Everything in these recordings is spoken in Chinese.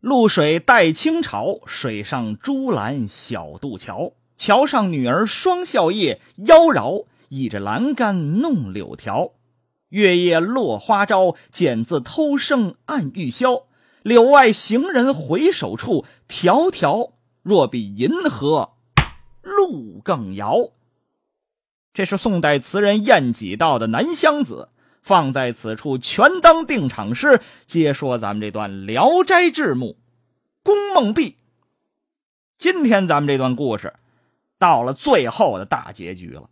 露水带清潮，水上朱兰小渡桥，桥上女儿双笑靥，妖娆倚着栏杆弄柳条。月夜落花朝，剪自偷生暗玉箫。柳外行人回首处，迢迢若比银河路更遥。这是宋代词人晏几道的《南乡子》。放在此处，全当定场诗。接说咱们这段《聊斋志》目公梦碧。今天咱们这段故事到了最后的大结局了，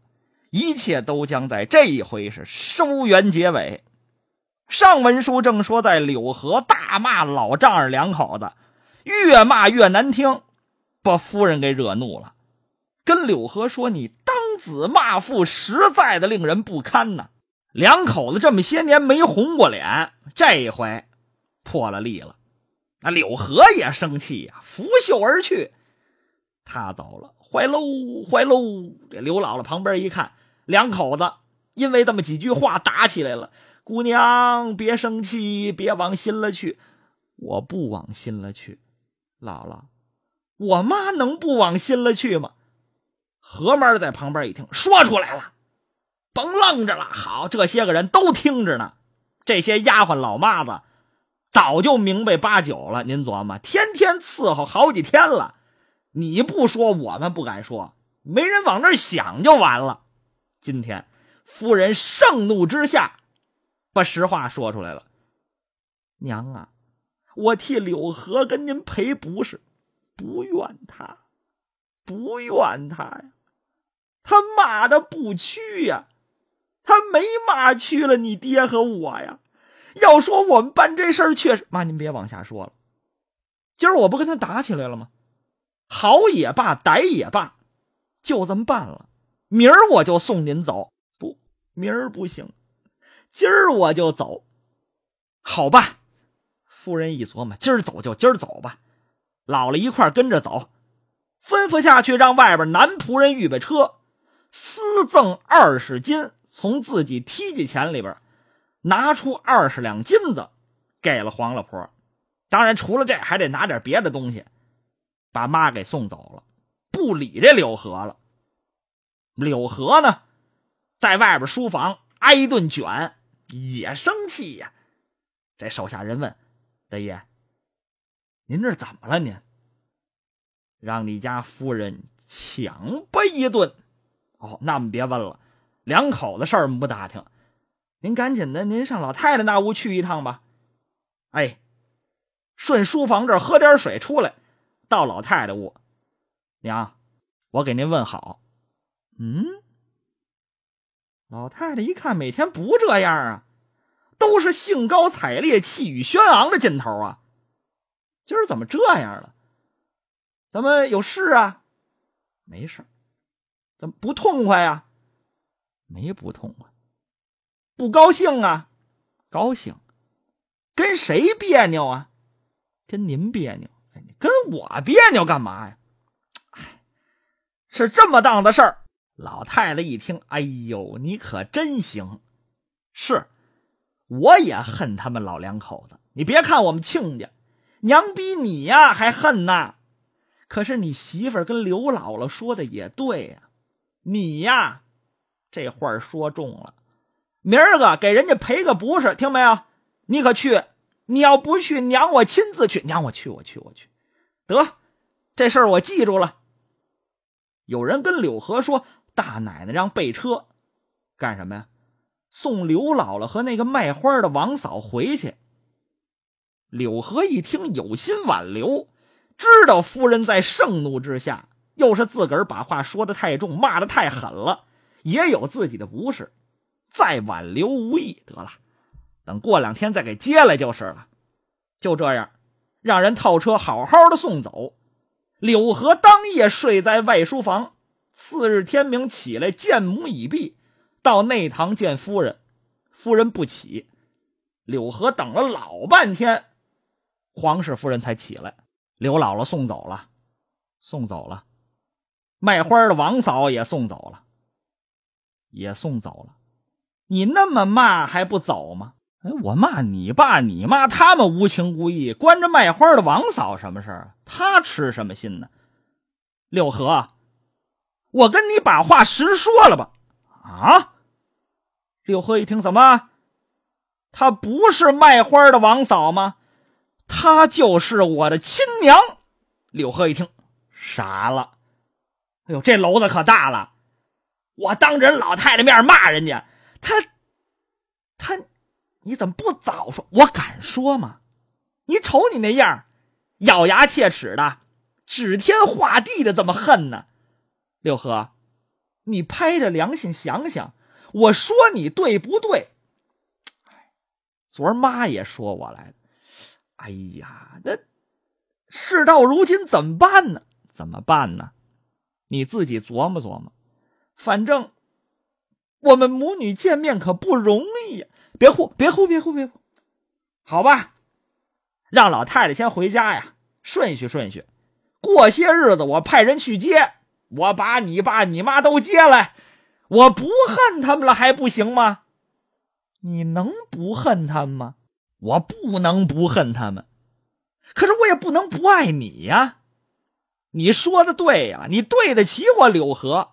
一切都将在这一回是收圆结尾。上文书正说，在柳河大骂老丈人两口子，越骂越难听，把夫人给惹怒了，跟柳河说：“你当子骂父，实在的令人不堪呐。”两口子这么些年没红过脸，这一回破了例了。那柳河也生气呀，拂袖而去。他走了，坏喽，坏喽！这刘姥姥旁边一看，两口子因为这么几句话打起来了。姑娘，别生气，别往心了去。我不往心了去，姥姥，我妈能不往心了去吗？何妈在旁边一听，说出来了。甭愣着了，好，这些个人都听着呢。这些丫鬟老妈子早就明白八九了。您琢磨，天天伺候好几天了，你不说我们不敢说，没人往那儿想就完了。今天夫人盛怒之下把实话说出来了：“娘啊，我替柳河跟您赔不是，不怨他，不怨他呀，他骂的不屈呀。”他没骂去了，你爹和我呀。要说我们办这事，确实妈，您别往下说了。今儿我不跟他打起来了吗？好也罢，歹也罢，就这么办了。明儿我就送您走，不，明儿不行，今儿我就走。好吧，夫人一琢磨，今儿走就今儿走吧。老了一块跟着走，吩咐下去让外边男仆人预备车，私赠二十金。从自己梯级钱里边拿出二十两金子给了黄老婆，当然除了这还得拿点别的东西，把妈给送走了，不理这柳河了。柳河呢，在外边书房挨一顿卷，也生气呀。这手下人问大爷：“您这怎么了您？让你家夫人强背一顿？哦，那我们别问了。”两口子事儿不打听，您赶紧的，您上老太太那屋去一趟吧。哎，顺书房这儿喝点水，出来到老太太屋。娘，我给您问好。嗯，老太太一看，每天不这样啊，都是兴高采烈、气宇轩昂的劲头啊，今儿怎么这样了？怎么有事啊？没事，怎么不痛快呀？没不痛啊，不高兴啊，高兴，跟谁别扭啊？跟您别扭，跟我别扭干嘛呀？哎，是这么档子事儿。老太太一听，哎呦，你可真行！是，我也恨他们老两口子。你别看我们亲家娘比你呀还恨呢，可是你媳妇儿跟刘姥姥说的也对呀，你呀。这话说重了，明儿个给人家赔个不是，听没有？你可去，你要不去，娘我亲自去。娘，我去，我去，我去。得，这事儿我记住了。有人跟柳河说，大奶奶让备车干什么呀？送刘姥姥和那个卖花的王嫂回去。柳河一听，有心挽留，知道夫人在盛怒之下，又是自个儿把话说的太重，骂的太狠了。也有自己的不是，再挽留无益。得了，等过两天再给接来就是了。就这样，让人套车，好好的送走。柳河当夜睡在外书房，次日天明起来见母已毕，到内堂见夫人，夫人不起。柳河等了老半天，皇室夫人才起来。刘姥姥送走了，送走了，卖花的王嫂也送走了。也送走了，你那么骂还不走吗？哎，我骂你爸，你妈他们无情无义，关着卖花的王嫂什么事儿？他吃什么心呢？六合，我跟你把话实说了吧。啊！柳河一听，怎么？她不是卖花的王嫂吗？她就是我的亲娘。柳河一听，傻了。哎呦，这篓子可大了。我当着老太太面骂人家，他，他，你怎么不早说？我敢说吗？你瞅你那样，咬牙切齿的，指天画地的，这么恨呢？六和，你拍着良心想想，我说你对不对？昨儿妈也说我来了。哎呀，那事到如今怎么办呢？怎么办呢？你自己琢磨琢磨。反正我们母女见面可不容易呀！别哭，别哭，别哭，别哭！好吧，让老太太先回家呀。顺序，顺序。过些日子我派人去接，我把你爸、你妈都接来。我不恨他们了，还不行吗？你能不恨他们吗？我不能不恨他们，可是我也不能不爱你呀。你说的对呀，你对得起我柳河。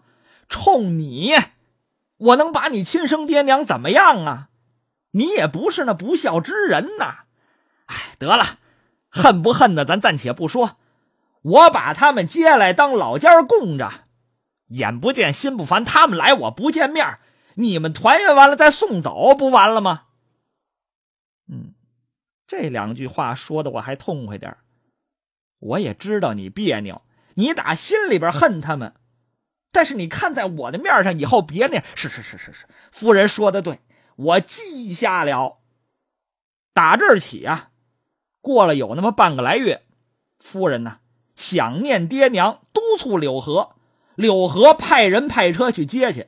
冲你，我能把你亲生爹娘怎么样啊？你也不是那不孝之人呐！哎，得了，恨不恨的咱暂且不说。我把他们接来当老家供着，眼不见心不烦。他们来，我不见面。你们团圆完了再送走，不完了吗？嗯，这两句话说的我还痛快点我也知道你别扭，你打心里边恨他们。但是你看在我的面上，以后别那样。是是是是是，夫人说的对，我记下了。打这儿起啊，过了有那么半个来月，夫人呢想念爹娘，督促柳河，柳河派人派车去接去。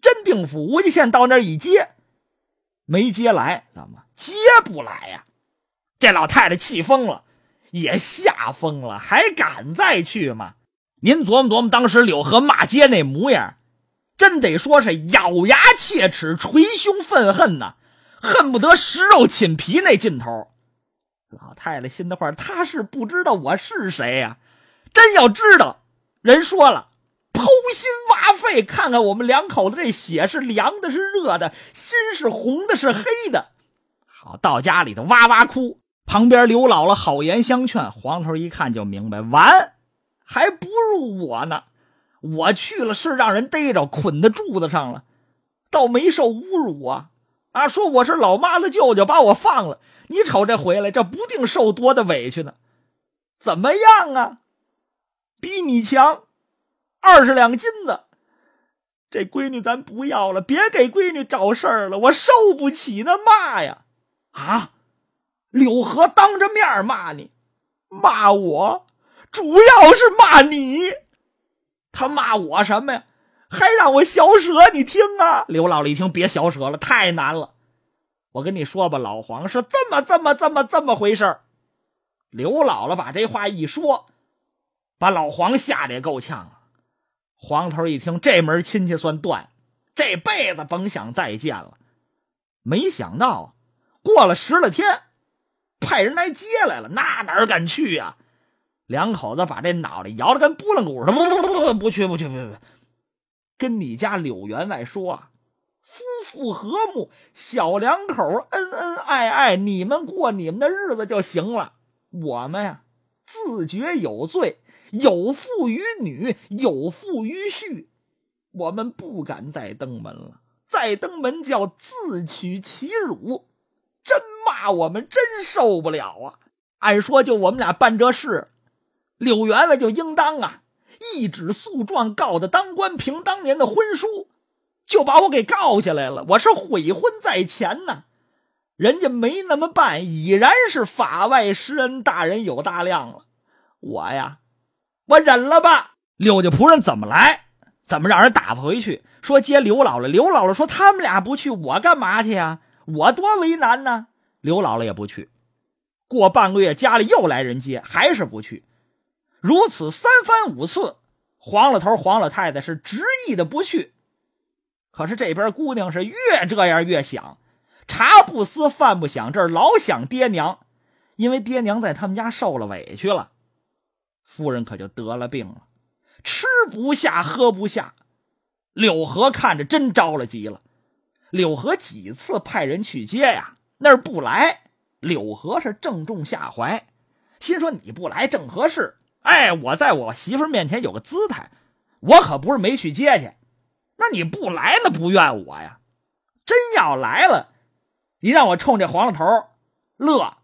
真定府无极县到那儿一接，没接来，怎么接不来呀？这老太太气疯了，也吓疯了，还敢再去吗？您琢磨琢磨，当时柳河骂街那模样，真得说是咬牙切齿、捶胸愤恨呐，恨不得食肉寝皮那劲头。老太太心的话，她是不知道我是谁呀，真要知道，人说了剖心挖肺，看看我们两口子这血是凉的，是热的；心是红的，是黑的。好，到家里头哇哇哭，旁边刘姥姥好言相劝，黄头一看就明白，完。还不如我呢，我去了是让人逮着捆在柱子上了，倒没受侮辱啊！啊，说我是老妈的舅舅，把我放了。你瞅这回来，这不定受多大委屈呢。怎么样啊？比你强二十两金子，这闺女咱不要了，别给闺女找事儿了，我受不起那骂呀！啊，柳河当着面骂你，骂我。主要是骂你，他骂我什么呀？还让我小舌，你听啊！刘姥姥一听，别小舌了，太难了。我跟你说吧，老黄是这么、这么、这么、这么回事。刘姥姥把这话一说，把老黄吓得也够呛啊。黄头一听，这门亲戚算断，这辈子甭想再见了。没想到过了十来天，派人来接来了，那哪敢去呀？两口子把这脑袋摇的跟拨浪鼓似的，不不不不去不去不去，跟你家柳员外说，夫妇和睦，小两口恩恩爱爱，你们过你们的日子就行了。我们呀，自觉有罪，有负于女，有负于婿，我们不敢再登门了。再登门叫自取其辱，真骂我们真受不了啊！按说就我们俩办这事。柳员外就应当啊，一纸诉状告的当官凭当年的婚书，就把我给告下来了。我是悔婚在前呢，人家没那么办，已然是法外施恩，大人有大量了。我呀，我忍了吧。柳家仆人怎么来，怎么让人打发回去？说接刘姥姥，刘姥姥说他们俩不去，我干嘛去啊？我多为难呢。刘姥姥也不去。过半个月，家里又来人接，还是不去。如此三番五次，黄老头黄老太太是执意的不去。可是这边姑娘是越这样越想，茶不思饭不想，这儿老想爹娘，因为爹娘在他们家受了委屈了，夫人可就得了病了，吃不下喝不下。柳河看着真着了急了，柳河几次派人去接呀，那儿不来。柳河是正中下怀，心说你不来正合适。哎，我在我媳妇面前有个姿态，我可不是没去接去。那你不来，那不怨我呀。真要来了，你让我冲这黄老头乐，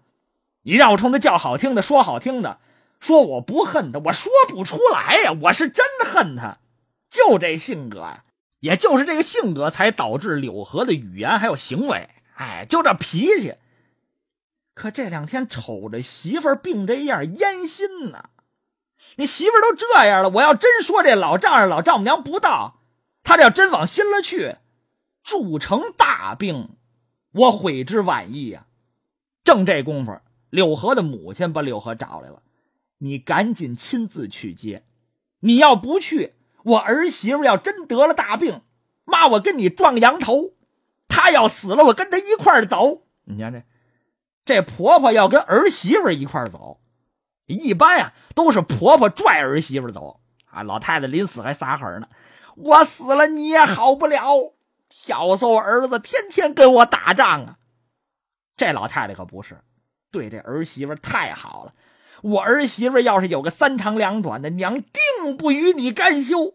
你让我冲他叫好听的，说好听的，说我不恨他，我说不出来呀。我是真恨他，就这性格，也就是这个性格才导致柳河的语言还有行为，哎，就这脾气。可这两天瞅着媳妇病这样，烟心呢。你媳妇都这样了，我要真说这老丈人老丈母娘不当，他这要真往心里去，铸成大病，我悔之晚矣呀！正这功夫，柳河的母亲把柳河找来了，你赶紧亲自去接。你要不去，我儿媳妇要真得了大病，妈我跟你撞羊头。她要死了，我跟她一块儿走。你看这，这婆婆要跟儿媳妇一块儿走。一般呀，都是婆婆拽儿媳妇走啊。老太太临死还撒狠呢，我死了你也好不了。挑唆我儿子天天跟我打仗啊，这老太太可不是，对这儿媳妇太好了。我儿媳妇要是有个三长两短的，娘定不与你干休。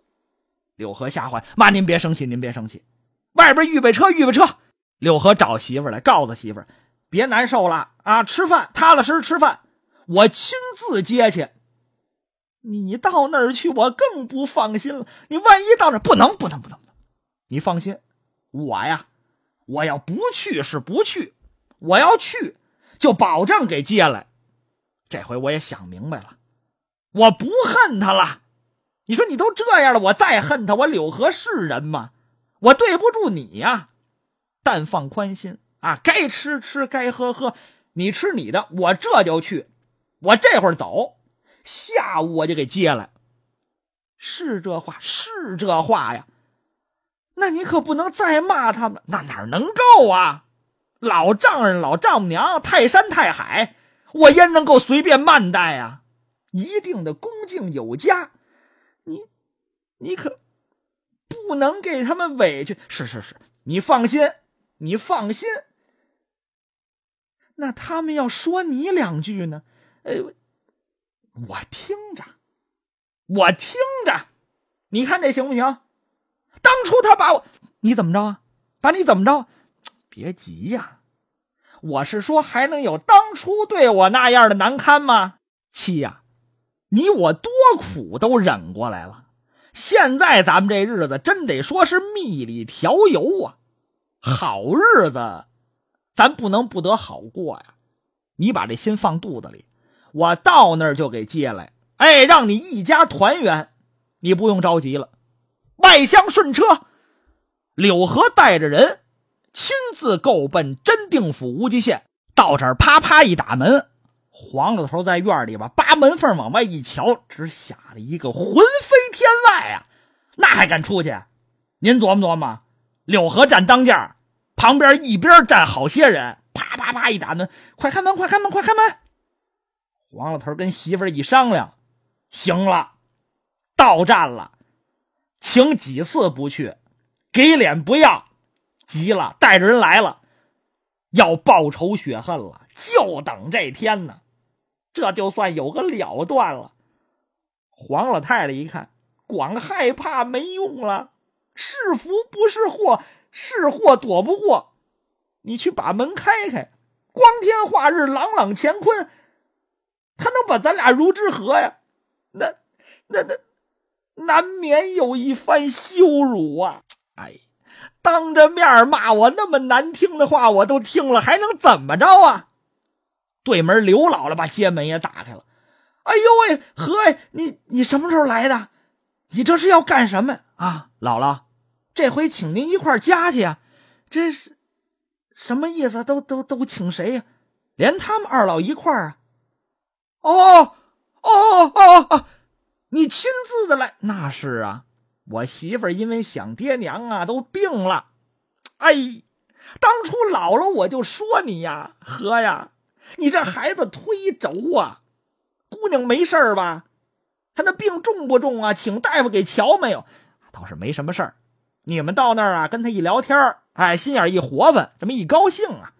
柳河吓坏妈您别生气，您别生气。外边预备车，预备车。柳河找媳妇来，告诉媳妇别难受了啊，吃饭，踏踏实实吃饭。我亲自接去，你到那儿去，我更不放心了。你万一到那儿，不能不能不能不能。你放心，我呀，我要不去是不去，我要去就保证给接来。这回我也想明白了，我不恨他了。你说你都这样了，我再恨他，我柳河是人吗？我对不住你呀。但放宽心啊，该吃吃，该喝喝，你吃你的，我这就去。我这会儿走，下午我就给接来。是这话，是这话呀。那你可不能再骂他们，那哪能够啊？老丈人、老丈母娘，泰山、太海，我焉能够随便慢待呀？一定的恭敬有加。你，你可不能给他们委屈。是是是，你放心，你放心。那他们要说你两句呢？哎，我听着，我听着，你看这行不行？当初他把我你怎么着啊？把你怎么着？别急呀，我是说还能有当初对我那样的难堪吗？七呀，你我多苦都忍过来了，现在咱们这日子真得说是蜜里调油啊！好日子咱不能不得好过呀！你把这心放肚子里。我到那儿就给接来，哎，让你一家团圆，你不用着急了。外乡顺车，柳河带着人亲自够奔真定府无极县，到这儿啪啪一打门，黄老头在院里边扒门缝往外一瞧，只吓得一个魂飞天外啊！那还敢出去？您琢磨琢磨，柳河站当间旁边一边站好些人，啪啪啪一打门，快开门，快开门，快开门！黄老头跟媳妇儿一商量，行了，到站了，请几次不去，给脸不要，急了，带着人来了，要报仇雪恨了，就等这天呢，这就算有个了断了。黄老太太一看，光害怕没用了，是福不是祸，是祸躲不过，你去把门开开，光天化日，朗朗乾坤。他能把咱俩如之何呀？那那那，难免有一番羞辱啊！哎，当着面骂我那么难听的话，我都听了，还能怎么着啊？对门刘姥姥把街门也打开了。哎呦喂，何？你你什么时候来的？你这是要干什么啊？姥姥，这回请您一块家去啊！这是什么意思？都都都，请谁呀？连他们二老一块啊？哦哦哦哦，你亲自的来，那是啊。我媳妇儿因为想爹娘啊，都病了。哎，当初老了我就说你呀，何呀，你这孩子忒轴啊。姑娘没事吧？她那病重不重啊？请大夫给瞧没有？倒是没什么事儿。你们到那儿啊，跟她一聊天哎，心眼一活泛，这么一高兴啊，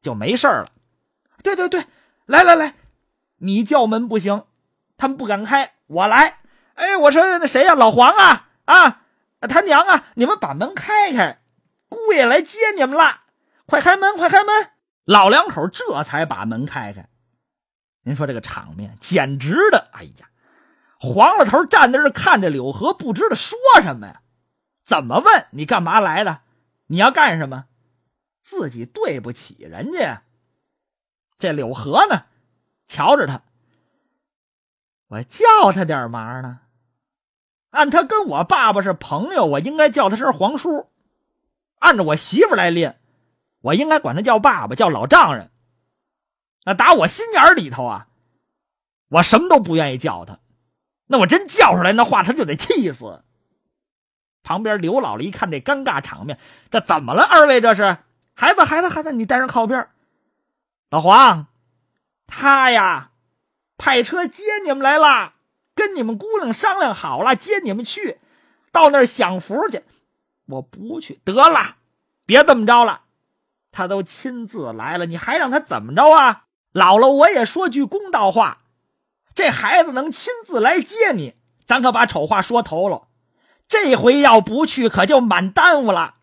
就没事了。对对对，来来来。你叫门不行，他们不敢开。我来，哎，我说那谁呀，老黄啊啊，他娘啊！你们把门开开，姑爷来接你们了，快开门，快开门！老两口这才把门开开。您说这个场面，简直的，哎呀！黄老头站在这看着柳河，不知道说什么呀？怎么问你干嘛来的？你要干什么？自己对不起人家。这柳河呢？瞧着他，我叫他点忙呢。按他跟我爸爸是朋友，我应该叫他声皇叔。按着我媳妇来练，我应该管他叫爸爸，叫老丈人。那打我心眼里头啊，我什么都不愿意叫他。那我真叫出来那话，他就得气死。旁边刘姥姥一看这尴尬场面，这怎么了？二位这是？孩子，孩子，孩子，你带上靠边。老黄。他呀，派车接你们来了，跟你们姑娘商量好了，接你们去，到那儿享福去。我不去，得了，别这么着了。他都亲自来了，你还让他怎么着啊？姥姥，我也说句公道话，这孩子能亲自来接你，咱可把丑话说头了。这回要不去，可就满耽误了。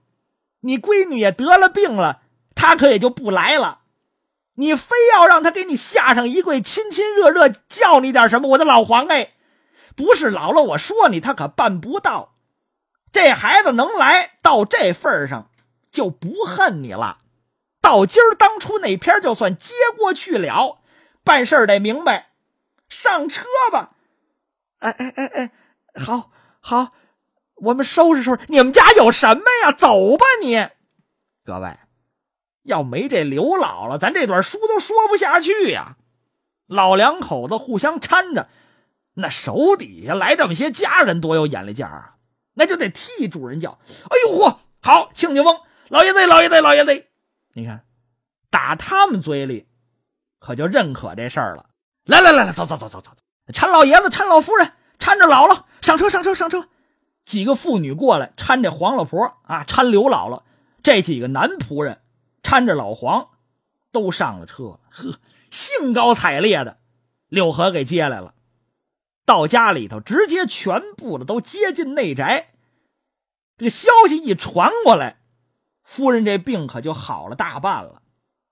你闺女也得了病了，他可也就不来了。你非要让他给你下上一跪，亲亲热热叫你点什么？我的老黄哎，不是老了，我说你他可办不到。这孩子能来到这份上，就不恨你了。到今儿当初那篇就算接过去了，办事得明白。上车吧！哎哎哎哎，好好，我们收拾收拾，你们家有什么呀？走吧，你各位。要没这刘姥姥，咱这段书都说不下去呀。老两口子互相搀着，那手底下来这么些家人，多有眼力见啊！那就得替主人叫：“哎呦嚯，好亲家翁，老爷子，老爷子，老爷子！”你看，打他们嘴里可就认可这事儿了。来来来来，走走走走走走，搀老爷子，搀老夫人，搀着姥姥上车，上车，上车。几个妇女过来搀着黄老婆啊，搀刘姥姥。这几个男仆人。搀着老黄，都上了车。呵，兴高采烈的，柳河给接来了。到家里头，直接全部的都接进内宅。这个消息一传过来，夫人这病可就好了大半了。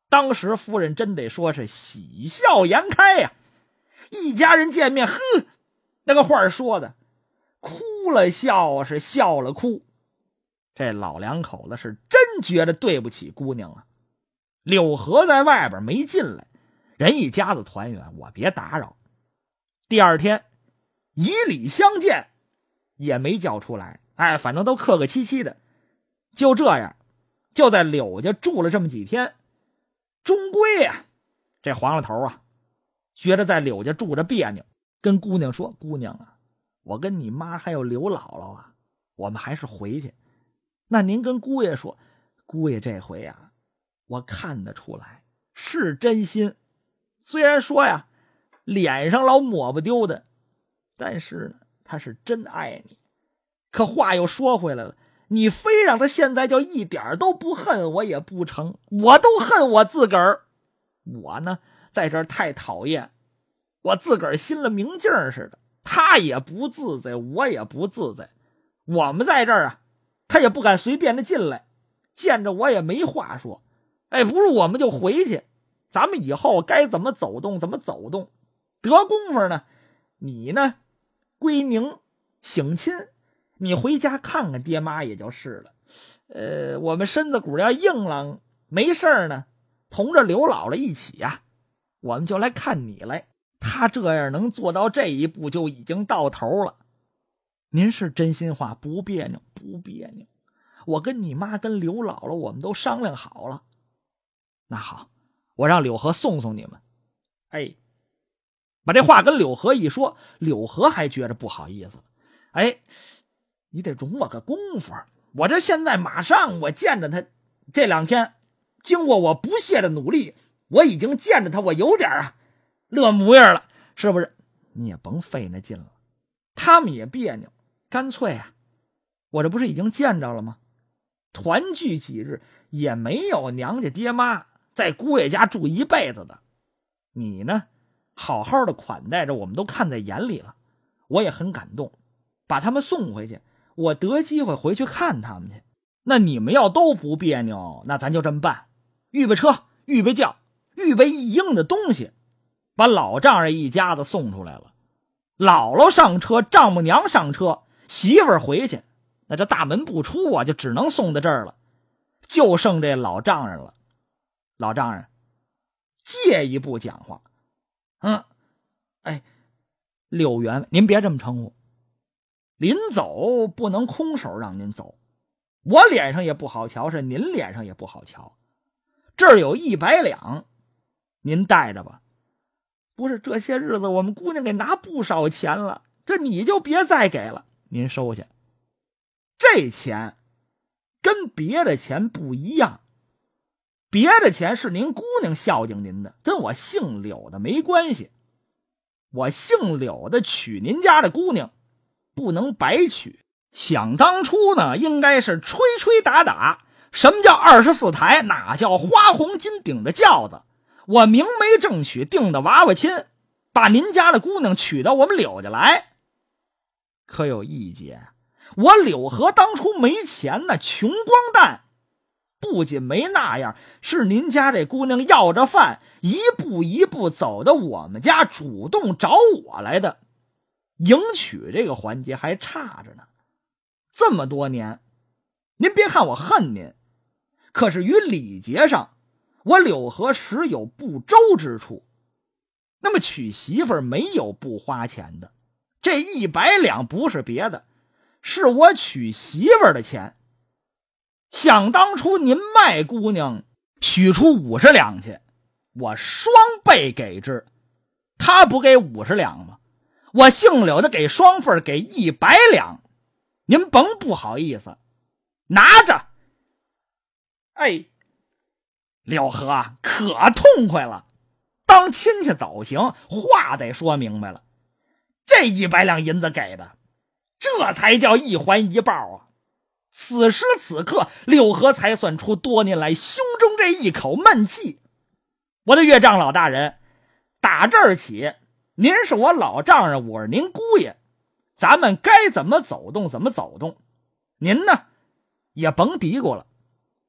当时夫人真得说是喜笑颜开呀！一家人见面，呵，那个话说的，哭了笑是笑了哭。这老两口子是真。觉得对不起姑娘了，柳河在外边没进来，人一家子团圆，我别打扰。第二天以礼相见也没叫出来，哎，反正都客客气气的，就这样就在柳家住了这么几天。终归啊，这黄老头啊，觉得在柳家住着别扭，跟姑娘说：“姑娘啊，我跟你妈还有刘姥姥啊，我们还是回去。那您跟姑爷说。”姑爷这回啊，我看得出来是真心。虽然说呀，脸上老抹不丢的，但是呢，他是真爱你。可话又说回来了，你非让他现在就一点都不恨我也不成，我都恨我自个儿。我呢，在这儿太讨厌，我自个儿心了明镜似的，他也不自在，我也不自在。我们在这儿啊，他也不敢随便的进来。见着我也没话说，哎，不如我们就回去。咱们以后该怎么走动怎么走动，得功夫呢？你呢，归宁省亲，你回家看看爹妈也就是了。呃，我们身子骨要硬朗，没事呢，同着刘姥姥一起呀，我们就来看你来。他这样能做到这一步，就已经到头了。您是真心话，不别扭，不别扭。我跟你妈跟刘姥姥，我们都商量好了。那好，我让柳河送送你们。哎，把这话跟柳河一说，柳河还觉着不好意思。哎，你得容我个功夫。我这现在马上，我见着他。这两天，经过我不懈的努力，我已经见着他，我有点啊乐模样了，是不是？你也甭费那劲了，他们也别扭。干脆啊，我这不是已经见着了吗？团聚几日也没有娘家爹妈在姑爷家住一辈子的，你呢？好好的款待着，我们都看在眼里了，我也很感动。把他们送回去，我得机会回去看他们去。那你们要都不别扭，那咱就这么办：预备车，预备轿，预备一应的东西，把老丈人一家子送出来了。姥姥上车，丈母娘上车，媳妇儿回去。那这大门不出啊，就只能送到这儿了。就剩这老丈人了。老丈人借一步讲话，嗯，哎，柳员，您别这么称呼。临走不能空手让您走，我脸上也不好瞧，是您脸上也不好瞧。这儿有一百两，您带着吧。不是这些日子我们姑娘给拿不少钱了，这你就别再给了，您收下。这钱跟别的钱不一样，别的钱是您姑娘孝敬您的，跟我姓柳的没关系。我姓柳的娶您家的姑娘不能白娶，想当初呢，应该是吹吹打打，什么叫二十四台，哪叫花红金顶的轿子？我明媒正娶定的娃娃亲，把您家的姑娘娶到我们柳家来，可有意见？我柳河当初没钱呢，穷光蛋，不仅没那样，是您家这姑娘要着饭，一步一步走到我们家，主动找我来的。迎娶这个环节还差着呢。这么多年，您别看我恨您，可是于礼节上，我柳河实有不周之处。那么娶媳妇没有不花钱的，这一百两不是别的。是我娶媳妇儿的钱。想当初您卖姑娘，许出五十两去，我双倍给之，他不给五十两吗？我姓柳的给双份，给一百两，您甭不好意思，拿着。哎，柳河可痛快了，当亲戚走行，话得说明白了，这一百两银子给的。这才叫一环一抱啊！此时此刻，柳河才算出多年来胸中这一口闷气。我的岳丈老大人，打这儿起，您是我老丈人，我是您姑爷，咱们该怎么走动怎么走动。您呢，也甭嘀咕了。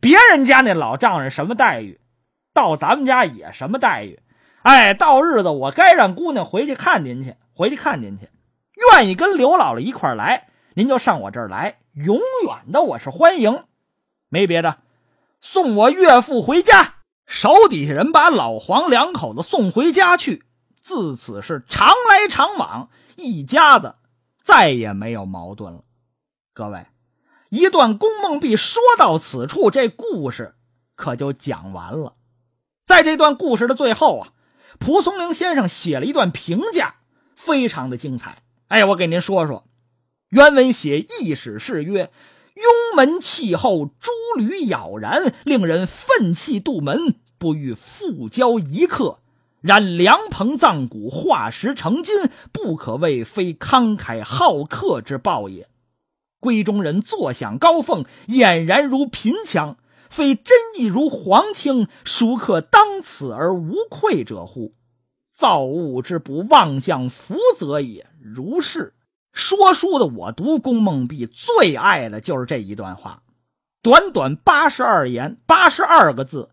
别人家那老丈人什么待遇，到咱们家也什么待遇。哎，到日子我该让姑娘回去看您去，回去看您去。愿意跟刘姥姥一块来，您就上我这儿来，永远的我是欢迎。没别的，送我岳父回家，手底下人把老黄两口子送回家去。自此是常来常往，一家子再也没有矛盾了。各位，一段《宫梦壁说到此处，这故事可就讲完了。在这段故事的最后啊，蒲松龄先生写了一段评价，非常的精彩。哎，我给您说说，原文写：“义史是曰，雍门气候，诸闾杳然，令人愤气渡门，不欲复交一刻。然梁朋葬骨，化石成金，不可谓非慷慨好客之报也。闺中人坐享高凤，俨然如贫强，非真意如黄卿，孰可当此而无愧者乎？”造物之不妄将福泽也，如是说书的我读《公孟壁》，最爱的就是这一段话。短短八十二言，八十二个字，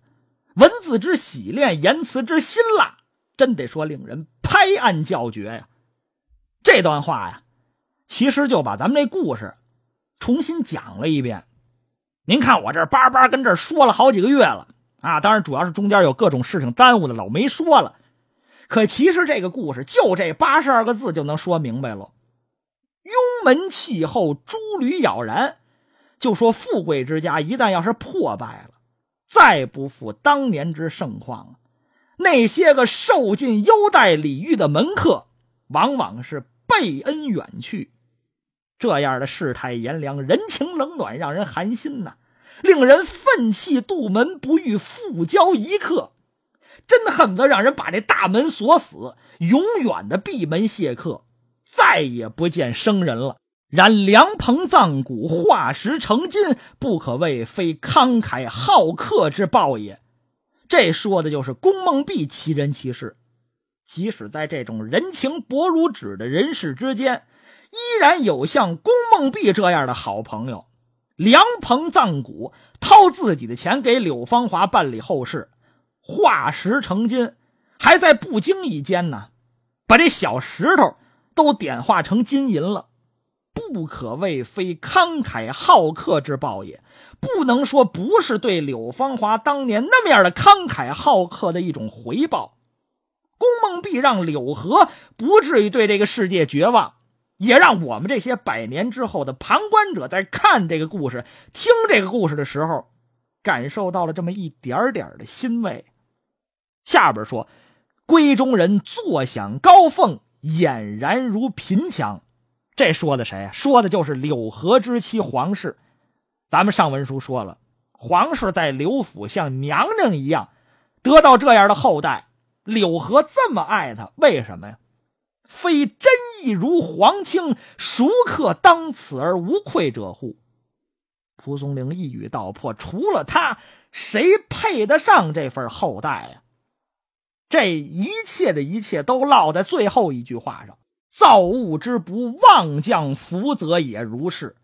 文字之洗炼，言辞之辛辣，真得说令人拍案叫绝呀！这段话呀，其实就把咱们这故事重新讲了一遍。您看我这叭叭跟这说了好几个月了啊！当然，主要是中间有各种事情耽误了，老没说了。可其实这个故事就这八十二个字就能说明白了：雍门气候，诸驴咬人。就说富贵之家一旦要是破败了，再不复当年之盛况了，那些个受尽优待礼遇的门客，往往是背恩远去。这样的世态炎凉、人情冷暖，让人寒心呐，令人愤气。杜门不遇，复交一刻。真恨不得让人把这大门锁死，永远的闭门谢客，再也不见生人了。然梁朋葬古，化石成金，不可谓非慷慨好客之报也。这说的就是公孟弼其人其事。即使在这种人情薄如纸的人世之间，依然有像公孟弼这样的好朋友。梁鹏葬古，掏自己的钱给柳芳华办理后事。化石成金，还在不经意间呢，把这小石头都点化成金银了，不可谓非慷慨好客之报也。不能说不是对柳芳华当年那么样的慷慨好客的一种回报。公孟弼让柳河不至于对这个世界绝望，也让我们这些百年之后的旁观者在看这个故事、听这个故事的时候，感受到了这么一点点的欣慰。下边说：“闺中人坐享高凤，俨然如贫强。”这说的谁？说的就是柳河之妻黄氏。咱们上文书说了，黄氏在柳府像娘娘一样，得到这样的后代，柳河这么爱她，为什么呀？非真意如皇亲，孰可当此而无愧者乎？蒲松龄一语道破：除了他，谁配得上这份厚待呀？这一切的一切都落在最后一句话上：造物之不妄将福泽也如是。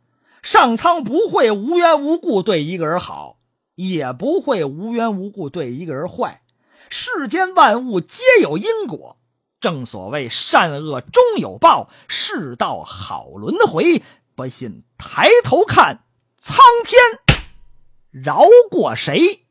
上苍不会无缘无故对一个人好，也不会无缘无故对一个人坏。世间万物皆有因果，正所谓善恶终有报，世道好轮回。不信抬头看，苍天饶过谁？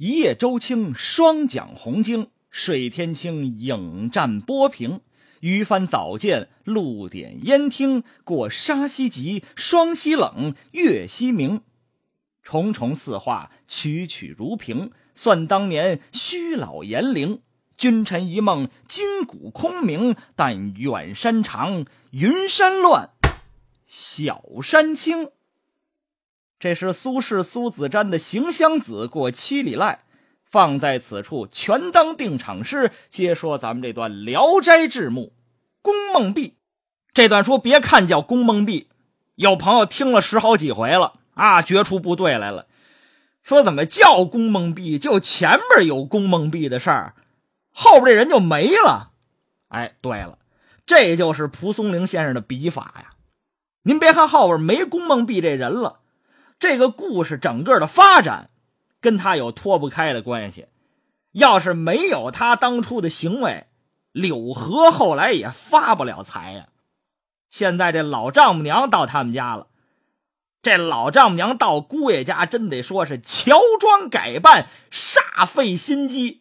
一叶舟轻，双桨红蜻。水天清，影湛波平。鱼帆藻见，露点烟汀。过沙溪急，霜溪冷，月溪明。重重似画，曲曲如屏。算当年虚老严陵。君臣一梦，今古空明。但远山长，云山乱，小山青。这是苏轼苏子瞻的《行香子》过七里濑，放在此处全当定场诗。接说咱们这段《聊斋志目》《宫梦壁这段书，别看叫宫梦壁，有朋友听了十好几回了啊，觉出不对来了。说怎么叫宫梦壁？就前面有宫梦壁的事儿，后边这人就没了。哎，对了，这就是蒲松龄先生的笔法呀。您别看后边没宫梦壁这人了。这个故事整个的发展跟他有脱不开的关系。要是没有他当初的行为，柳河后来也发不了财呀。现在这老丈母娘到他们家了，这老丈母娘到姑爷家，真得说是乔装改扮，煞费心机。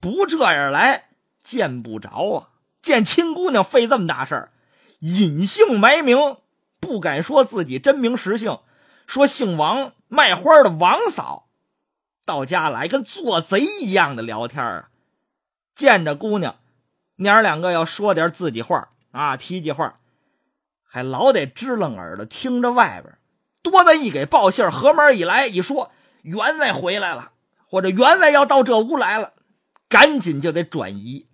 不这样来见不着啊！见亲姑娘费这么大事儿，隐姓埋名，不敢说自己真名实姓。说姓王卖花的王嫂到家来，跟做贼一样的聊天啊！见着姑娘，娘儿两个要说点自己话啊，提起话，还老得支棱耳朵听着外边。多的一给报信，合门一来一说，员外回来了，或者员外要到这屋来了，赶紧就得转移，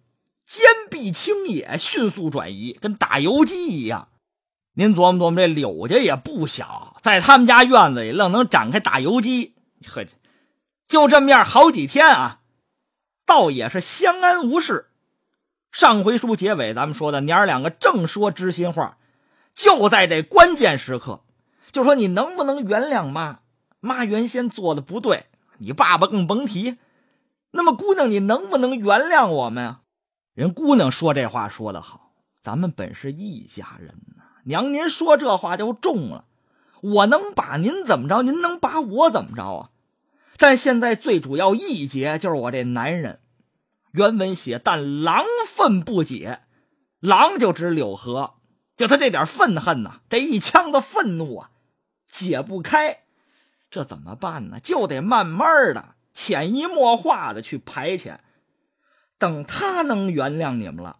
坚壁清野，迅速转移，跟打游击一样。您琢磨琢磨，这柳家也不小，在他们家院子里愣能展开打游击，呵，就这么样好几天啊，倒也是相安无事。上回书结尾咱们说的，娘儿两个正说知心话，就在这关键时刻，就说你能不能原谅妈妈原先做的不对？你爸爸更甭提。那么姑娘，你能不能原谅我们啊？人姑娘说这话说的好，咱们本是一家人呢。娘，您说这话就重了。我能把您怎么着？您能把我怎么着啊？但现在最主要一节就是我这男人。原文写：“但狼愤不解，狼就指柳河，就他这点愤恨呐，这一腔的愤怒啊，解不开，这怎么办呢？就得慢慢的、潜移默化的去排遣，等他能原谅你们了，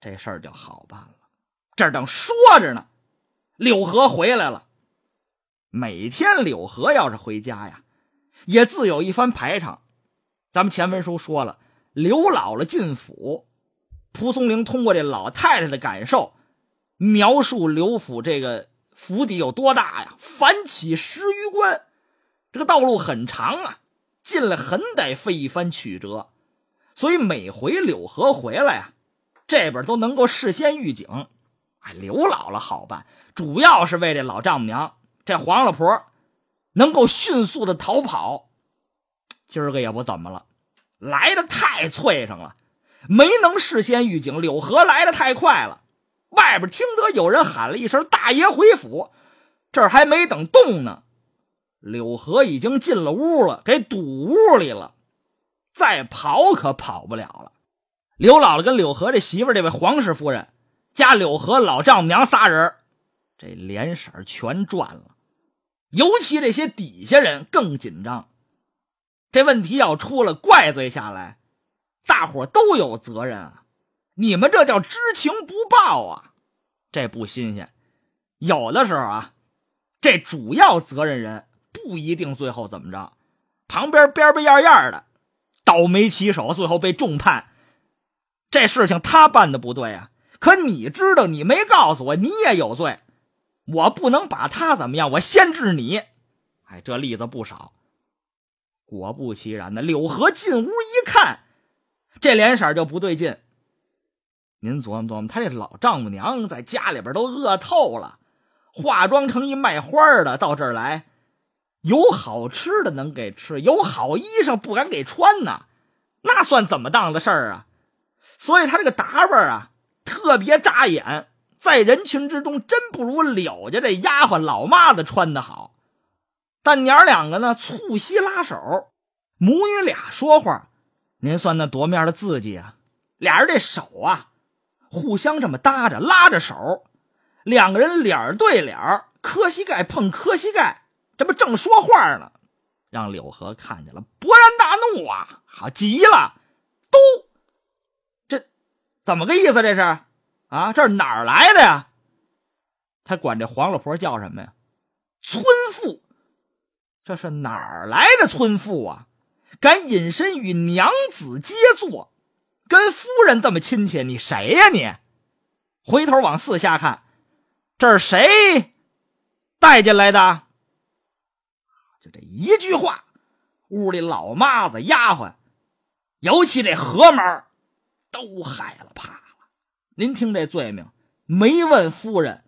这事儿就好办了。”这等说着呢，柳河回来了。每天柳河要是回家呀，也自有一番排场。咱们前文书说了，刘姥姥进府，蒲松龄通过这老太太的感受，描述刘府这个府邸有多大呀？凡起十余关，这个道路很长啊，进来很得费一番曲折。所以每回柳河回来啊，这边都能够事先预警。刘姥姥好办，主要是为这老丈母娘，这黄老婆能够迅速的逃跑。今儿个也不怎么了，来的太脆生了，没能事先预警。柳河来的太快了，外边听得有人喊了一声“大爷回府”，这还没等动呢，柳河已经进了屋了，给堵屋里了，再跑可跑不了了。刘姥姥跟柳河这媳妇，这位黄氏夫人。家柳和老丈母娘仨人，这脸色全转了。尤其这些底下人更紧张。这问题要出了，怪罪下来，大伙都有责任啊！你们这叫知情不报啊！这不新鲜。有的时候啊，这主要责任人不一定最后怎么着，旁边边边样样的倒霉棋手最后被重判。这事情他办的不对啊！可你知道，你没告诉我，你也有罪。我不能把他怎么样，我先治你。哎，这例子不少。果不其然的，柳河进屋一看，这脸色就不对劲。您琢磨琢磨，他这老丈母娘在家里边都饿透了，化妆成一卖花的到这儿来，有好吃的能给吃，有好衣裳不敢给穿呢，那算怎么当的事儿啊？所以，他这个打扮啊。特别扎眼，在人群之中真不如柳家这丫鬟老妈子穿的好。但娘儿两个呢，促膝拉手，母女俩说话，您算那多面的字迹啊！俩人这手啊，互相这么搭着，拉着手，两个人脸对脸磕膝盖碰磕膝盖，这不正说话呢？让柳河看见了，勃然大怒啊！好极了，都。怎么个意思这是？啊，这哪儿来的呀？他管这黄老婆叫什么呀？村妇，这是哪儿来的村妇啊？敢隐身与娘子接坐，跟夫人这么亲切，你谁呀你？回头往四下看，这是谁带进来的？就这一句话，屋里老妈子、丫鬟，尤其这何门。都害了怕了，您听这罪名没问夫人，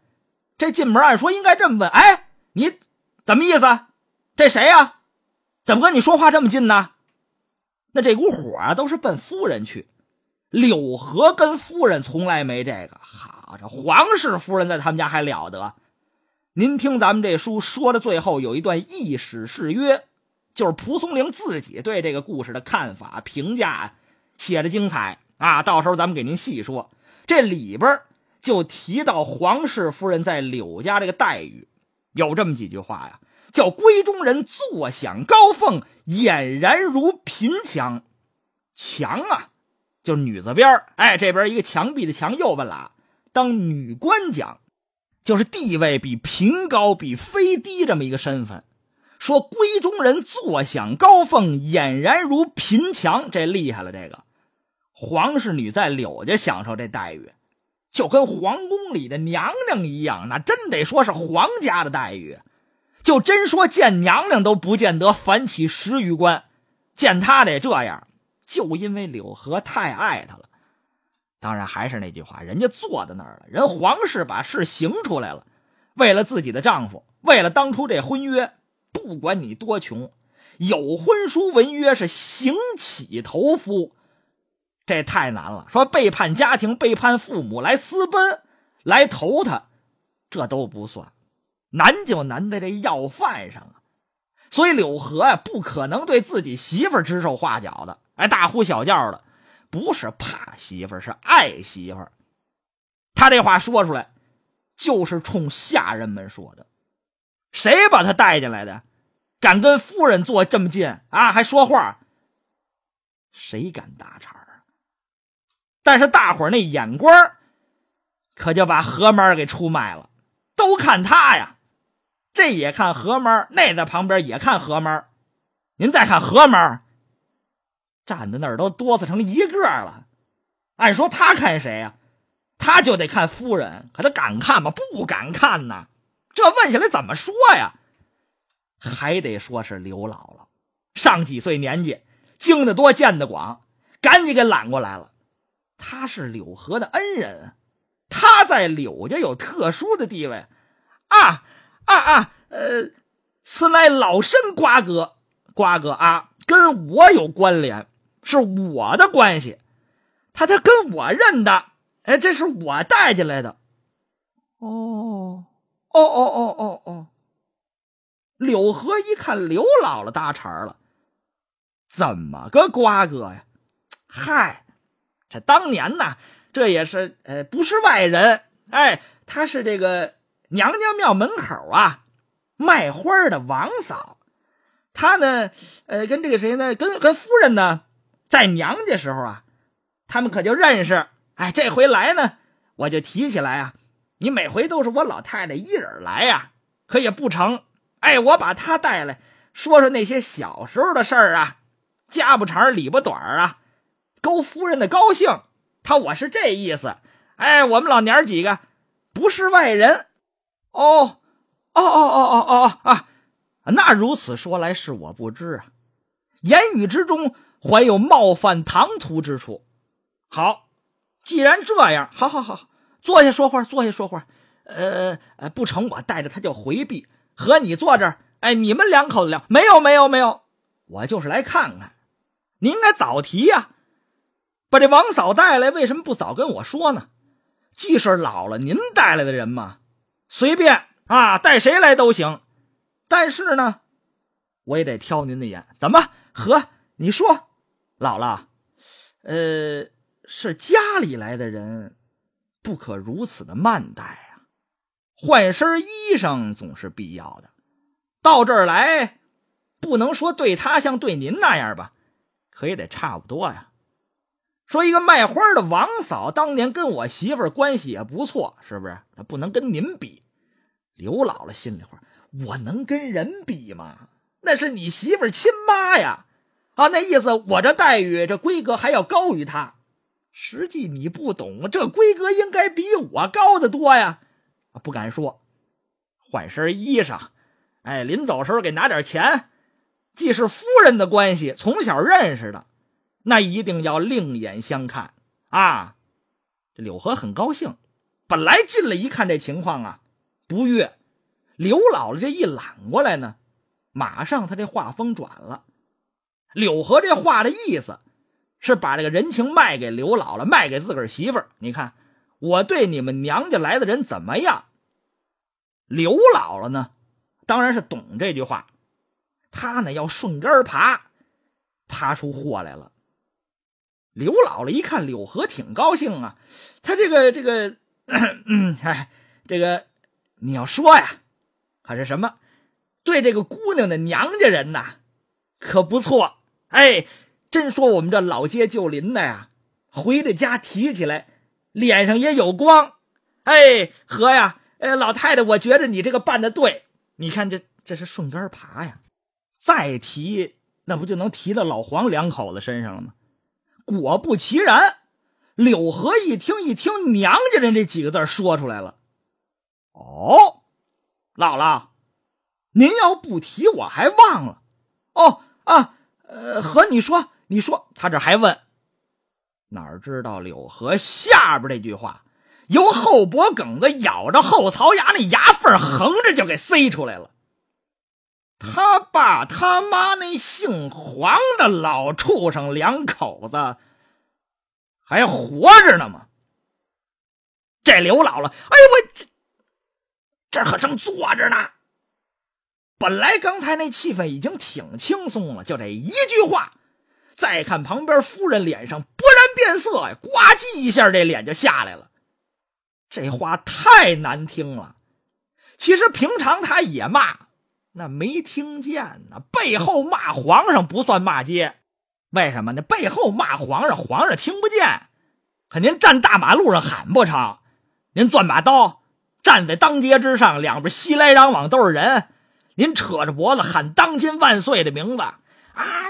这进门按说应该这么问：哎，你怎么意思？这谁呀？怎么跟你说话这么近呢？那这股火都是奔夫人去。柳河跟夫人从来没这个好。这皇室夫人在他们家还了得？您听咱们这书说的最后有一段《异史誓约，就是蒲松龄自己对这个故事的看法评价写的精彩。啊，到时候咱们给您细说。这里边就提到皇室夫人在柳家这个待遇，有这么几句话呀，叫“闺中人坐享高俸，俨然如贫强强啊，就女字边哎，这边一个墙壁的墙，右问拉当女官讲，就是地位比贫高、比妃低这么一个身份。说闺中人坐享高俸，俨然如贫强，这厉害了，这个。皇室女在柳家享受这待遇，就跟皇宫里的娘娘一样，那真得说是皇家的待遇。就真说见娘娘都不见得反起十余关，见她得这样，就因为柳河太爱她了。当然还是那句话，人家坐在那儿了，人皇室把事行出来了，为了自己的丈夫，为了当初这婚约，不管你多穷，有婚书文约是行乞头夫。这太难了。说背叛家庭、背叛父母来私奔、来投他，这都不算难，就难在这要饭上啊！所以柳河啊，不可能对自己媳妇指手画脚的，哎，大呼小叫的。不是怕媳妇，是爱媳妇。他这话说出来，就是冲下人们说的。谁把他带进来的？敢跟夫人坐这么近啊？还说话？谁敢搭茬？但是大伙儿那眼光可就把何妈给出卖了，都看他呀，这也看何妈那在旁边也看何妈您再看何妈站在那儿都哆嗦成一个了。按说他看谁呀？他就得看夫人，可他敢看吗？不敢看呐。这问下来怎么说呀？还得说是刘姥姥，上几岁年纪，经得多，见得广，赶紧给揽过来了。他是柳河的恩人，他在柳家有特殊的地位啊啊啊！呃，此乃老生瓜葛瓜葛啊，跟我有关联，是我的关系。他他跟我认的，哎，这是我带进来的。哦哦哦哦哦哦！柳河一看，刘姥姥搭茬了，怎么个瓜葛呀？嗨！当年呢，这也是呃，不是外人，哎，他是这个娘娘庙门口啊卖花的王嫂，她呢呃跟这个谁呢，跟跟夫人呢在娘家时候啊，他们可就认识，哎，这回来呢，我就提起来啊，你每回都是我老太太一人来呀，可也不成，哎，我把她带来，说说那些小时候的事儿啊，家不长里不短啊。周夫人的高兴，他我是这意思。哎，我们老娘儿几个不是外人。哦，哦哦哦哦哦啊！那如此说来，是我不知啊。言语之中怀有冒犯、唐突之处。好，既然这样，好好好，坐下说话，坐下说话。呃，不成，我带着他就回避，和你坐这儿。哎，你们两口子聊。没有，没有，没有。我就是来看看。您应该早提呀。把这王嫂带来，为什么不早跟我说呢？既是老了，您带来的人嘛，随便啊，带谁来都行。但是呢，我也得挑您的眼。怎么？和你说，姥姥，呃，是家里来的人，不可如此的慢待啊。换身衣裳总是必要的。到这儿来，不能说对他像对您那样吧，可也得差不多呀。说一个卖花的王嫂，当年跟我媳妇关系也不错，是不是？那不能跟您比。刘姥姥心里话：我能跟人比吗？那是你媳妇亲妈呀！啊，那意思我这待遇这规格还要高于她。实际你不懂，这规格应该比我高的多呀！不敢说。换身衣裳，哎，临走时候给拿点钱，既是夫人的关系，从小认识的。那一定要另眼相看啊！这柳河很高兴。本来进来一看这情况啊，不悦。刘姥姥这一揽过来呢，马上他这话风转了。柳河这话的意思是把这个人情卖给刘姥姥，卖给自个儿媳妇。你看，我对你们娘家来的人怎么样？刘姥姥呢，当然是懂这句话。她呢，要顺杆爬，爬出祸来了。刘姥姥一看柳河挺高兴啊，他这个这个，哎，这个你要说呀，还是什么？对这个姑娘的娘家人呐，可不错。哎，真说我们这老街旧邻的呀，回着家提起来，脸上也有光。哎，和呀，哎，老太太，我觉着你这个办的对。你看这这是顺杆爬呀，再提那不就能提到老黄两口子身上了吗？果不其然，柳河一听一听“娘家人”这几个字说出来了，哦，姥姥，您要不提我还忘了。哦啊，呃，和你说，你说，他这还问，哪知道柳河下边这句话，由后脖梗子咬着后槽牙那牙缝横着就给塞出来了。他爸他妈那姓黄的老畜生两口子还活着呢吗？这刘姥姥，哎我这这可正坐着呢。本来刚才那气氛已经挺轻松了，就这一句话，再看旁边夫人脸上勃然变色呀，呱唧一下这脸就下来了。这话太难听了。其实平常他也骂。那没听见呢，背后骂皇上不算骂街，为什么呢？背后骂皇上，皇上听不见。可您站大马路上喊不成，您攥把刀站在当街之上，两边熙来攘往都是人，您扯着脖子喊当今万岁的名字啊！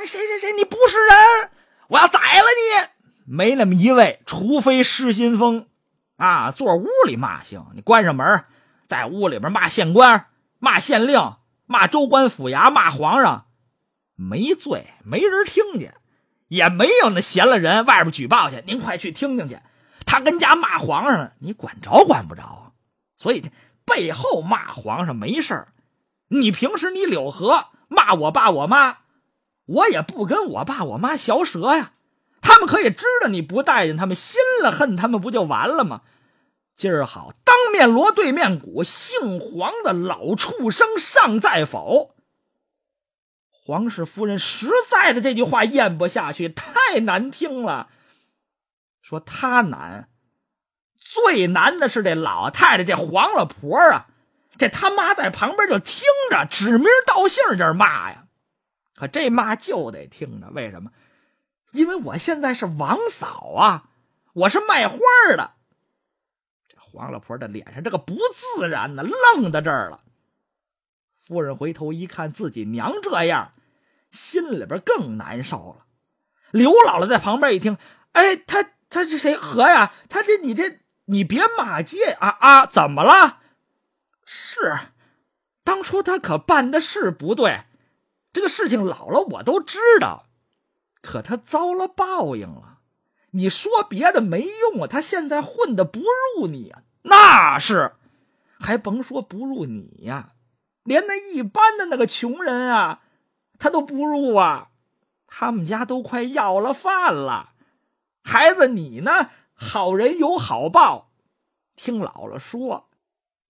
谁谁谁，你不是人，我要宰了你！没那么一位，除非失心疯啊，坐屋里骂行，你关上门在屋里边骂县官骂县令。骂州官府衙，骂皇上，没罪，没人听见，也没有那闲了人外边举报去。您快去听听去，他跟家骂皇上，你管着管不着啊？所以这背后骂皇上没事儿。你平时你柳河骂我爸我妈，我也不跟我爸我妈嚼舌呀。他们可以知道你不待见他们，心了恨他们，不就完了吗？今儿好。面锣对面鼓，姓黄的老畜生尚在否？黄氏夫人实在的这句话咽不下去，太难听了。说他难，最难的是这老太太，这黄老婆啊，这他妈在旁边就听着，指名道姓这骂呀。可这骂就得听着，为什么？因为我现在是王嫂啊，我是卖花的。王老婆的脸上这个不自然呢，愣在这儿了。夫人回头一看，自己娘这样，心里边更难受了。刘姥姥在旁边一听，哎，她她是谁和呀？她这你这你别骂街啊啊！怎么了？是当初她可办的事不对，这个事情姥姥我都知道，可她遭了报应了。你说别的没用啊，她现在混的不如你啊，那是，还甭说不入你呀，连那一般的那个穷人啊，他都不入啊。他们家都快要了饭了。孩子，你呢？好人有好报。听姥姥说，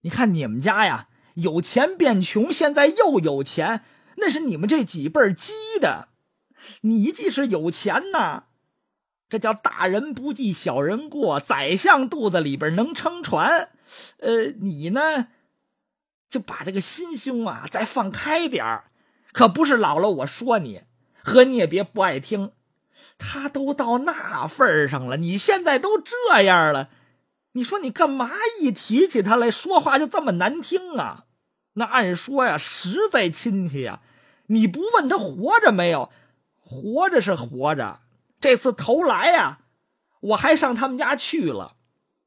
你看你们家呀，有钱变穷，现在又有钱，那是你们这几辈积的。你即使有钱呐。这叫大人不计小人过，宰相肚子里边能撑船。呃，你呢就把这个心胸啊再放开点儿，可不是老了我说你和你也别不爱听。他都到那份上了，你现在都这样了，你说你干嘛一提起他来说话就这么难听啊？那按说呀，实在亲戚呀，你不问他活着没有，活着是活着。这次头来呀，我还上他们家去了。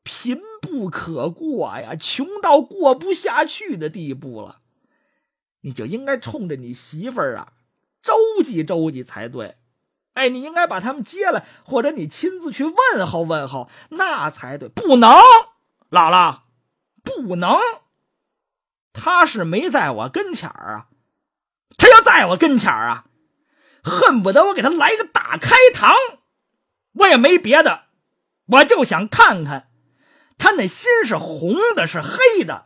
贫不可过呀，穷到过不下去的地步了，你就应该冲着你媳妇儿啊，周济周济才对。哎，你应该把他们接来，或者你亲自去问候问候，那才对。不能，姥姥，不能。他是没在我跟前儿啊，他要在我跟前儿啊。恨不得我给他来个大开膛，我也没别的，我就想看看他那心是红的，是黑的，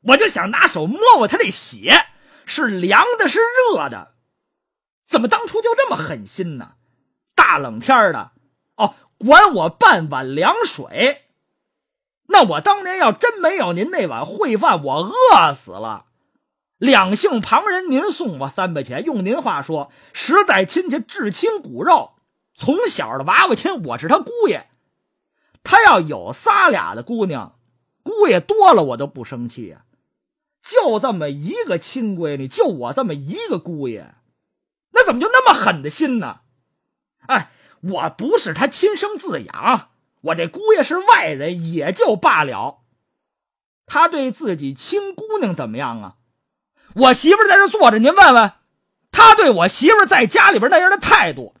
我就想拿手摸摸他这血是凉的，是热的，怎么当初就这么狠心呢？大冷天的，哦，管我半碗凉水，那我当年要真没有您那碗烩饭，我饿死了。两姓旁人，您送我三百钱，用您话说，十代亲戚至亲骨肉，从小的娃娃亲，我是他姑爷。他要有仨俩的姑娘，姑爷多了我都不生气啊。就这么一个亲闺女，就我这么一个姑爷，那怎么就那么狠的心呢？哎，我不是他亲生自养，我这姑爷是外人，也就罢了。他对自己亲姑娘怎么样啊？我媳妇在这坐着，您问问，他对我媳妇在家里边那样的态度，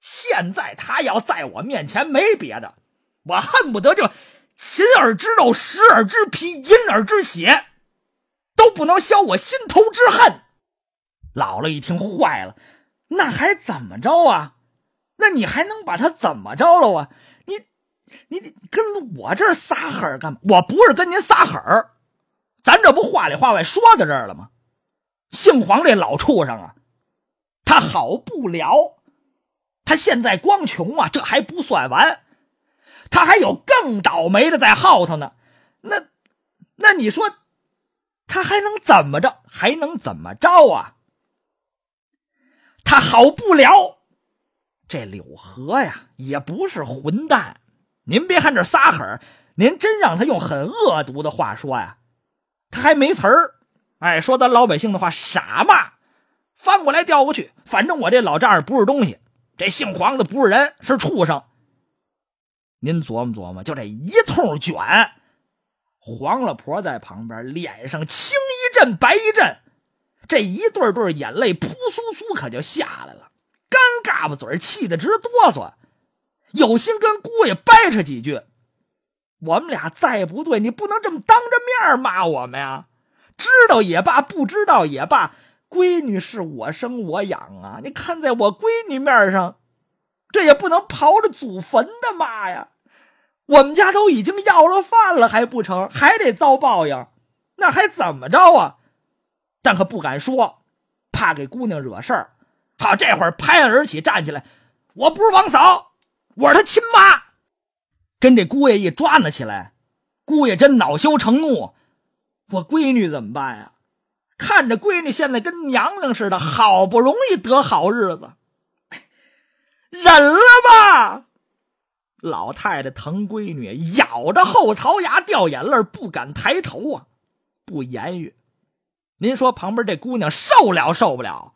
现在他要在我面前没别的，我恨不得就，擒耳之肉，食耳之皮，饮耳之血，都不能消我心头之恨。姥姥一听坏了，那还怎么着啊？那你还能把他怎么着了啊？你你跟我这撒狠干嘛？我不是跟您撒狠儿。咱这不话里话外说到这儿了吗？姓黄这老畜生啊，他好不了。他现在光穷啊，这还不算完，他还有更倒霉的在后头呢。那那你说他还能怎么着？还能怎么着啊？他好不了。这柳河呀，也不是混蛋。您别看这撒狠您真让他用很恶毒的话说呀。他还没词儿，哎，说咱老百姓的话，傻嘛，翻过来调过去，反正我这老丈人不是东西，这姓黄的不是人，是畜生。您琢磨琢磨，就这一通卷，黄了婆在旁边，脸上青一阵白一阵，这一对对眼泪扑簌簌可就下来了，干嘎巴嘴，气得直哆嗦，有心跟姑爷掰扯几句。我们俩再不对，你不能这么当着面骂我们呀！知道也罢，不知道也罢，闺女是我生我养啊！你看在我闺女面上，这也不能刨着祖坟的骂呀！我们家都已经要了饭了还不成，还得遭报应，那还怎么着啊？但可不敢说，怕给姑娘惹事儿。好，这会儿拍案而起，站起来，我不是王嫂，我是他亲妈。跟这姑爷一抓了起来，姑爷真恼羞成怒。我闺女怎么办呀？看着闺女现在跟娘娘似的，好不容易得好日子，忍了吧。老太太疼闺女，咬着后槽牙，掉眼泪，不敢抬头啊，不言语。您说旁边这姑娘受了受不了？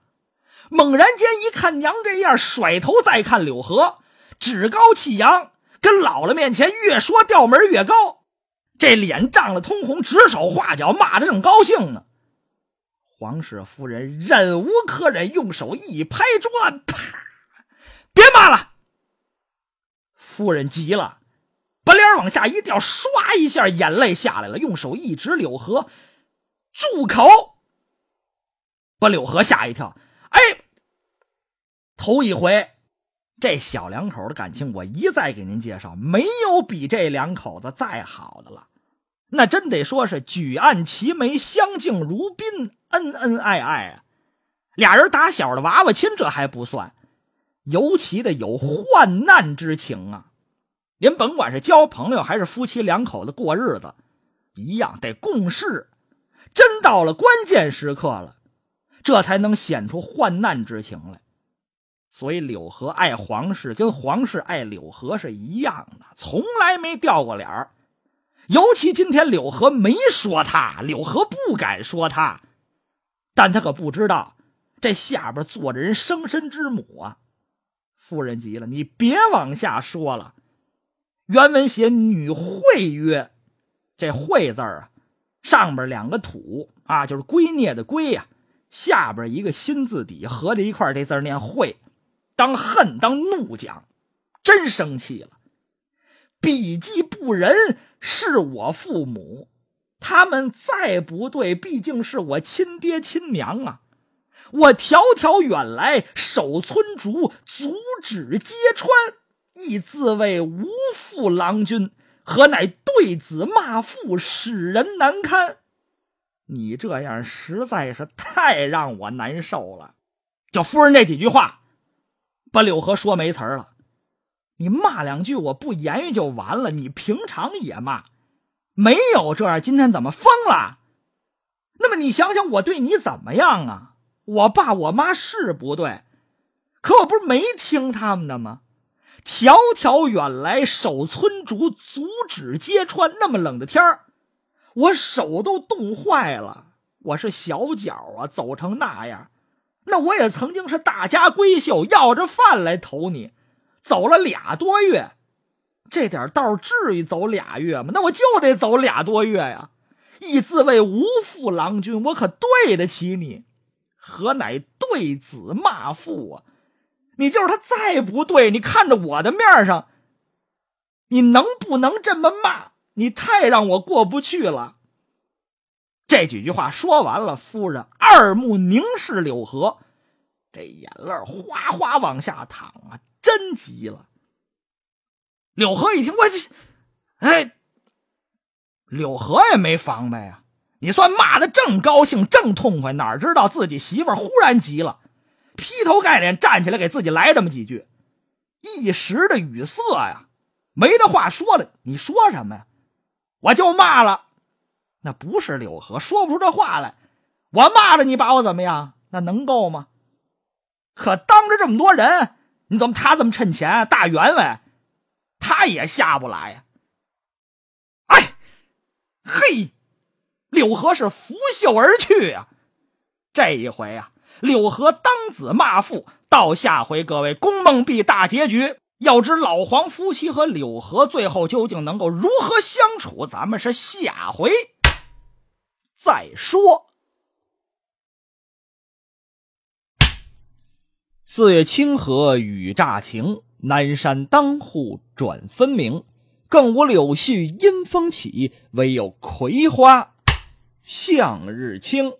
猛然间一看娘这样，甩头再看柳河，趾高气扬。跟姥姥面前越说调门越高，这脸涨得通红，指手画脚骂得正高兴呢。皇室夫人忍无可忍，用手一拍桌，啪！别骂了。夫人急了，把脸往下一掉，唰一下眼泪下来了，用手一指柳河，住口！把柳河吓一跳，哎，头一回。这小两口的感情，我一再给您介绍，没有比这两口子再好的了。那真得说是举案齐眉，相敬如宾，恩恩爱爱啊。俩人打小的娃娃亲，这还不算，尤其的有患难之情啊。您甭管是交朋友还是夫妻两口子过日子，一样得共事。真到了关键时刻了，这才能显出患难之情来。所以柳河爱皇室，跟皇室爱柳河是一样的，从来没掉过脸儿。尤其今天柳河没说他，柳河不敢说他，但他可不知道这下边坐着人生身之母啊。夫人急了，你别往下说了。原文写“女惠曰”，这“惠”字儿啊，上边两个土啊，就是龟涅的龟呀，下边一个心字底，合在一块这字念惠。当恨当怒讲，真生气了。笔己不仁是我父母，他们再不对，毕竟是我亲爹亲娘啊！我迢迢远来守村竹，阻止揭穿，亦自谓无父郎君。何乃对子骂父，使人难堪？你这样实在是太让我难受了。就夫人这几句话。把柳河说没词儿了，你骂两句我不言语就完了。你平常也骂，没有这样，今天怎么疯了？那么你想想，我对你怎么样啊？我爸我妈是不对，可我不是没听他们的吗？迢迢远来守村竹，阻止揭穿。那么冷的天儿，我手都冻坏了，我是小脚啊，走成那样。那我也曾经是大家闺秀，要着饭来投你，走了俩多月，这点道至于走俩月吗？那我就得走俩多月呀！以自谓无父郎君，我可对得起你，何乃对子骂父啊？你就是他再不对，你看着我的面上，你能不能这么骂？你太让我过不去了。这几句话说完了，夫人二目凝视柳河，这眼泪哗哗往下淌啊，真急了。柳河一听，我这，哎，柳河也没防备啊，你算骂的正高兴，正痛快，哪知道自己媳妇忽然急了，劈头盖脸站起来给自己来这么几句，一时的语塞呀，没的话说了，你说什么呀？我就骂了。那不是柳河，说不出这话来。我骂了你，把我怎么样？那能够吗？可当着这么多人，你怎么他这么趁钱大员外，他也下不来呀？哎，嘿，柳河是拂袖而去啊！这一回啊，柳河当子骂父，到下回各位公梦必大结局，要知老黄夫妻和柳河最后究竟能够如何相处，咱们是下回。再说，四月清河雨乍晴，南山当户转分明。更无柳絮因风起，唯有葵花向日倾。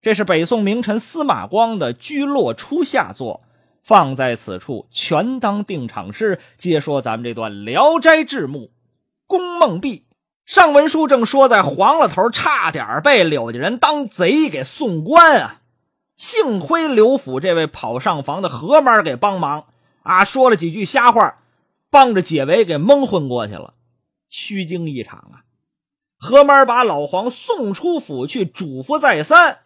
这是北宋名臣司马光的《居洛初夏作》，放在此处全当定场诗。接说咱们这段《聊斋志目》宫梦碧。上文书正说，在黄老头差点被柳家人当贼给送官啊，幸亏刘府这位跑上房的何妈给帮忙啊，说了几句瞎话，帮着解围，给蒙混过去了，虚惊一场啊。何妈把老黄送出府去，嘱咐再三，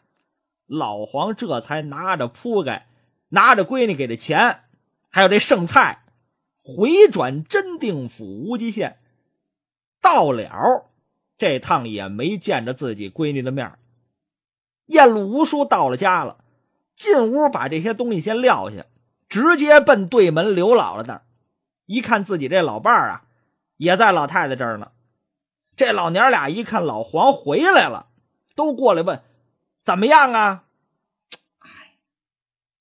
老黄这才拿着铺盖，拿着闺女给的钱，还有这剩菜，回转真定府无极县。到了这趟也没见着自己闺女的面儿，燕路无书到了家了，进屋把这些东西先撂下，直接奔对门刘姥姥那儿。一看自己这老伴儿啊，也在老太太这儿呢。这老娘俩一看老黄回来了，都过来问怎么样啊？哎，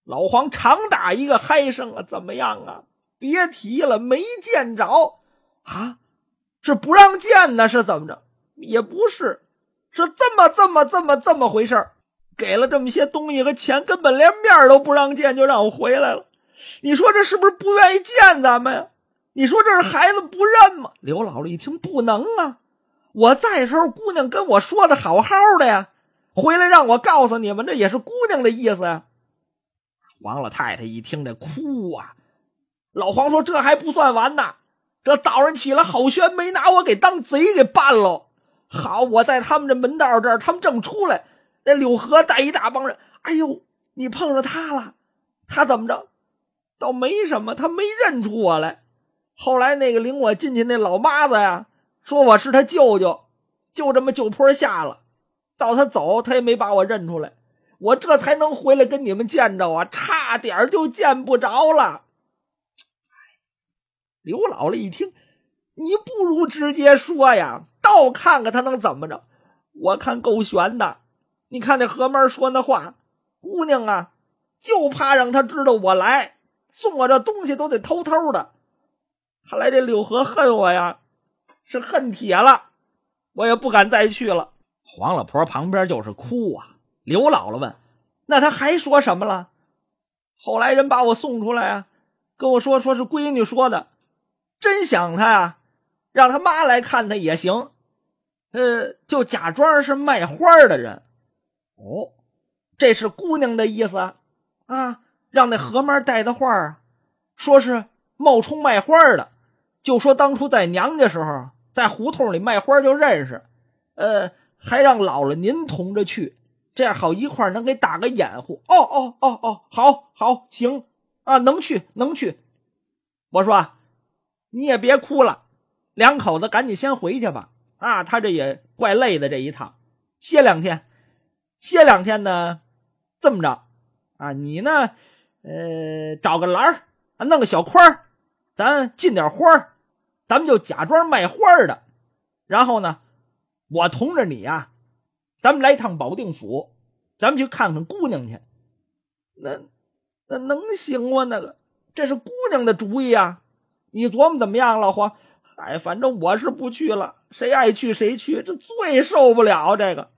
老黄长打一个嗨声啊，怎么样啊？别提了，没见着啊。是不让见呢，是怎么着？也不是，是这么这么这么这么回事儿。给了这么些东西和钱，根本连面都不让见，就让我回来了。你说这是不是不愿意见咱们呀？你说这是孩子不认吗？刘姥姥一听，不能啊！我在时候，姑娘跟我说的好好的呀，回来让我告诉你们，这也是姑娘的意思呀。王老太太一听，这哭啊！老黄说，这还不算完呢。这早上起来，郝轩没拿我给当贼给办喽。好，我在他们这门道这儿，他们正出来，那柳河带一大帮人。哎呦，你碰上他了，他怎么着？倒没什么，他没认出我来。后来那个领我进去那老妈子呀，说我是他舅舅，就这么就坡下了。到他走，他也没把我认出来。我这才能回来跟你们见着啊，差点就见不着了。刘姥姥一听，你不如直接说呀，倒看看他能怎么着？我看够悬的。你看那何妈说那话，姑娘啊，就怕让他知道我来送我这东西，都得偷偷的。看来这柳河恨我呀，是恨铁了。我也不敢再去了。黄老婆旁边就是哭啊。刘姥姥问：“那他还说什么了？”后来人把我送出来啊，跟我说说是闺女说的。真想他呀，让他妈来看他也行。呃，就假装是卖花的人。哦，这是姑娘的意思啊，让那何妈带的话啊，说是冒充卖花的，就说当初在娘家时候，在胡同里卖花就认识。呃，还让姥姥您同着去，这样好一块能给打个掩护。哦哦哦哦，好，好，行啊，能去能去。我说。你也别哭了，两口子赶紧先回去吧。啊，他这也怪累的这一趟，歇两天，歇两天呢。这么着啊，你呢，呃，找个篮弄个小筐，咱进点花咱们就假装卖花的。然后呢，我同着你呀，咱们来趟保定府，咱们去看看姑娘去。那那能行吗？那个，这是姑娘的主意啊。你琢磨怎么样老黄？嗨，反正我是不去了，谁爱去谁去，这最受不了这个。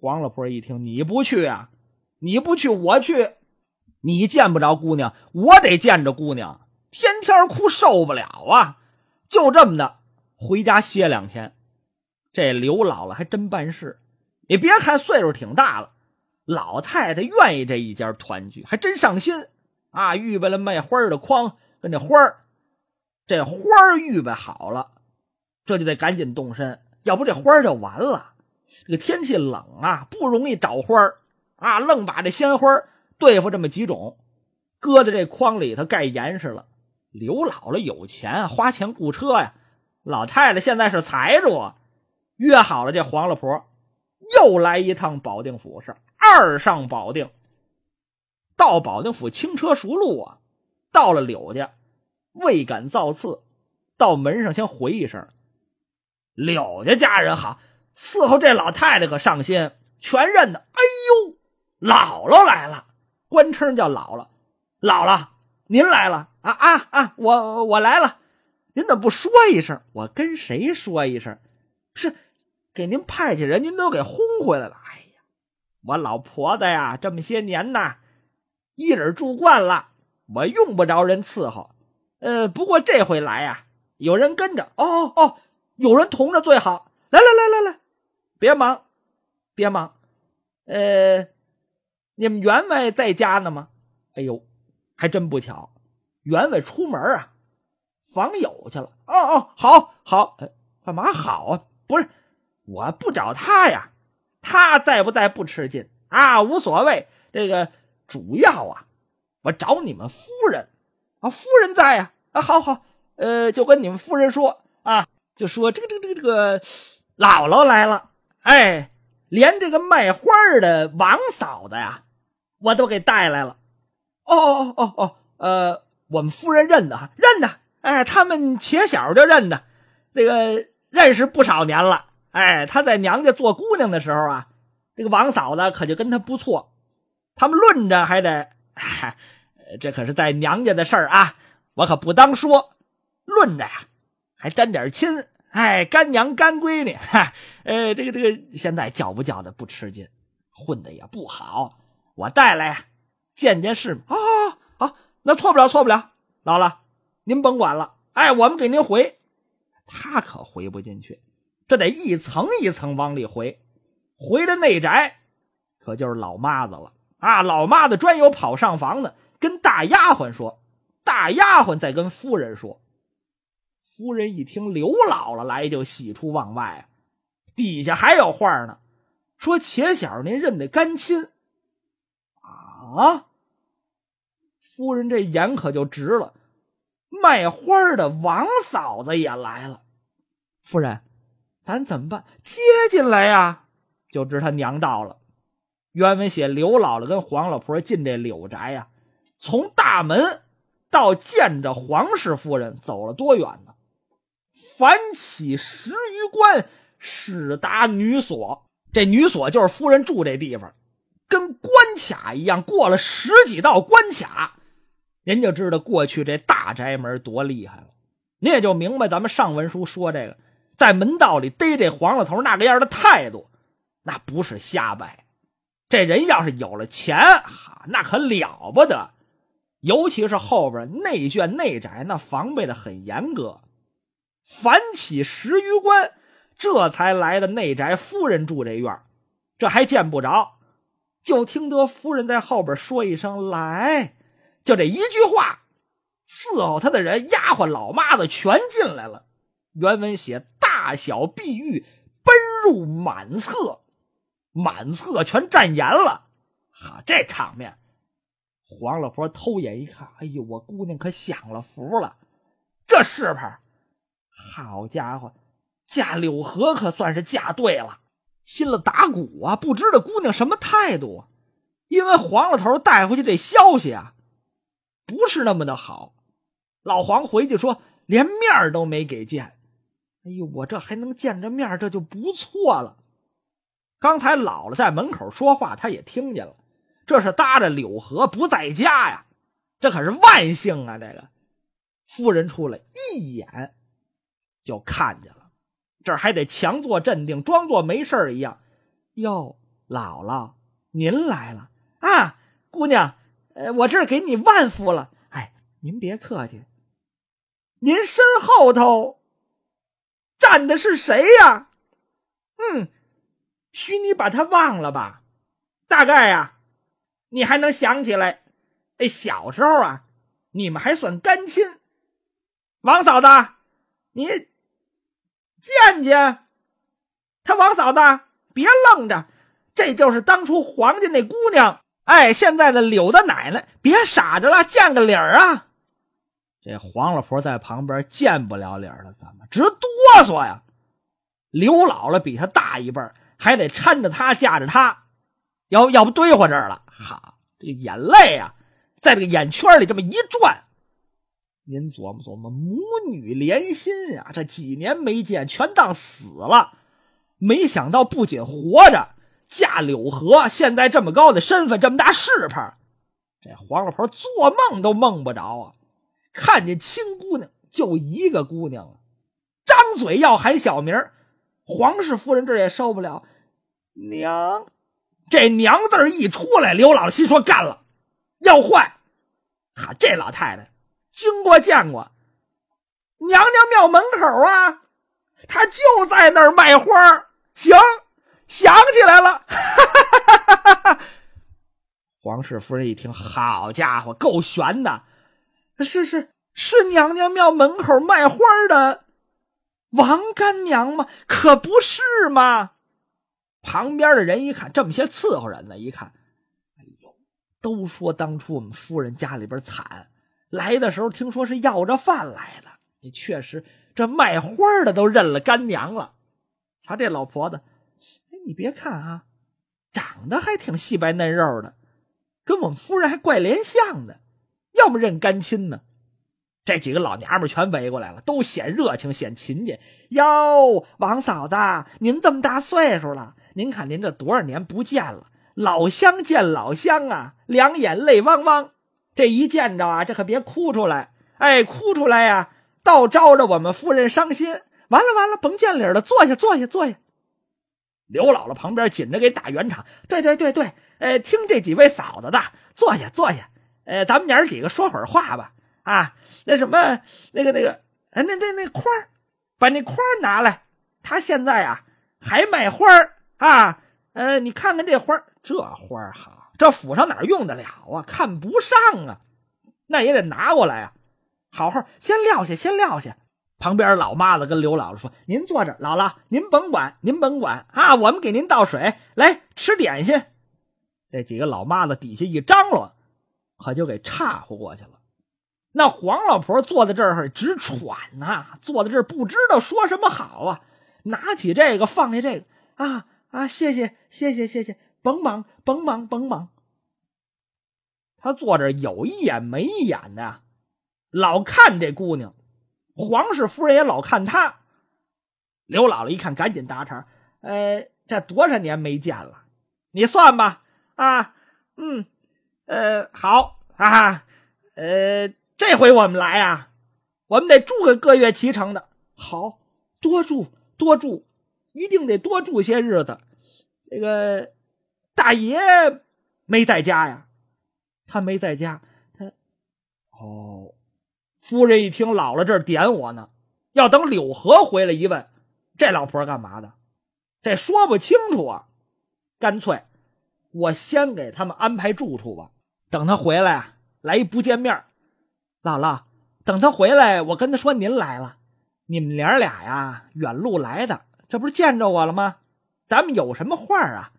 黄老婆一听你不去啊，你不去我去，你见不着姑娘，我得见着姑娘，天天哭受不了啊！就这么的，回家歇两天。这刘姥姥还真办事，你别看岁数挺大了，老太太愿意这一家团聚，还真上心啊，预备了卖花的筐跟这花这花预备好了，这就得赶紧动身，要不这花就完了。这个天气冷啊，不容易找花啊，愣把这鲜花对付这么几种，搁在这筐里头盖严实了。刘姥姥有钱，花钱雇车呀。老太太现在是财主，约好了这黄老婆又来一趟保定府，是二上保定。到保定府轻车熟路啊，到了柳家。未敢造次，到门上先回一声：“柳家家人好，伺候这老太太可上心，全认得。”哎呦，姥姥来了，官称叫姥姥，姥姥您来了啊啊啊！我我来了，您怎么不说一声？我跟谁说一声？是给您派去人，您都给轰回来了。哎呀，我老婆子呀，这么些年呐，一人住惯了，我用不着人伺候。呃，不过这回来呀，有人跟着哦哦哦，有人同着最好。来来来来来，别忙，别忙。呃，你们员外在家呢吗？哎呦，还真不巧，员外出门啊，访友去了。哦哦，好好，干嘛好啊？不是，我不找他呀，他在不在不吃劲啊，无所谓。这个主要啊，我找你们夫人啊，夫人在啊。啊，好好，呃，就跟你们夫人说啊，就说这个这个这个这个姥姥来了，哎，连这个卖花的王嫂子呀，我都给带来了。哦哦哦哦，呃，我们夫人认得哈，认得，哎，他们且小就认得，这个认识不少年了，哎，她在娘家做姑娘的时候啊，这个王嫂子可就跟她不错，他们论着还得，这可是在娘家的事儿啊。我可不当说，论着呀，还沾点亲，哎，干娘干闺女，哈，呃，这个这个，现在叫不叫的不吃劲，混的也不好，我带来呀，见见世面啊，好，那错不了错不了，姥姥您甭管了，哎，我们给您回，他可回不进去，这得一层一层往里回，回了内宅，可就是老妈子了啊，老妈子专有跑上房的，跟大丫鬟说。大丫鬟在跟夫人说：“夫人一听刘姥姥来，就喜出望外。底下还有话呢，说且小您认得干亲啊。”夫人这眼可就直了。卖花的王嫂子也来了。夫人，咱怎么办？接进来呀？就知他娘到了。原文写刘姥姥跟黄老婆进这柳宅呀，从大门。到见着黄氏夫人走了多远呢？凡起十余关，始达女所。这女所就是夫人住这地方，跟关卡一样。过了十几道关卡，您就知道过去这大宅门多厉害了。您也就明白咱们上文书说这个，在门道里逮这黄老头那个样的态度，那不是瞎掰。这人要是有了钱，哈，那可了不得。尤其是后边内卷内宅，那防备的很严格，反起十余关，这才来的内宅夫人住这院，这还见不着，就听得夫人在后边说一声“来”，就这一句话，伺候他的人、丫鬟、老妈子全进来了。原文写大小碧玉奔入满厕，满厕全占严了，哈，这场面。黄老婆偷眼一看，哎呦，我姑娘可享了福了，这是不是？好家伙，嫁柳河可算是嫁对了，心里打鼓啊，不知道姑娘什么态度啊。因为黄老头带回去这消息啊，不是那么的好。老黄回去说，连面都没给见。哎呦，我这还能见着面，这就不错了。刚才姥姥在门口说话，他也听见了。这是搭着柳河不在家呀，这可是万幸啊！这个夫人出来一眼就看见了，这还得强作镇定，装作没事一样。哟，姥姥，您来了啊，姑娘，呃，我这给你万福了。哎，您别客气。您身后头站的是谁呀？嗯，许你把他忘了吧，大概呀。你还能想起来？哎，小时候啊，你们还算干亲。王嫂子，你见见他。王嫂子，别愣着，这就是当初黄家那姑娘，哎，现在的柳大奶奶，别傻着了，见个理儿啊。这黄老婆在旁边见不了脸了，怎么直哆嗦呀？刘姥姥比她大一辈还得搀着她，架着她。要要不堆活这儿了？哈，这眼泪啊，在这个眼圈里这么一转，您琢磨琢磨，母女连心呀，这几年没见，全当死了。没想到不仅活着，嫁柳河，现在这么高的身份，这么大势派，这黄老婆做梦都梦不着啊！看见亲姑娘，就一个姑娘了，张嘴要喊小名儿，黄氏夫人这也受不了，娘。这娘字一出来，刘老心说干了，要换。哈，这老太太经过见过娘娘庙门口啊，她就在那儿卖花。行，想起来了，哈哈哈哈哈哈！黄氏夫人一听，好家伙，够悬的，是是是，娘娘庙门口卖花的王干娘吗？可不是吗？旁边的人一看，这么些伺候人呢。一看，哎呦，都说当初我们夫人家里边惨，来的时候听说是要着饭来的。也确实，这卖花的都认了干娘了。瞧这老婆子，哎，你别看啊，长得还挺细白嫩肉的，跟我们夫人还怪连像的，要么认干亲呢？这几个老娘们全围过来了，都显热情，显勤俭。哟，王嫂子，您这么大岁数了。您看，您这多少年不见了，老乡见老乡啊，两眼泪汪汪。这一见着啊，这可别哭出来，哎，哭出来呀，倒招着我们夫人伤心。完了完了，甭见礼了，坐下坐下坐下。刘姥姥旁边紧着给打圆场，对对对对，呃，听这几位嫂子的，坐下坐下，呃，咱们娘儿几个说会儿话吧啊。那什么，那个那个，哎，那那那筐，儿，把那筐儿拿来。他现在啊，还卖花儿。啊，呃，你看看这花，这花好，这府上哪用得了啊？看不上啊，那也得拿过来啊，好好先撂下，先撂下。旁边老妈子跟刘姥姥说：“您坐着，姥姥，您甭管，您甭管啊，我们给您倒水，来吃点心。”这几个老妈子底下一张罗，可就给岔乎过去了。那黄老婆坐在这儿直喘呐，坐在这儿不知道说什么好啊，拿起这个放下这个啊。啊，谢谢谢谢谢谢，甭忙甭忙甭忙。他坐着有一眼没一眼的，老看这姑娘。皇室夫人也老看她。刘姥姥一看，赶紧搭茬呃，这多少年没见了，你算吧啊？嗯，呃，好啊，呃，这回我们来啊，我们得住个个月齐城的，好多住多住。”一定得多住些日子。这个大爷没在家呀？他没在家。他哦，夫人一听，姥姥这点我呢。要等柳河回来一问，这老婆干嘛的？这说不清楚啊。干脆我先给他们安排住处吧。等他回来啊，来不见面。姥姥，等他回来，我跟他说您来了。你们娘俩呀，远路来的。这不是见着我了吗？咱们有什么话啊？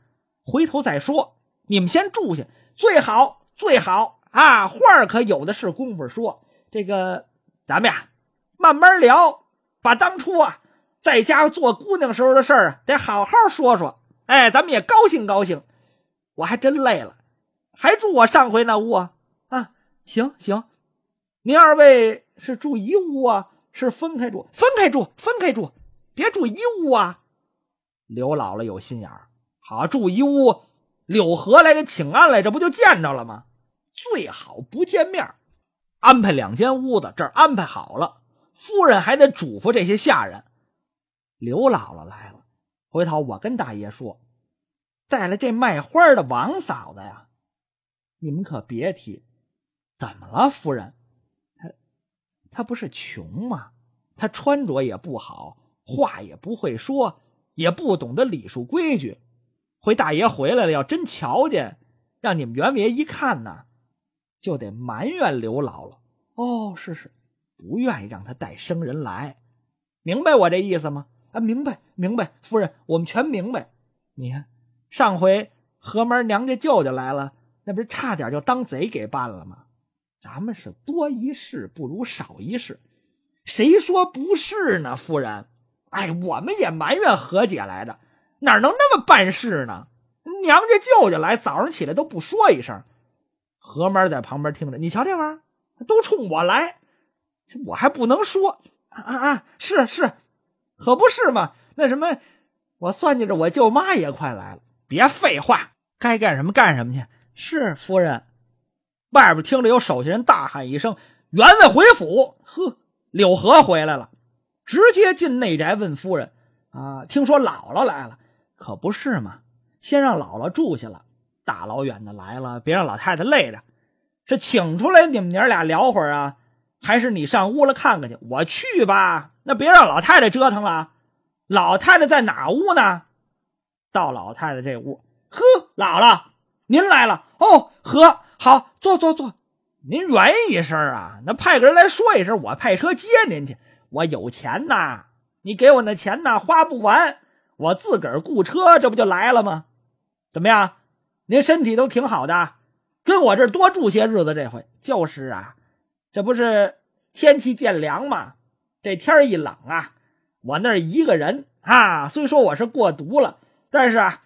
回头再说。你们先住下，最好最好啊！话可有的是功夫说。这个咱们呀，慢慢聊。把当初啊，在家做姑娘时候的事儿，得好好说说。哎，咱们也高兴高兴。我还真累了，还住我上回那屋啊？啊，行行。您二位是住一屋啊？是分开住？分开住？分开住？别住一屋啊！刘姥姥有心眼儿，好住一屋。柳河来给请安来，这不就见着了吗？最好不见面，安排两间屋子。这儿安排好了，夫人还得嘱咐这些下人。刘姥姥来了，回头我跟大爷说。带来这卖花的王嫂子呀，你们可别提。怎么了，夫人？她她不是穷吗？她穿着也不好。话也不会说，也不懂得礼数规矩。回大爷回来了，要真瞧见，让你们袁老爷一看呢，就得埋怨刘姥姥。哦，是是，不愿意让他带生人来，明白我这意思吗？啊，明白明白，夫人，我们全明白。你看，上回何门娘家舅舅来了，那不是差点就当贼给办了吗？咱们是多一事不如少一事，谁说不是呢，夫人？哎，我们也埋怨何姐来的，哪能那么办事呢？娘家舅舅来，早上起来都不说一声。何妈在旁边听着，你瞧这玩意儿，都冲我来，这我还不能说啊啊！是是，可不是嘛？那什么，我算计着我舅妈也快来了。别废话，该干什么干什么去。是夫人，外边听着有手下人大喊一声：“员外回府！”呵，柳河回来了。直接进内宅问夫人啊，听说姥姥来了，可不是嘛？先让姥姥住下了，大老远的来了，别让老太太累着。是请出来你们娘俩聊会儿啊，还是你上屋了看看去？我去吧，那别让老太太折腾了老太太在哪屋呢？到老太太这屋。呵，姥姥您来了哦，呵，好，坐坐坐，您圆一声啊，那派个人来说一声，我派车接您去。我有钱呐，你给我那钱呐，花不完。我自个儿雇车，这不就来了吗？怎么样？您身体都挺好的，跟我这儿多住些日子。这回就是啊，这不是天气渐凉吗？这天一冷啊，我那儿一个人啊，虽说我是过独了，但是啊，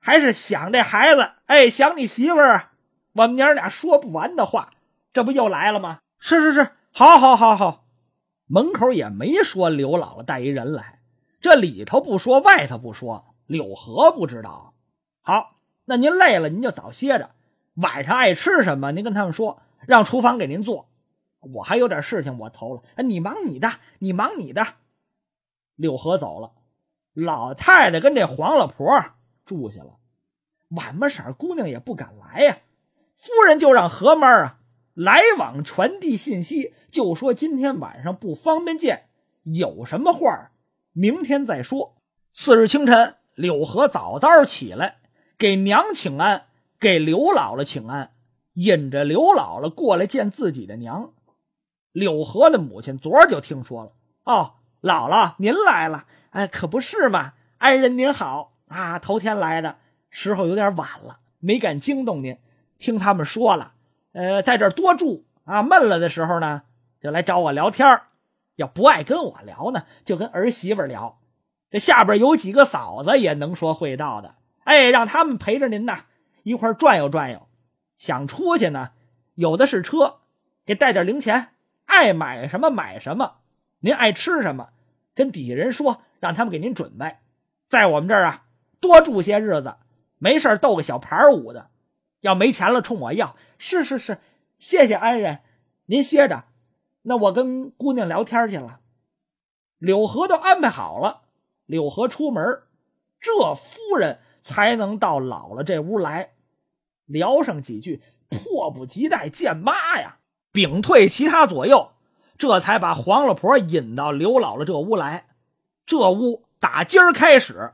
还是想这孩子，哎，想你媳妇儿，我们娘俩说不完的话，这不又来了吗？是是是，好，好，好，好。门口也没说刘姥姥带一人来，这里头不说，外头不说，柳河不知道。好，那您累了，您就早歇着。晚上爱吃什么，您跟他们说，让厨房给您做。我还有点事情，我投了。你忙你的，你忙你的。柳河走了，老太太跟这黄老婆住下了。晚八色姑娘也不敢来呀。夫人就让何妈啊。来往传递信息，就说今天晚上不方便见，有什么话明天再说。次日清晨，柳河早早起来，给娘请安，给刘姥姥请安，引着刘姥姥过来见自己的娘。柳河的母亲昨儿就听说了，哦，姥姥您来了，哎，可不是嘛，爱人您好啊，头天来的时候有点晚了，没敢惊动您，听他们说了。呃，在这儿多住啊，闷了的时候呢，就来找我聊天要不爱跟我聊呢，就跟儿媳妇聊。这下边有几个嫂子也能说会道的，哎，让他们陪着您呐，一块转悠转悠。想出去呢，有的是车，给带点零钱，爱买什么买什么。您爱吃什么，跟底下人说，让他们给您准备。在我们这儿啊，多住些日子，没事逗斗个小牌舞的。要没钱了，冲我要！是是是，谢谢恩人，您歇着。那我跟姑娘聊天去了。柳河都安排好了。柳河出门，这夫人才能到姥姥这屋来聊上几句，迫不及待见妈呀！屏退其他左右，这才把黄老婆引到刘姥姥这屋来。这屋打今儿开始，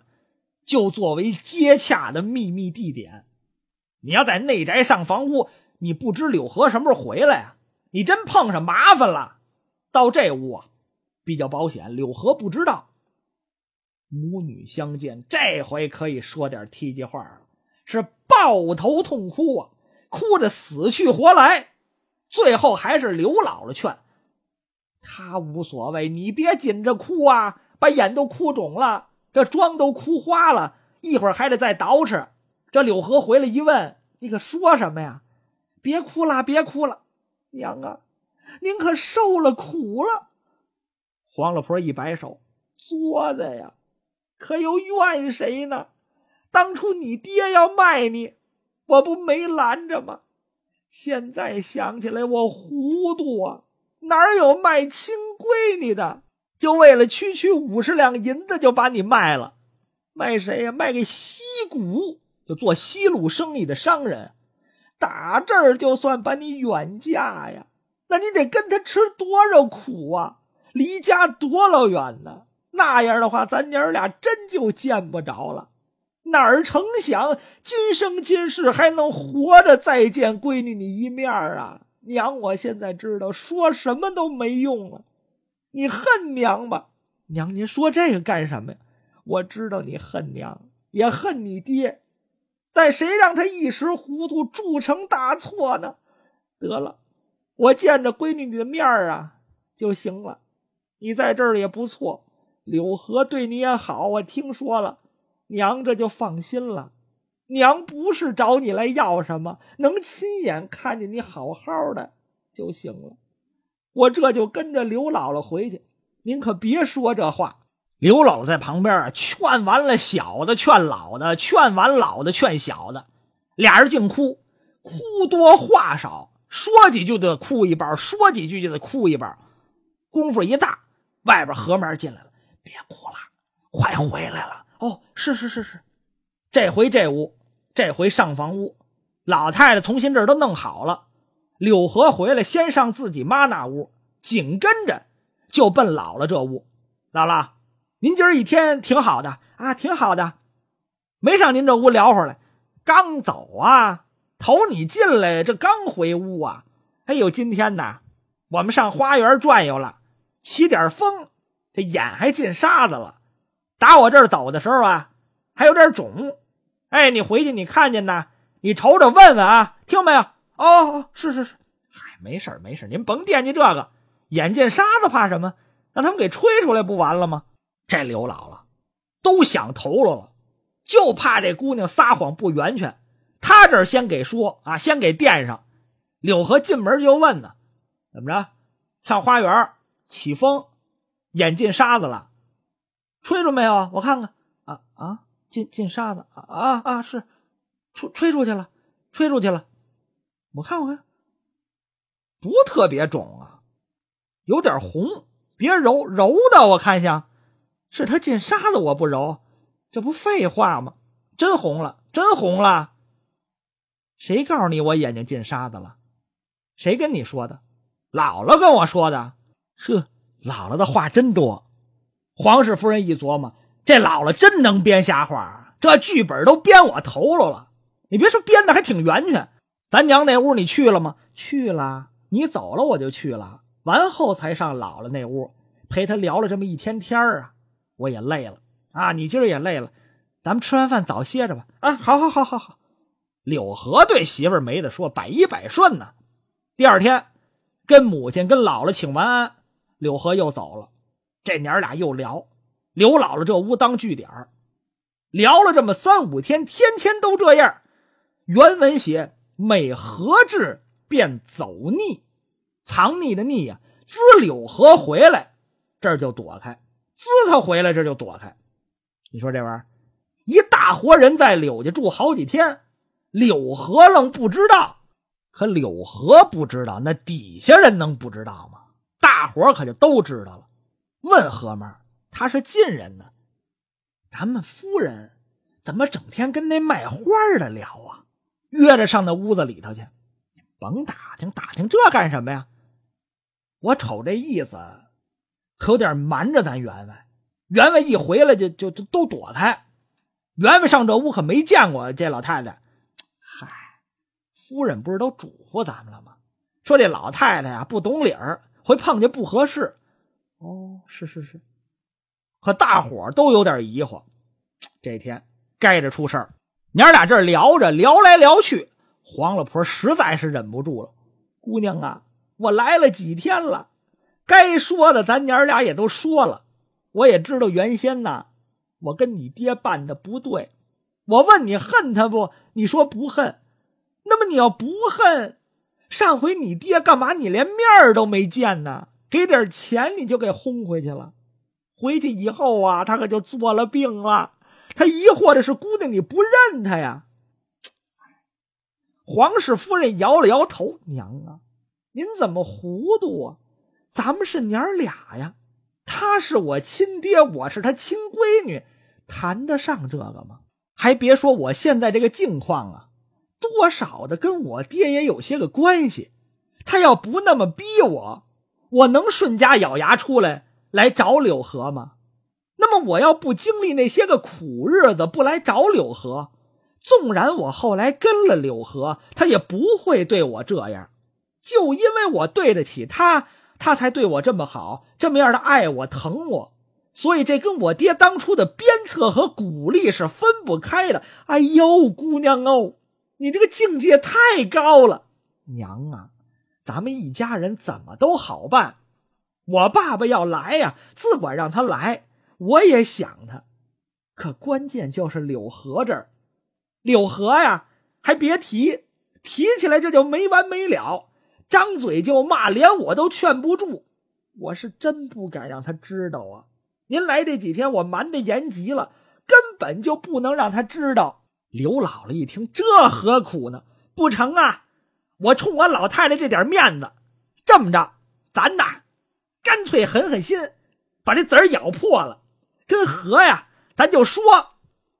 就作为接洽的秘密地点。你要在内宅上房屋，你不知柳河什么时候回来啊？你真碰上麻烦了。到这屋啊，比较保险。柳河不知道。母女相见，这回可以说点梯级话了，是抱头痛哭啊，哭的死去活来。最后还是刘姥姥劝他无所谓，你别紧着哭啊，把眼都哭肿了，这妆都哭花了，一会儿还得再捯饬。这柳河回来一问，你可说什么呀？别哭了，别哭了，娘啊，您可受了苦了。黄老婆一摆手：“作的呀，可又怨谁呢？当初你爹要卖你，我不没拦着吗？现在想起来，我糊涂啊！哪有卖亲闺女的？就为了区区五十两银子就把你卖了，卖谁呀？卖给西谷。”就做西路生意的商人，打这儿就算把你远嫁呀，那你得跟他吃多少苦啊？离家多老远呢？那样的话，咱娘俩真就见不着了。哪成想今生今世还能活着再见闺女你一面啊？娘，我现在知道说什么都没用了。你恨娘吧？娘，您说这个干什么呀？我知道你恨娘，也恨你爹。但谁让他一时糊涂铸成大错呢？得了，我见着闺女你的面啊就行了。你在这儿也不错，柳河对你也好，我听说了。娘这就放心了。娘不是找你来要什么，能亲眼看见你好好的就行了。我这就跟着刘姥姥回去。您可别说这话。刘姥姥在旁边啊，劝完了小的，劝老的，劝完老的，劝小的，俩人净哭，哭多话少，说几句就得哭一包，说几句就得哭一包，功夫一大，外边何门进来了，别哭了，快回来了哦，是是是是，这回这屋，这回上房屋，老太太从新这儿都弄好了，柳河回来先上自己妈那屋，紧跟着就奔姥姥这屋，姥姥。您今儿一天挺好的啊，挺好的，没上您这屋聊会儿来，刚走啊，头你进来这刚回屋啊，哎呦，今天呢，我们上花园转悠了，起点风，这眼还进沙子了，打我这儿走的时候啊，还有点肿，哎，你回去你看见呢，你瞅瞅问问啊，听没有？哦哦，是是是，嗨，没事没事，您甭惦记这个，眼见沙子怕什么？让他们给吹出来不完了吗？这刘姥姥都想头了了，就怕这姑娘撒谎不圆全。她这先给说啊，先给垫上。柳河进门就问呢，怎么着？上花园起风，眼进沙子了，吹着没有？我看看啊啊，进进沙子啊啊是，吹吹出去了，吹出去了。我看我看，不特别肿啊，有点红，别揉揉的，我看一下。是他进沙子，我不揉，这不废话吗？真红了，真红了！谁告诉你我眼睛进沙子了？谁跟你说的？姥姥跟我说的。呵，姥姥的话真多。皇室夫人一琢磨，这姥姥真能编瞎话，这剧本都编我头了了。你别说编的还挺圆全。咱娘那屋你去了吗？去了。你走了，我就去了。完后才上姥姥那屋陪她聊了这么一天天啊。我也累了啊！你今儿也累了，咱们吃完饭早歇着吧。啊，好，好，好，好，好。柳河对媳妇儿没得说，百依百顺呢。第二天跟母亲、跟姥姥请完安，柳河又走了。这娘俩又聊，刘姥姥这屋当据点，聊了这么三五天，天天都这样。原文写：每何至便走腻”，藏匿的匿呀。自柳河回来，这就躲开。呲他回来这就躲开，你说这玩意儿，一大活人在柳家住好几天，柳河愣不知道，可柳河不知道，那底下人能不知道吗？大伙可就都知道了。问何妈，他是晋人呢，咱们夫人怎么整天跟那卖花的聊啊？约着上那屋子里头去，甭打听打听，这干什么呀？我瞅这意思。可有点瞒着咱员外，员外一回来就就都躲开。员外上这屋可没见过这老太太。嗨，夫人不是都嘱咐咱们了吗？说这老太太呀不懂理儿，会碰见不合适。哦，是是是，可大伙都有点疑惑。这天该着出事儿，娘俩这聊着聊来聊去，黄老婆实在是忍不住了。姑娘啊，我来了几天了。该说的咱娘俩也都说了，我也知道原先呢，我跟你爹办的不对。我问你恨他不？你说不恨。那么你要不恨，上回你爹干嘛？你连面儿都没见呢，给点钱你就给轰回去了。回去以后啊，他可就做了病了。他疑惑的是姑娘你不认他呀。皇室夫人摇了摇头：“娘啊，您怎么糊涂啊？”咱们是娘儿俩呀，他是我亲爹，我是他亲闺女，谈得上这个吗？还别说我现在这个境况啊，多少的跟我爹也有些个关系。他要不那么逼我，我能顺家咬牙出来来找柳河吗？那么我要不经历那些个苦日子，不来找柳河，纵然我后来跟了柳河，他也不会对我这样。就因为我对得起他。他才对我这么好，这么样的爱我、疼我，所以这跟我爹当初的鞭策和鼓励是分不开的。哎呦，姑娘哦，你这个境界太高了！娘啊，咱们一家人怎么都好办。我爸爸要来呀，自管让他来。我也想他，可关键就是柳河这儿。柳河呀，还别提，提起来这就没完没了。张嘴就骂，连我都劝不住。我是真不敢让他知道啊！您来这几天，我瞒得严极了，根本就不能让他知道。刘姥姥一听，这何苦呢？不成啊！我冲我老太太这点面子，这么着，咱呐，干脆狠狠心，把这籽儿咬破了，跟何呀，咱就说，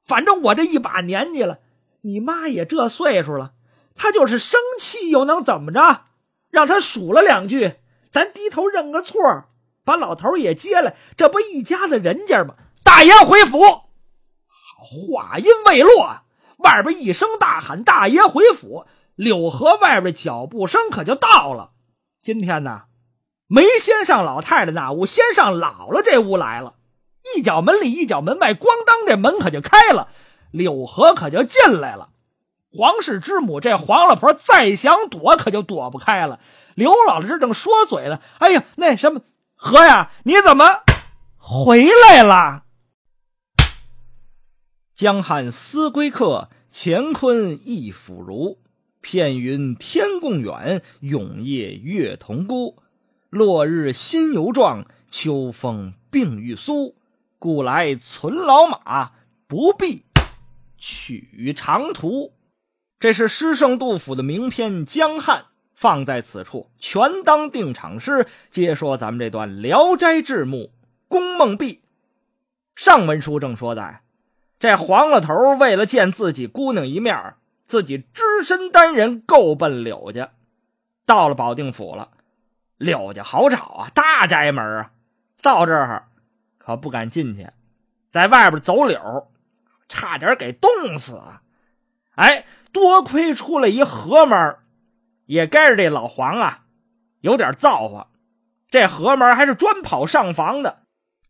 反正我这一把年纪了，你妈也这岁数了，她就是生气又能怎么着？让他数了两句，咱低头认个错，把老头也接来，这不一家子人家吗？大爷回府。好话音未落，外边一声大喊：“大爷回府！”柳河外边脚步声可就到了。今天呢，没先上老太太那屋，先上姥姥这屋来了。一脚门里，一脚门外，咣当，这门可就开了，柳河可就进来了。皇室之母，这黄老婆再想躲可就躲不开了。刘姥姥正说嘴呢，哎呀，那什么何呀，你怎么回来了？江汉思归客，乾坤亦腐如。片云天共远，永夜月同孤。落日心犹壮，秋风病欲苏。故来存老马，不必取长途。这是诗圣杜甫的名篇《江汉》，放在此处全当定场诗。接说咱们这段《聊斋志异》公梦碧。上文书正说在，这黄老头为了见自己姑娘一面自己只身单人够奔柳家。到了保定府了，柳家好找啊，大宅门啊。到这儿可不敢进去，在外边走柳，差点给冻死啊！哎。多亏出来一河门也该是这老黄啊，有点造化。这河门还是专跑上房的，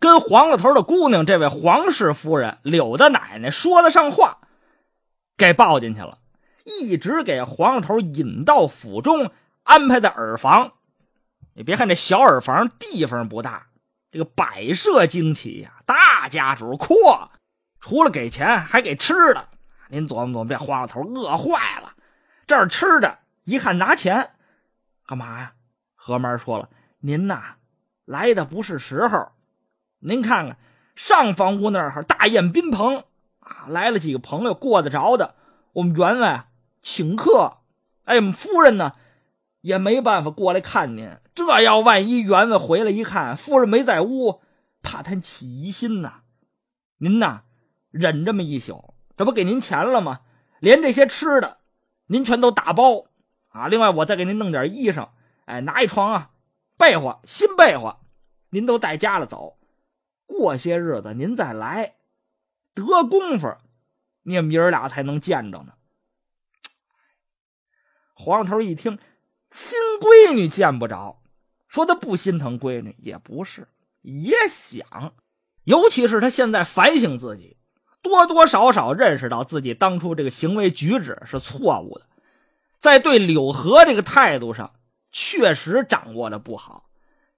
跟黄老头的姑娘这位黄氏夫人柳大奶奶说得上话，给抱进去了，一直给黄老头引到府中，安排的耳房。你别看这小耳房地方不大，这个摆设惊奇呀，大家主阔，除了给钱，还给吃的。您琢磨琢磨，别慌了头，饿坏了。这儿吃着，一看拿钱，干嘛呀？何妈说了，您呐来的不是时候。您看看上房屋那儿哈大宴宾朋啊，来了几个朋友过得着的。我们员外请客，哎，我们夫人呢也没办法过来看您。这要万一员外回来一看，夫人没在屋，怕他起疑心呐。您呐忍这么一宿。这不给您钱了吗？连这些吃的，您全都打包啊！另外，我再给您弄点衣裳，哎，拿一床啊，被窝，新被窝，您都带家了走。过些日子您再来，得功夫，你们爷儿俩才能见着呢。黄头一听，亲闺女见不着，说他不心疼闺女也不是，也想，尤其是他现在反省自己。多多少少认识到自己当初这个行为举止是错误的，在对柳河这个态度上确实掌握的不好，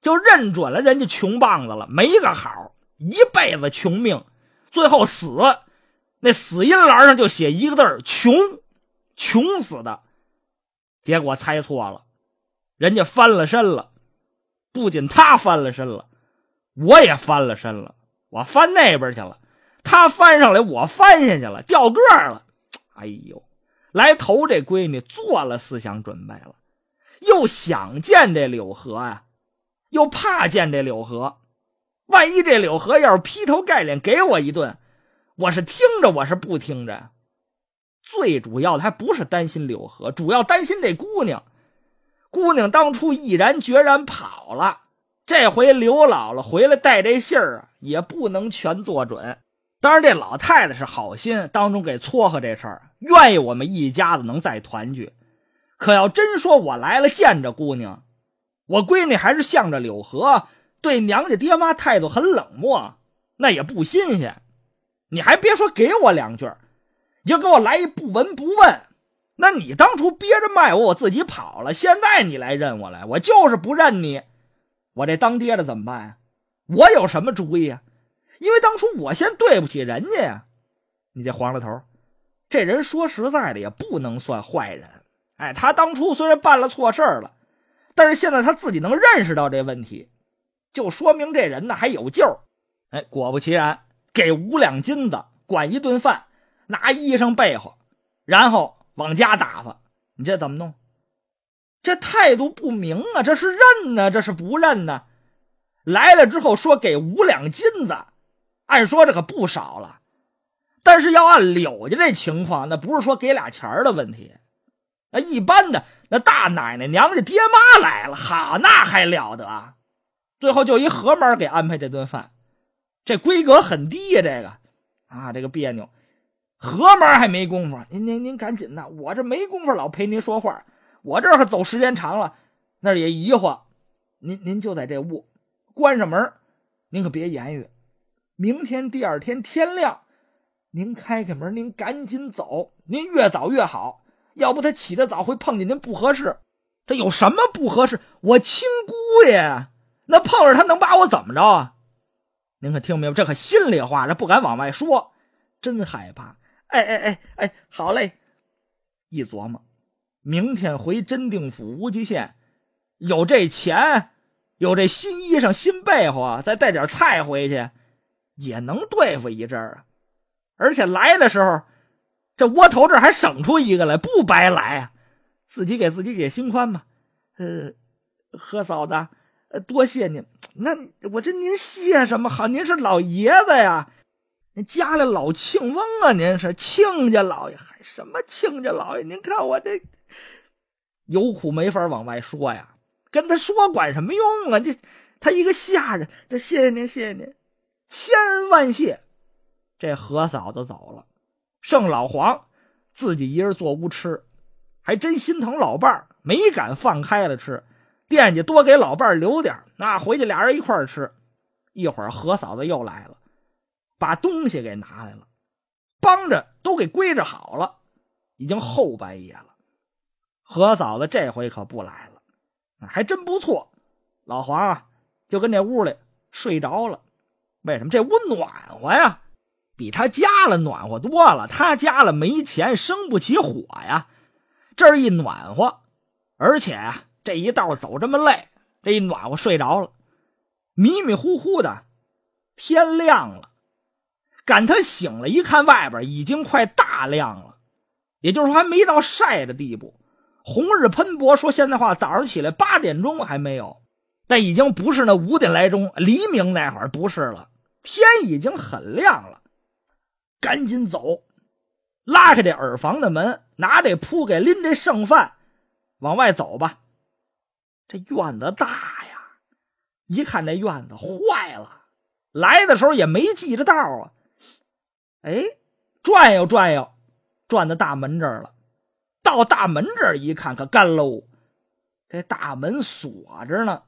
就认准了人家穷棒子了，没个好，一辈子穷命，最后死那死阴栏上就写一个字儿穷，穷死的。结果猜错了，人家翻了身了，不仅他翻了身了，我也翻了身了，我翻那边去了。他翻上来，我翻下去了，掉个儿了。哎呦，来头这闺女做了思想准备了，又想见这柳河啊，又怕见这柳河。万一这柳河要是劈头盖脸给我一顿，我是听着，我是不听着。最主要的还不是担心柳河，主要担心这姑娘。姑娘当初毅然决然跑了，这回刘姥姥回来带这信儿啊，也不能全做准。当然，这老太太是好心，当中给撮合这事儿，愿意我们一家子能再团聚。可要真说我来了见着姑娘，我闺女还是向着柳河，对娘家爹妈态度很冷漠，那也不新鲜。你还别说，给我两句，你就给我来一不闻不问。那你当初憋着卖我，我自己跑了，现在你来认我来，我就是不认你。我这当爹的怎么办呀？我有什么主意啊？因为当初我先对不起人家呀，你这黄老头，这人说实在的也不能算坏人。哎，他当初虽然办了错事儿了，但是现在他自己能认识到这问题，就说明这人呢还有救。哎，果不其然，给五两金子，管一顿饭，拿衣裳被好，然后往家打发。你这怎么弄？这态度不明啊！这是认呢，这是不认呢？来了之后说给五两金子。按说这可不少了，但是要按柳家这情况，那不是说给俩钱的问题。那一般的，那大奶奶娘家爹妈来了，好那还了得。最后就一何门给安排这顿饭，这规格很低呀，这个啊，这个别扭。何门还没工夫，您您您赶紧的，我这没工夫老陪您说话，我这走时间长了，那也疑惑。您您就在这屋，关上门，您可别言语。明天第二天天亮，您开开门，您赶紧走，您越早越好。要不他起得早会碰见您，不合适。这有什么不合适？我亲姑爷，那碰上他能把我怎么着啊？您可听明白，这可心里话，这不敢往外说，真害怕。哎哎哎哎，好嘞！一琢磨，明天回真定府无极县，有这钱，有这新衣裳、新被窝，再带点菜回去。也能对付一阵儿啊！而且来的时候，这窝头这还省出一个来，不白来啊！自己给自己给心宽吧。呃，何嫂子，多谢您。那我这您谢什么好？您是老爷子呀，您家里老庆翁啊，您是亲家老爷，还什么亲家老爷？您看我这有苦没法往外说呀，跟他说管什么用啊？这他一个下人，他谢谢您，谢谢您。千恩万谢，这何嫂子走了，剩老黄自己一人坐屋吃，还真心疼老伴儿，没敢放开了吃，惦记多给老伴儿留点那回去俩人一块儿吃。一会儿何嫂子又来了，把东西给拿来了，帮着都给归置好了。已经后半夜了，何嫂子这回可不来了，还真不错。老黄啊，就跟这屋里睡着了。为什么这屋暖和呀？比他家了暖和多了。他家了没钱，生不起火呀。这儿一暖和，而且这一道走这么累，这一暖和睡着了，迷迷糊糊的，天亮了。赶他醒了，一看外边已经快大亮了，也就是说还没到晒的地步，红日喷薄。说现在话，早上起来八点钟还没有。那已经不是那五点来钟，黎明那会儿不是了，天已经很亮了。赶紧走，拉开这耳房的门，拿这铺盖拎这剩饭，往外走吧。这院子大呀，一看这院子坏了。来的时候也没记着道啊，哎，转悠转悠，转到大门这儿了。到大门这儿一看，可干喽，这大门锁着呢。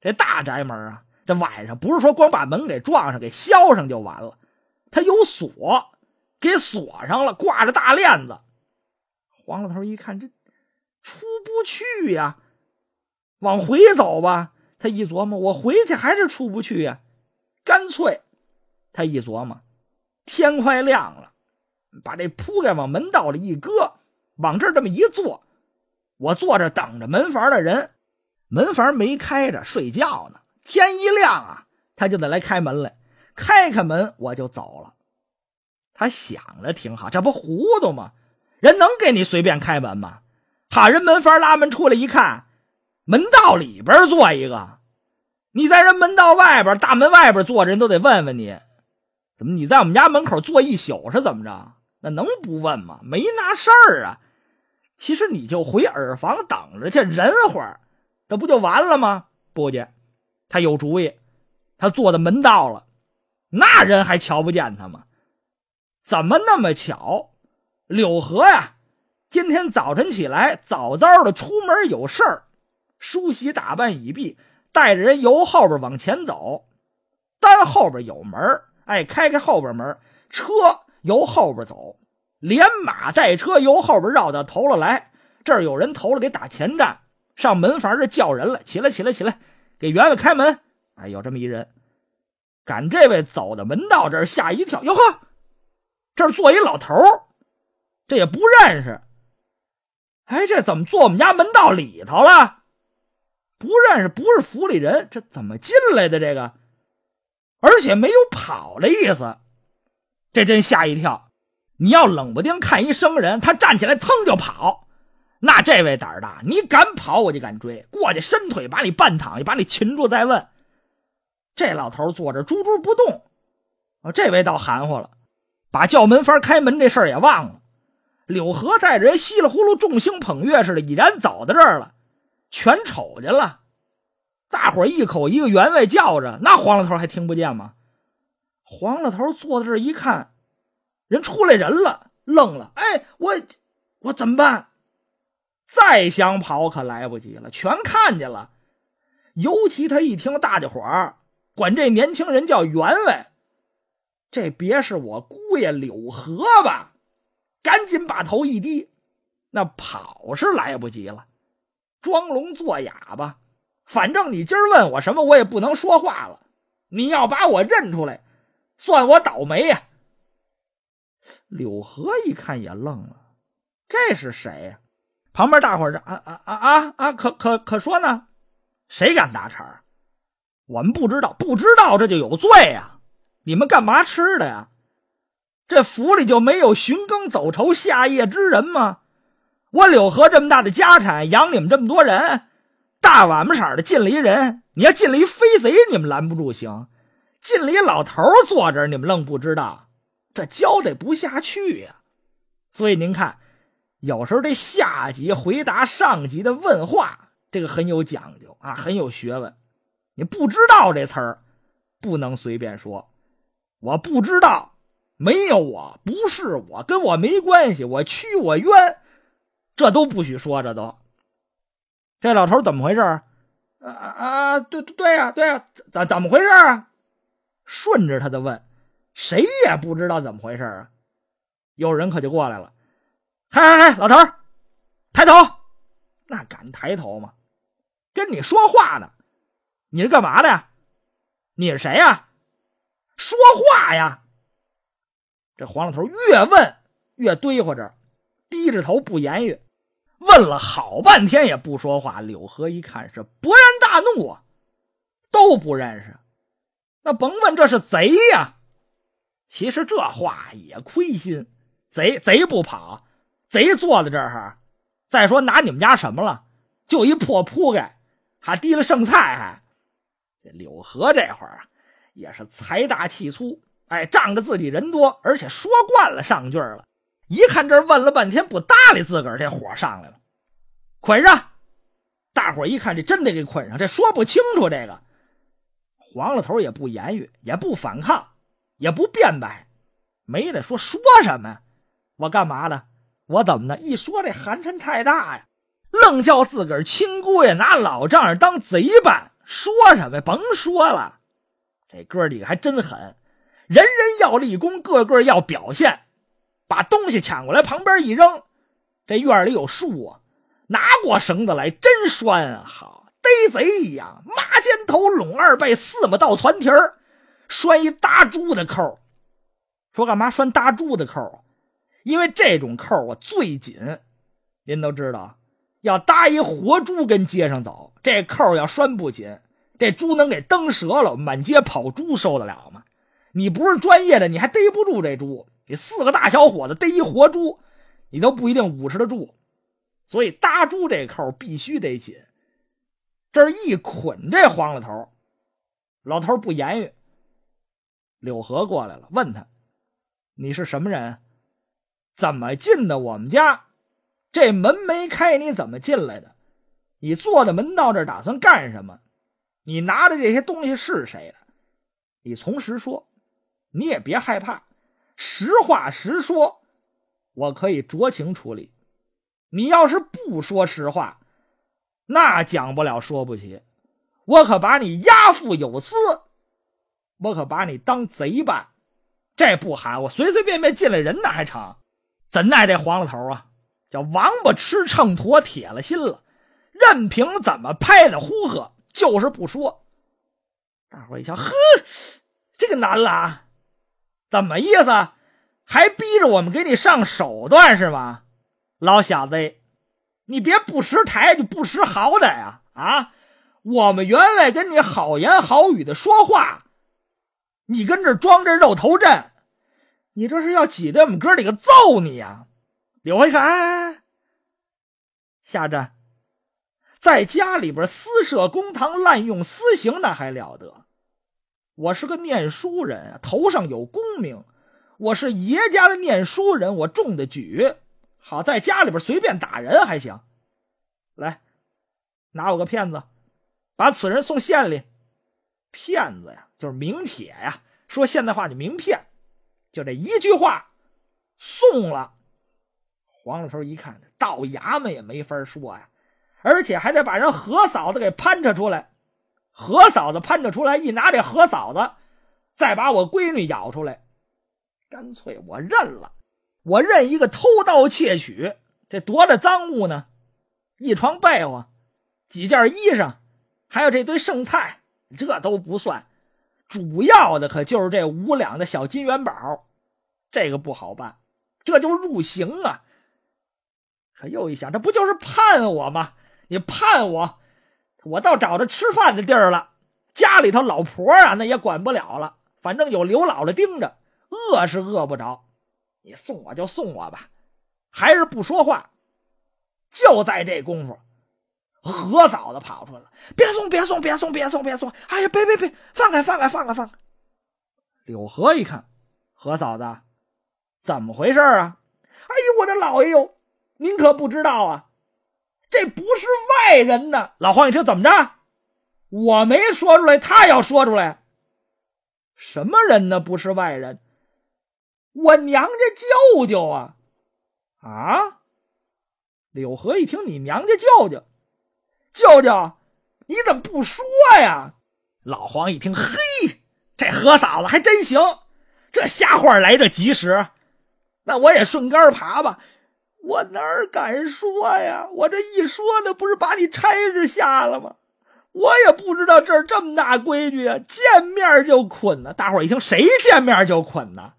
这大宅门啊，这晚上不是说光把门给撞上、给削上就完了，它有锁，给锁上了，挂着大链子。黄老头一看，这出不去呀，往回走吧。他一琢磨，我回去还是出不去呀，干脆他一琢磨，天快亮了，把这铺盖往门道里一搁，往这儿这么一坐，我坐着等着门房的人。门房没开着，睡觉呢。天一亮啊，他就得来开门来，开开门我就走了。他想的挺好，这不糊涂吗？人能给你随便开门吗？怕人门房拉门出来一看，门道里边坐一个，你在人门道外边大门外边坐着，人都得问问你怎么你在我们家门口坐一宿是怎么着？那能不问吗？没那事儿啊。其实你就回耳房等着去，忍会儿。这不就完了吗？不介，他有主意，他做的门道了，那人还瞧不见他吗？怎么那么巧？柳河呀，今天早晨起来，早早的出门有事儿，梳洗打扮已毕，带着人由后边往前走，单后边有门哎，开开后边门，车由后边走，连马带车由后边绕到头了来，这儿有人头了，给打前站。上门房这叫人了，起来起来起来，给员外开门。哎，有这么一人，赶这位走到门道这儿，吓一跳。哟呵，这儿坐一老头，这也不认识。哎，这怎么坐我们家门道里头了？不认识，不是府里人，这怎么进来的这个？而且没有跑的意思，这真吓一跳。你要冷不丁看一生人，他站起来蹭就跑。那这位胆大，你敢跑，我就敢追过去，伸腿把你绊躺，下，把你擒住，再问。这老头坐着猪猪不动。啊，这位倒含糊了，把叫门房开门这事儿也忘了。柳河带着人稀里呼噜众星捧月似的，已然走到这儿了，全瞅见了。大伙一口一个员外叫着，那黄老头还听不见吗？黄老头坐在这一看，人出来人了，愣了。哎，我我怎么办？再想跑可来不及了，全看见了。尤其他一听大家伙儿管这年轻人叫员外，这别是我姑爷柳河吧？赶紧把头一低，那跑是来不及了，装聋作哑吧。反正你今儿问我什么，我也不能说话了。你要把我认出来，算我倒霉呀。柳河一看也愣了，这是谁呀？旁边大伙儿啊啊啊啊啊，可可可说呢，谁敢搭茬？我们不知道，不知道这就有罪呀！你们干嘛吃的呀？这府里就没有寻更走仇下夜之人吗？我柳河这么大的家产，养你们这么多人，大晚上的进了一人，你要进了一飞贼，你们拦不住行？进了一老头坐这儿，你们愣不知道，这交代不下去呀！所以您看。有时候这下级回答上级的问话，这个很有讲究啊，很有学问。你不知道这词儿，不能随便说。我不知道，没有我，不是我，跟我没关系，我屈我冤，这都不许说。这都。这老头怎么回事？啊啊！对对呀，对啊，怎怎么回事啊？顺着他的问，谁也不知道怎么回事啊。有人可就过来了。嗨嗨嗨！老头，抬头，那敢抬头吗？跟你说话呢，你是干嘛的呀？你是谁呀？说话呀！这黄老头越问越堆乎着，低着头不言语，问了好半天也不说话。柳河一看是勃然大怒啊，都不认识，那甭问，这是贼呀！其实这话也亏心，贼贼不跑。贼坐在这儿，再说拿你们家什么了？就一破铺盖，还提了剩菜。还这柳河这会儿啊，也是财大气粗，哎，仗着自己人多，而且说惯了上句了。一看这问了半天不搭理自个儿，这火上来了，捆上！大伙一看这真得给捆上，这说不清楚。这个黄老头也不言语，也不反抗，也不辩白，没得说说什么？我干嘛了？我怎么的一说这寒碜太大呀，愣叫自个儿亲姑爷拿老丈人当贼办，说什么甭说了，这哥几个还真狠，人人要立功，个个要表现，把东西抢过来旁边一扔，这院里有树啊，拿过绳子来真拴啊，好逮贼一样，妈肩头拢二背，四么道团蹄儿，拴一大猪的扣，说干嘛拴大猪的扣？因为这种扣我最紧，您都知道，要搭一活猪跟街上走，这扣要拴不紧，这猪能给蹬折了。满街跑猪受得了吗？你不是专业的，你还逮不住这猪。你四个大小伙子逮一活猪，你都不一定捂持得住。所以搭猪这扣必须得紧。这一捆这黄老头，老头不言语。柳河过来了，问他：“你是什么人？”怎么进的我们家？这门没开，你怎么进来的？你坐在门道这打算干什么？你拿着这些东西是谁的？你从实说，你也别害怕，实话实说，我可以酌情处理。你要是不说实话，那讲不了，说不起，我可把你押赴有司，我可把你当贼办，这不含我，随随便便进来人那还成？怎奈这黄老头啊，叫王八吃秤砣，铁了心了，任凭怎么拍的呼喝，就是不说。大伙一瞧，呵，这个难了啊！怎么意思？还逼着我们给你上手段是吗？老小子，你别不识抬举，不识好歹啊！啊，我们员外跟你好言好语的说话，你跟这装着肉头阵。你这是要挤在我们哥几个揍你呀，刘黑哎，下着在家里边私设公堂，滥用私刑，那还了得？我是个念书人，头上有功名，我是爷家的念书人，我中的举，好在家里边随便打人还行。来，拿我个片子，把此人送县里。骗子呀，就是名帖呀，说现代话的名片。就这一句话，送了黄老头。一看到衙门也没法说呀，而且还得把人何嫂子给攀扯出来。何嫂子攀扯出来，一拿这何嫂子，再把我闺女咬出来，干脆我认了。我认一个偷盗窃取，这多大赃物呢？一床被窝，几件衣裳，还有这堆剩菜，这都不算。主要的可就是这五两的小金元宝，这个不好办，这就入刑啊！可又一想，这不就是盼我吗？你盼我，我倒找着吃饭的地儿了。家里头老婆啊，那也管不了了，反正有刘姥姥盯着，饿是饿不着。你送我就送我吧，还是不说话。就在这功夫。何嫂子跑出来了，别送，别送，别送，别送，别送！哎呀，别别别，放开，放开，放开，放开！柳河一看，何嫂子，怎么回事啊？哎呦，我的老爷哟，您可不知道啊，这不是外人呢！老黄一听，怎么着？我没说出来，他要说出来，什么人呢？不是外人，我娘家舅舅啊！啊！柳河一听，你娘家舅舅？舅舅，你怎么不说呀？老黄一听，嘿，这何嫂子还真行，这瞎话来这及时，那我也顺杆爬吧。我哪敢说呀？我这一说，那不是把你差事下了吗？我也不知道这儿这么大规矩啊，见面就捆呢。大伙一听，谁见面就捆呢？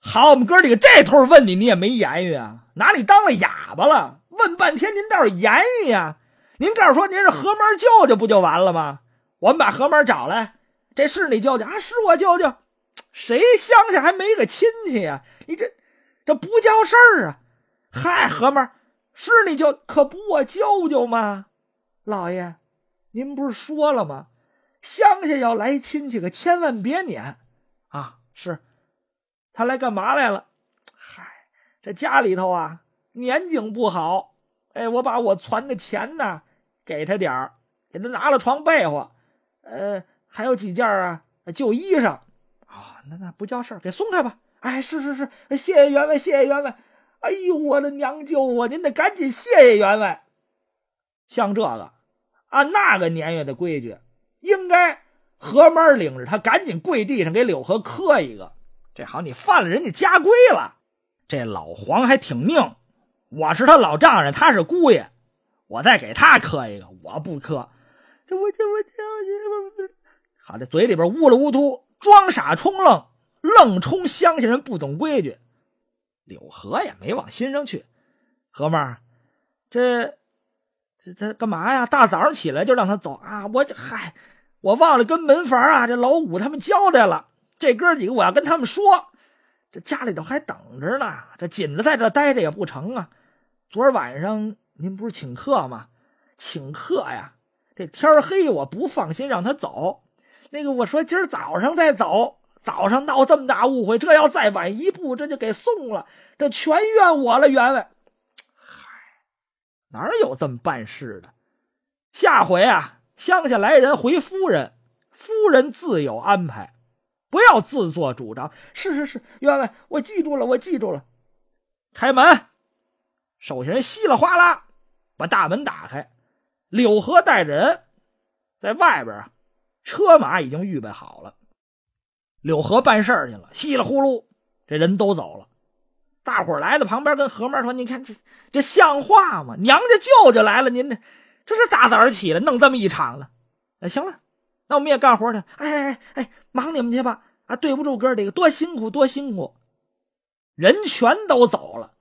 好，我们哥几个这头问你，你也没言语啊？哪里当了哑巴了？问半天，您倒是言语呀？您这样说您是何门舅舅不就完了吗？我们把何门找来，这是你舅舅啊，是我舅舅，谁乡下还没个亲戚呀？你这这不叫事儿啊！嗨，何门是你舅，可不我舅舅吗？老爷，您不是说了吗？乡下要来亲戚可千万别撵啊！是他来干嘛来了？嗨，这家里头啊年景不好，哎，我把我攒的钱呢。给他点儿，给他拿了床被窝，呃，还有几件啊旧衣裳啊，那那不叫事儿，给松开吧。哎，是是是，谢谢员外，谢谢员外。哎呦，我的娘舅啊，您得赶紧谢谢员外。像这个按那个年月的规矩，应该何妈领着他赶紧跪地上给柳河磕一个。这好，你犯了人家家规了。这老黄还挺拧，我是他老丈人，他是姑爷。我再给他磕一个，我不磕。这我这我这我这我这，好，这嘴里边呜了呜嘟，装傻充愣，愣充乡下人不懂规矩。柳河也没往心上去。何们这这这干嘛呀？大早上起来就让他走啊？我这嗨，我忘了跟门房啊，这老五他们交代了，这哥几个我要跟他们说，这家里头还等着呢，这紧着在这待着也不成啊。昨晚上。您不是请客吗？请客呀！这天黑，我不放心让他走。那个，我说今儿早上再走，早上闹这么大误会，这要再晚一步，这就给送了。这全怨我了，员外。嗨，哪有这么办事的？下回啊，乡下来人回夫人，夫人自有安排，不要自作主张。是是是，员外，我记住了，我记住了。开门，手下人稀里哗啦。把大门打开，柳河带着人在外边，啊，车马已经预备好了。柳河办事去了，稀里呼噜，这人都走了。大伙儿来了旁边，跟河妈说：“你看这这像话吗？娘家舅舅来了，您这这是大早上起来弄这么一场了。”行了，那我们也干活去。哎哎哎，忙你们去吧。啊，对不住哥儿几个，多辛苦，多辛苦。人全都走了。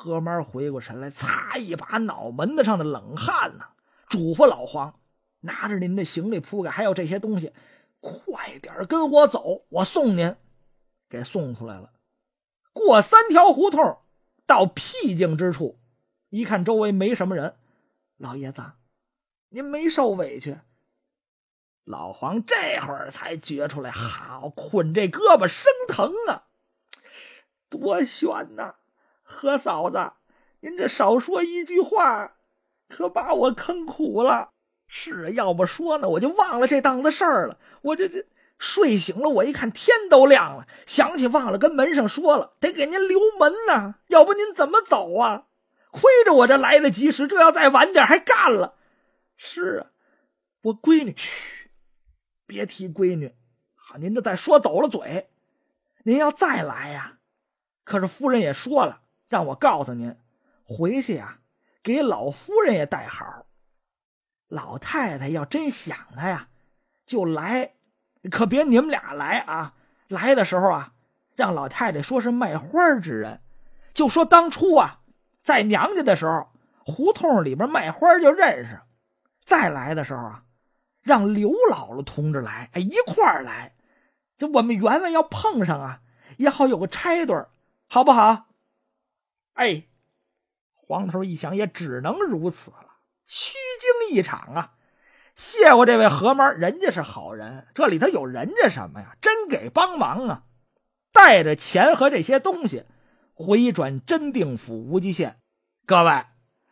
何妈回过神来，擦一把脑门子上的冷汗呢，嘱咐老黄：“拿着您的行李铺盖，还有这些东西，快点跟我走，我送您。”给送出来了，过三条胡同到僻静之处，一看周围没什么人，老爷子，您没受委屈。老黄这会儿才觉出来，好捆这胳膊生疼啊，多悬呐！何嫂子，您这少说一句话，可把我坑苦了。是啊，要不说呢，我就忘了这档子事儿了。我这这睡醒了，我一看天都亮了，想起忘了跟门上说了，得给您留门呢。要不您怎么走啊？亏着我这来的及时，这要再晚点还干了。是啊，我闺女，别提闺女。好，您这再说走了嘴。您要再来呀？可是夫人也说了。让我告诉您，回去呀，给老夫人也带好。老太太要真想他呀，就来，可别你们俩来啊！来的时候啊，让老太太说是卖花之人，就说当初啊，在娘家的时候，胡同里边卖花就认识。再来的时候啊，让刘姥姥同志来，哎，一块儿来。这我们员外要碰上啊，也好有个差对，好不好？哎，黄头一想，也只能如此了，虚惊一场啊！谢过这位何妈，人家是好人，这里头有人家什么呀？真给帮忙啊！带着钱和这些东西，回转真定府无极县。各位，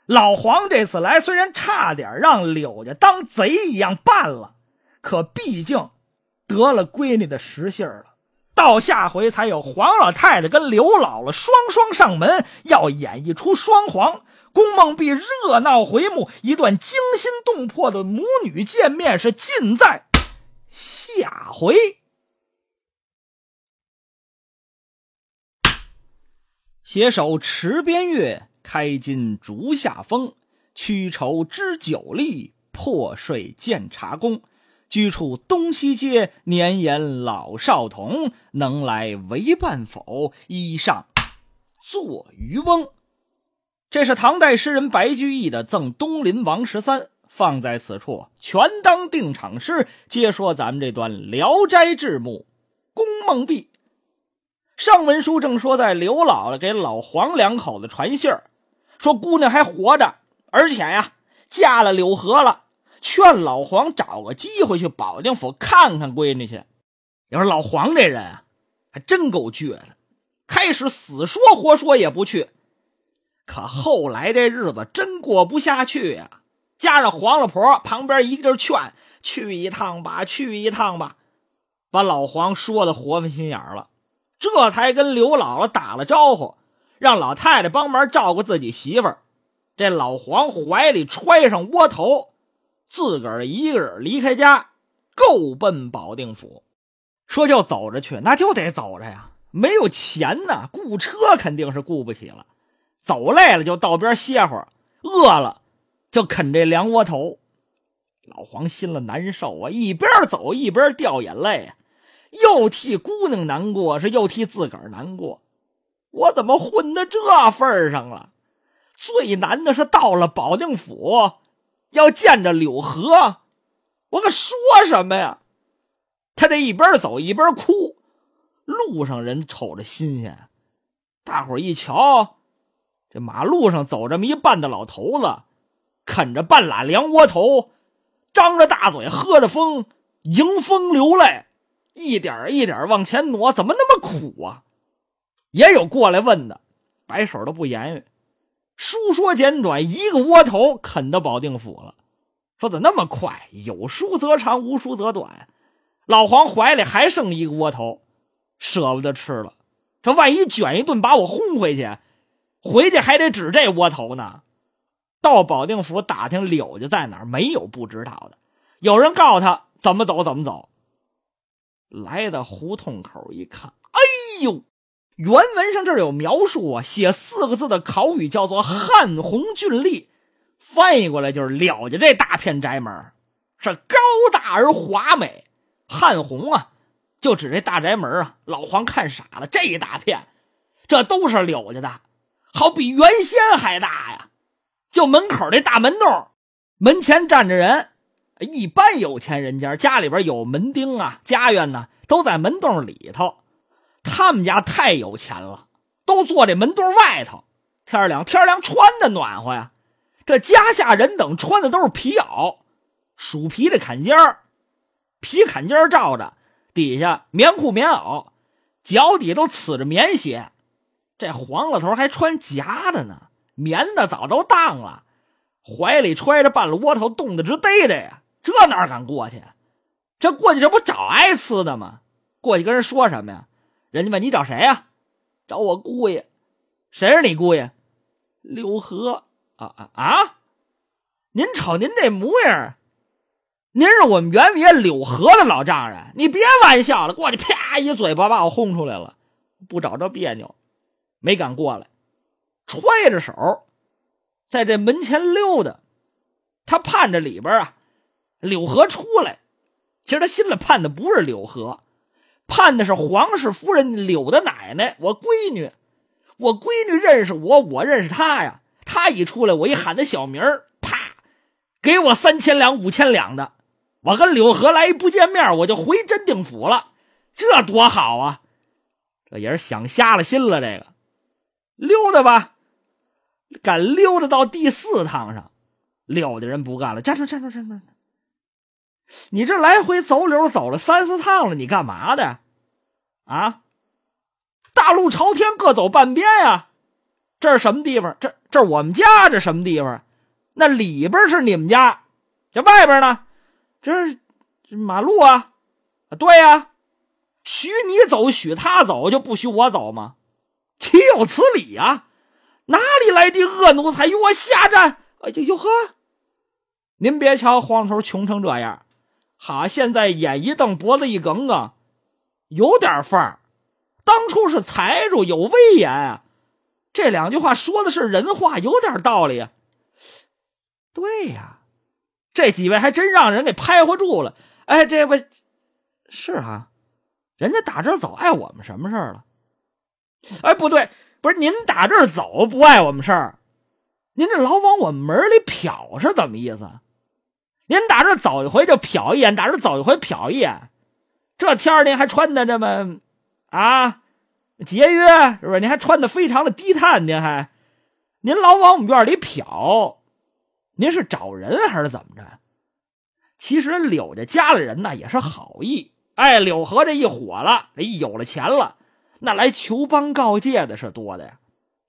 老黄这次来，虽然差点让柳家当贼一样办了，可毕竟得了闺女的实信儿了。到下回才有黄老太太跟刘姥姥双双上门，要演一出双簧、宫梦碧热闹回目，一段惊心动魄的母女见面，是尽在下回。携手池边月，开襟竹下风。驱愁知酒力，破睡见茶功。居处东西街，年颜老少同。能来为伴否？衣上坐渔翁。这是唐代诗人白居易的《赠东林王十三》，放在此处全当定场诗，接说咱们这段《聊斋志异》。公梦壁》。上文书正说，在刘姥姥给老黄两口子传信儿，说姑娘还活着，而且呀，嫁了柳河了。劝老黄找个机会去保定府看看闺女去。要说老黄这人还真够倔的，开始死说活说也不去。可后来这日子真过不下去呀，加上黄老婆旁边一个劲劝，去一趟吧，去一趟吧，把老黄说的活泛心眼了，这才跟刘姥姥打了招呼，让老太太帮忙照顾自己媳妇。这老黄怀里揣上窝头。自个儿一个人离开家，够奔保定府。说就走着去，那就得走着呀。没有钱呢，雇车肯定是雇不起了。走累了就到边歇会儿，饿了就啃这凉窝头。老黄心了难受啊，一边走一边掉眼泪，又替姑娘难过，是又替自个儿难过。我怎么混到这份上了？最难的是到了保定府。要见着柳河，我可说什么呀？他这一边走一边哭，路上人瞅着新鲜，大伙一瞧，这马路上走这么一半的老头子，啃着半拉凉窝头，张着大嘴喝着风，迎风流泪，一点一点往前挪，怎么那么苦啊？也有过来问的，摆手都不言语。书说简短，一个窝头啃到保定府了。说怎那么快？有书则长，无书则短。老黄怀里还剩一个窝头，舍不得吃了。这万一卷一顿把我轰回去，回去还得指这窝头呢。到保定府打听柳家在哪儿，没有不知道的。有人告诉他怎么走，怎么走。来到胡同口一看，哎呦！原文上这儿有描述啊，写四个字的考语叫做“汉红峻丽”，翻译过来就是柳家这大片宅门是高大而华美。汉红啊，就指这大宅门啊。老黄看傻了，这一大片，这都是柳家的，好比原先还大呀。就门口这大门洞，门前站着人。一般有钱人家家里边有门钉啊，家院呢都在门洞里头。他们家太有钱了，都坐这门洞外头。天凉，天凉，穿的暖和呀。这家下人等穿的都是皮袄、鼠皮的坎肩儿，皮坎肩儿罩着，底下棉裤、棉袄，脚底都呲着棉鞋。这黄老头还穿夹的呢，棉的早都当了。怀里揣着半了窝头，冻得直嘚嘚呀。这哪敢过去？这过去这不找挨呲的吗？过去跟人说什么呀？人家问你找谁呀？找我姑爷。谁是你姑爷？柳河啊啊啊！您瞅您这模样，您是我们原爷柳河的老丈人。你别玩笑了，过去啪一嘴巴把我轰出来了。不找着别扭，没敢过来，揣着手在这门前溜达。他盼着里边啊，柳河出来。其实他心里盼的不是柳河。判的是皇室夫人柳的奶奶，我闺女，我闺女认识我，我认识她呀。她一出来，我一喊她小名儿，啪，给我三千两、五千两的。我跟柳河来一不见面，我就回真定府了。这多好啊！这也是想瞎了心了。这个溜达吧，敢溜达到第四趟上，柳的人不干了，站住，站住，站住！你这来回走柳走了三四趟了，你干嘛的？啊，大路朝天各走半边呀！这是什么地方？这这我们家？这什么地方？那里边是你们家，这外边呢？这这马路啊？对呀，许你走，许他走，就不许我走吗？岂有此理呀！哪里来的恶奴才与我瞎战？哎呦呦呵！您别瞧黄头穷成这样。好，现在眼一瞪，脖子一梗啊，有点范儿。当初是财主，有威严。啊，这两句话说的是人话，有点道理啊。对呀，这几位还真让人给拍活住了。哎，这位是啊，人家打这走碍我们什么事儿了？哎，不对，不是您打这走不碍我们事儿，您这老往我门里瞟是怎么意思？您打这走一回就瞟一眼，打这走一回瞟一眼。这天您还穿的这么啊节约是不是？您还穿的非常的低碳，您还您老往我们院里瞟，您是找人还是怎么着？其实柳家家里人呢也是好意，哎，柳河这一火了，哎，有了钱了，那来求帮告诫的是多的呀，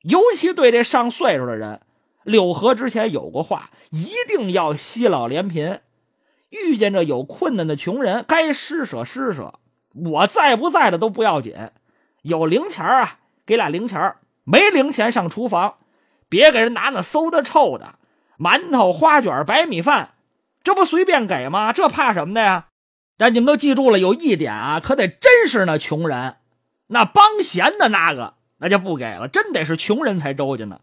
尤其对这上岁数的人。柳河之前有过话，一定要惜老怜贫，遇见着有困难的穷人，该施舍施舍。我在不在的都不要紧，有零钱啊，给俩零钱没零钱上厨房，别给人拿那馊的臭的馒头、花卷、白米饭，这不随便给吗？这怕什么的呀？但你们都记住了，有一点啊，可得真是那穷人，那帮闲的那个那就不给了，真得是穷人才周家呢。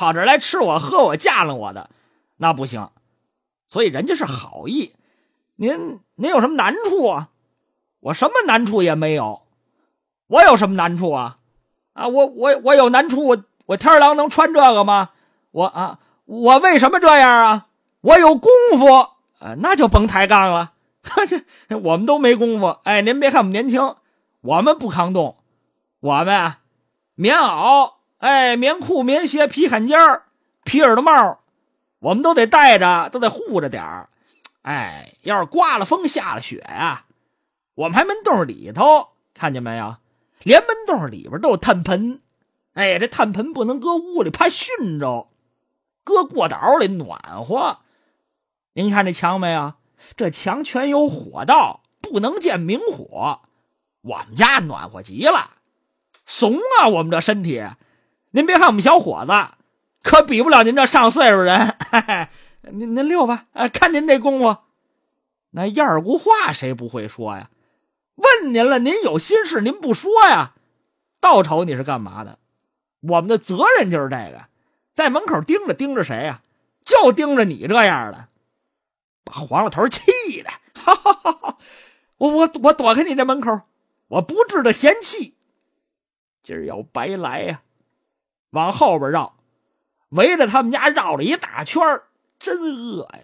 跑这来吃我喝我嫁了我的那不行，所以人家是好意。您您有什么难处啊？我什么难处也没有。我有什么难处啊？啊，我我我有难处。我我天郎能穿这个吗？我啊，我为什么这样啊？我有功夫啊，那就甭抬杠了。这 我们都没功夫。哎，您别看我们年轻，我们不抗冻。我们棉袄。哎，棉裤、棉鞋、皮坎肩儿、皮耳朵帽，我们都得带着，都得护着点儿。哎，要是刮了风、下了雪呀，我们还门洞里头，看见没有？连门洞里边都有炭盆。哎，这炭盆不能搁屋里，怕熏着，搁过道里暖和。您看这墙没有？这墙全有火道，不能见明火。我们家暖和极了，怂啊，我们这身体。您别看我们小伙子，可比不了您这上岁数人。您您溜吧，哎，看您这功夫，那儿姑话谁不会说呀？问您了，您有心事您不说呀？到瞅你是干嘛的？我们的责任就是这个，在门口盯着盯着谁呀？就盯着你这样的，把黄老头气的。我我我躲开你这门口，我不治的嫌弃。今儿要白来呀？往后边绕，围着他们家绕了一大圈，真饿呀！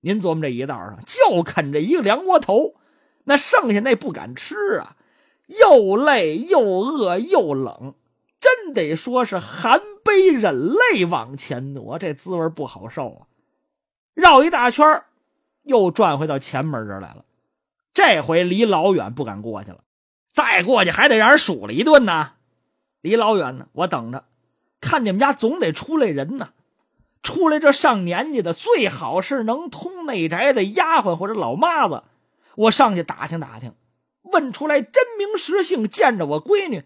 您琢磨这一道上就啃着一个凉窝头，那剩下那不敢吃啊！又累又饿又冷，真得说是含悲忍泪往前挪，这滋味不好受啊！绕一大圈，又转回到前门这儿来了。这回离老远不敢过去了，再过去还得让人数了一顿呢。离老远呢，我等着。看你们家总得出来人呐，出来这上年纪的最好是能通内宅的丫鬟或者老妈子，我上去打听打听，问出来真名实姓，见着我闺女，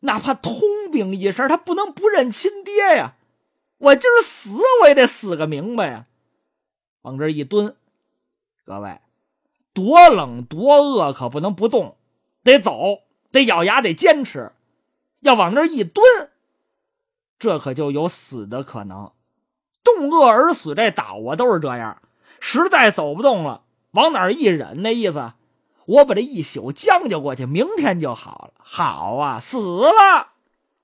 哪怕通禀一声，他不能不认亲爹呀！我今儿死我也得死个明白呀！往这一蹲，各位，多冷多饿，可不能不动，得走，得咬牙，得坚持，要往那一蹲。这可就有死的可能，冻饿而死，这倒啊都是这样。实在走不动了，往哪儿一忍，那意思，我把这一宿将就过去，明天就好了。好啊，死了。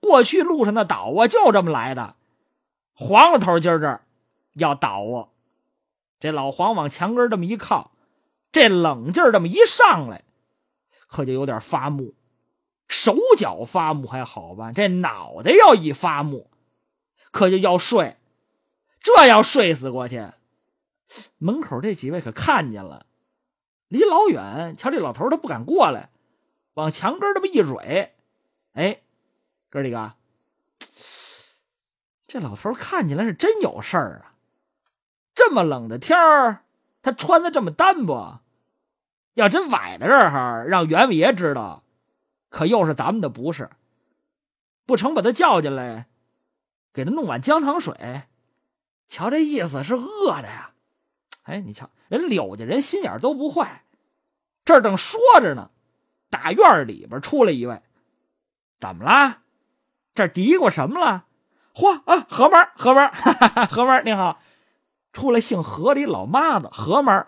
过去路上的倒啊，就这么来的。黄老头今儿这儿要倒啊，这老黄往墙根这么一靠，这冷劲儿这么一上来，可就有点发木。手脚发木还好吧，这脑袋要一发木，可就要睡。这要睡死过去，门口这几位可看见了，离老远瞧这老头都不敢过来，往墙根这么一怼，哎，哥几个，这老头看起来是真有事儿啊！这么冷的天儿，他穿的这么单薄，要真崴在这儿，让袁伟爷知道。可又是咱们的不是，不成把他叫进来，给他弄碗姜糖水。瞧这意思是饿的呀！哎，你瞧人柳家人心眼都不坏。这儿正说着呢，打院里边出来一位，怎么啦？这嘀咕什么了？嚯啊，何门何门何门你好！出来姓何的老妈子何门，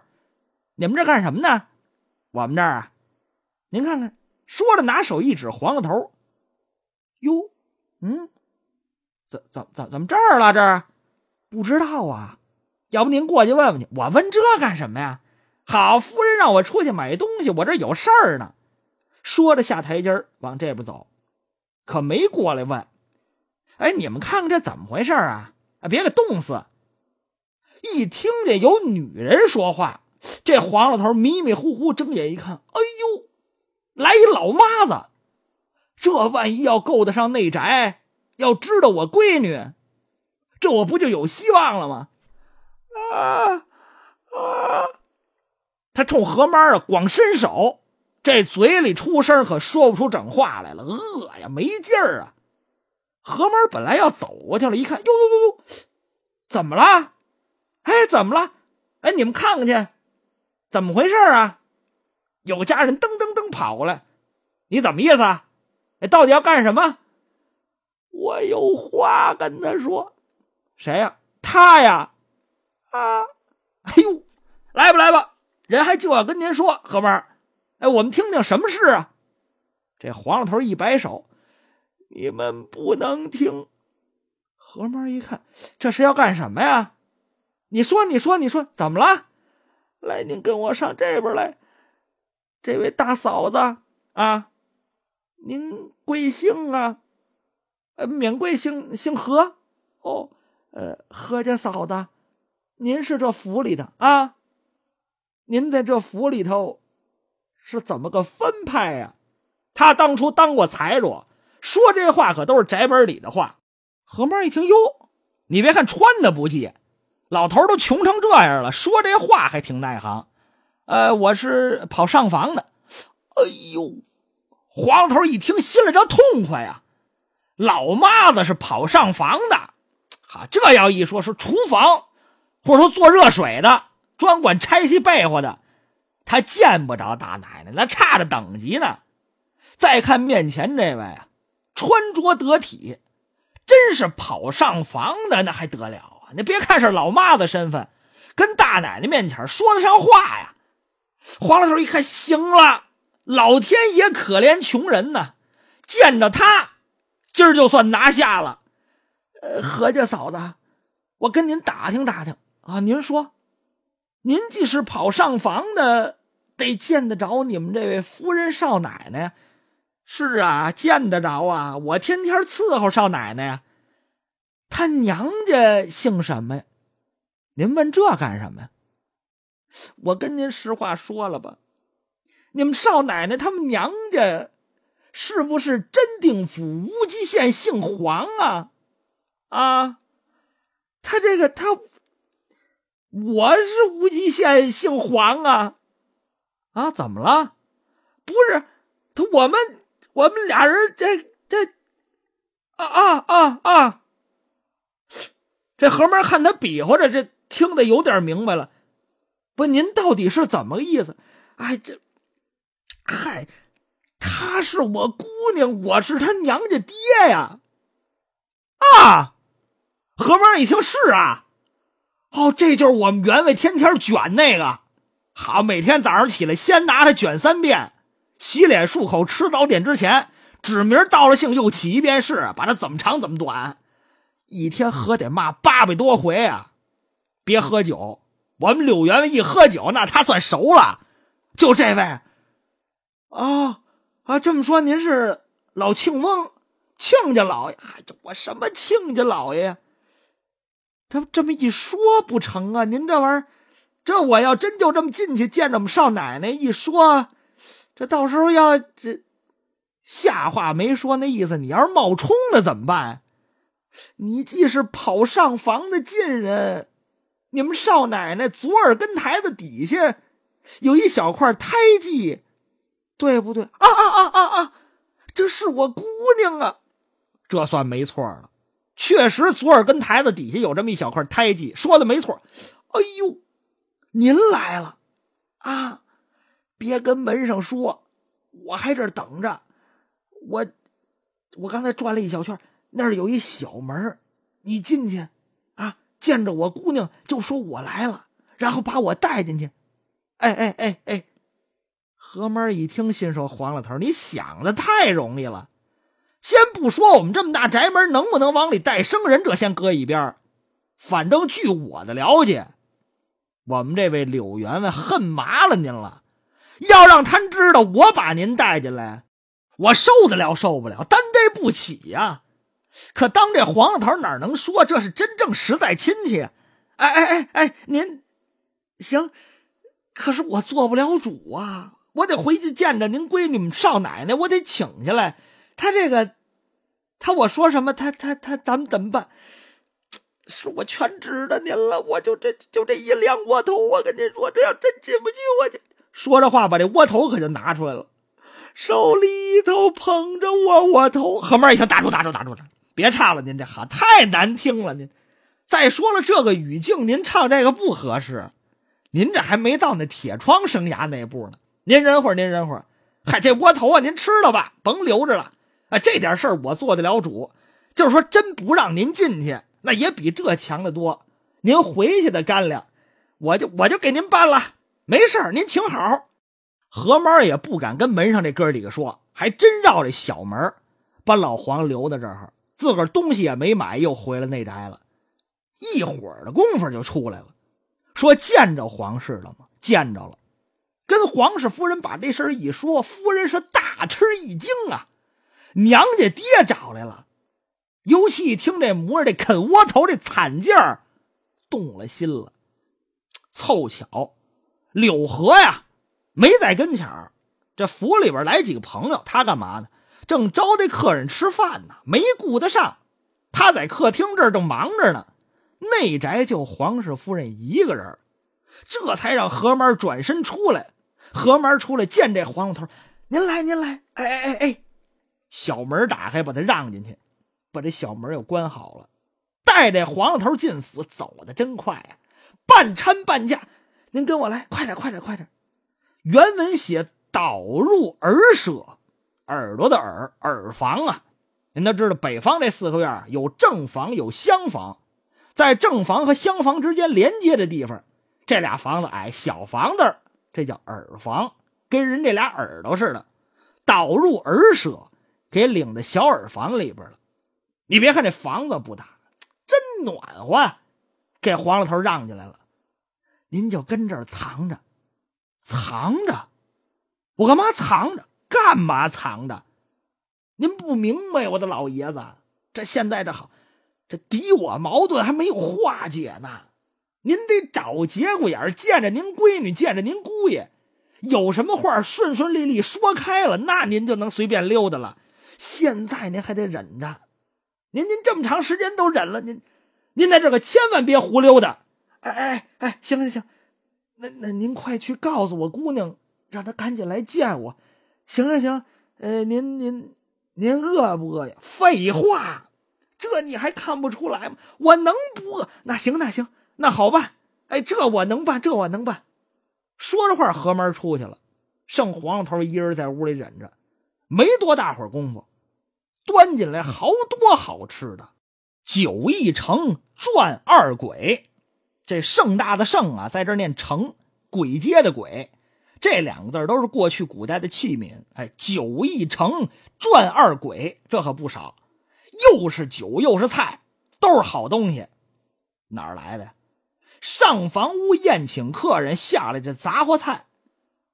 你们这干什么呢？我们这儿啊，您看看。说着，拿手一指黄老头哟，嗯，怎怎怎怎么这儿了？这不知道啊？要不您过去问问去？我问这干什么呀？好，夫人让我出去买东西，我这有事儿呢。”说着下台阶儿往这边走，可没过来问。哎，你们看看这怎么回事啊？别给冻死！一听见有女人说话，这黄老头迷迷糊糊睁眼一看，哎呦！来一老妈子，这万一要够得上内宅，要知道我闺女，这我不就有希望了吗？啊啊！他冲何妈啊，光伸手，这嘴里出声可说不出整话来了，饿呀，没劲儿啊！何妈本来要走过去了，一看，呦呦呦呦，怎么了？哎，怎么了？哎，你们看看去，怎么回事啊？有家人噔噔。跑过来，你怎么意思啊？到底要干什么？我有话跟他说。谁呀？他呀！啊，哎呦，来吧来吧，人还就要跟您说，何妈，哎，我们听听什么事啊？这黄老头一摆手，你们不能听。何妈一看，这是要干什么呀？你说，你说，你说，怎么了？来，您跟我上这边来。这位大嫂子啊，您贵姓啊？免贵姓姓何。哦，呃，何家嫂子，您是这府里的啊？您在这府里头是怎么个分派呀？他当初当过财主，说这话可都是宅本里的话。何妈一听，哟，你别看穿的不济，老头都穷成这样了，说这话还挺耐行。呃，我是跑上房的。哎呦，黄头一听心里这痛快呀！老妈子是跑上房的，哈，这要一说是厨房或者说做热水的、专管拆洗被窝的，他见不着大奶奶，那差着等级呢。再看面前这位，啊，穿着得体，真是跑上房的，那还得了啊！那别看是老妈子身份，跟大奶奶面前说得上话呀。黄老头一看，行了，老天爷可怜穷人呐，见着他今儿就算拿下了。何家嫂子，我跟您打听打听啊，您说，您既是跑上房的，得见得着你们这位夫人少奶奶。是啊，见得着啊，我天天伺候少奶奶呀。他娘家姓什么呀？您问这干什么呀？我跟您实话说了吧，你们少奶奶他们娘家是不是真定府无极县姓黄啊？啊，他这个他，我是无极县姓黄啊啊，怎么了？不是他，我们我们俩人这这啊啊啊啊，这何门看他比划着，这听得有点明白了。不，您到底是怎么个意思？哎，这，嗨，她是我姑娘，我是她娘家爹呀！啊，何方一听是啊，哦，这就是我们原位天天卷那个，好，每天早上起来先拿它卷三遍，洗脸、漱口、吃早点之前，指明道了姓又起一遍式，把它怎么长怎么短，一天喝得骂八百多回啊！别喝酒。我们柳员外一喝酒，那他算熟了。就这位，啊啊，这么说您是老庆翁，亲家老爷？我什么亲家老爷他这么一说不成啊！您这玩意儿，这我要真就这么进去见着我们少奶奶一说，这到时候要这下话没说那意思，你要是冒充了怎么办？你既是跑上房的近人。你们少奶奶左耳根台子底下有一小块胎记，对不对？啊啊啊啊啊！这是我姑娘啊，这算没错了。确实，左耳根台子底下有这么一小块胎记，说的没错。哎呦，您来了啊！别跟门上说，我还这等着。我我刚才转了一小圈，那儿有一小门，你进去啊。见着我姑娘就说我来了，然后把我带进去。哎哎哎哎，何门一听，心说黄老头，你想的太容易了。先不说我们这么大宅门能不能往里带生人，这先搁一边。反正据我的了解，我们这位柳员外恨麻了您了。要让他知道我把您带进来，我受得了受不了，担待不起呀。可当这黄老头哪能说这是真正实在亲戚啊？哎哎哎哎，您行，可是我做不了主啊，我得回去见着您闺女们少奶奶，我得请下来。他这个，他我说什么？他他他，咱们怎么办？是我全指着您了，我就这就这一两窝头，我跟您说，这要真进不去，我就说着话把这窝头可就拿出来了，手里头捧着窝窝头，何面一听打住打住打住了。别唱了，您这哈太难听了。您再说了，这个语境您唱这个不合适。您这还没到那铁窗生涯那步呢。您忍会儿，您忍会儿。嗨，这窝头啊，您吃了吧，甭留着了。啊，这点事儿我做得了主。就是说，真不让您进去，那也比这强得多。您回去的干粮，我就我就给您办了。没事儿，您请好。何猫也不敢跟门上这哥几个说，还真绕这小门，把老黄留在这儿。自个儿东西也没买，又回了内宅了。一会儿的功夫就出来了，说见着皇室了吗？见着了，跟皇室夫人把这事儿一说，夫人是大吃一惊啊！娘家爹找来了，尤其一听这模样，这啃窝头这惨劲儿，动了心了。凑巧柳河呀没在跟前儿，这府里边来几个朋友，他干嘛呢？正招待客人吃饭呢，没顾得上。他在客厅这儿正忙着呢。内宅就黄氏夫人一个人，这才让何妈转身出来。何妈出来见这黄老头，您来，您来，哎哎哎哎！小门打开，把他让进去，把这小门又关好了，带这黄老头进府，走的真快啊，半搀半架。您跟我来，快点，快点，快点。原文写“导入耳舍”。耳朵的耳耳房啊，您都知道，北方这四合院有正房有厢房，在正房和厢房之间连接的地方，这俩房子矮小房子，这叫耳房，跟人这俩耳朵似的，导入耳舍，给领到小耳房里边了。你别看这房子不大，真暖和。给黄老头让进来了，您就跟这儿藏着藏着，我干嘛藏着？干嘛藏着？您不明白，我的老爷子，这现在这好，这敌我矛盾还没有化解呢。您得找节骨眼见着您闺女，见着您姑爷，有什么话顺顺利利说开了，那您就能随便溜达了。现在您还得忍着，您您这么长时间都忍了，您您在这可千万别胡溜达。哎哎哎，行行行，那那您快去告诉我姑娘，让她赶紧来见我。行行行，呃，您您您饿不饿呀？废话，这你还看不出来吗？我能不饿？那行那行那好办，哎，这我能办，这我能办。说着话，何门出去了，剩黄头一人在屋里忍着。没多大会儿功夫，端进来好多好吃的，酒一成，转二鬼，这盛大的盛啊，在这念成鬼街的鬼。这两个字都是过去古代的器皿，哎，酒一成，转二鬼，这可不少。又是酒，又是菜，都是好东西。哪儿来的上房屋宴请客人，下来的杂货菜。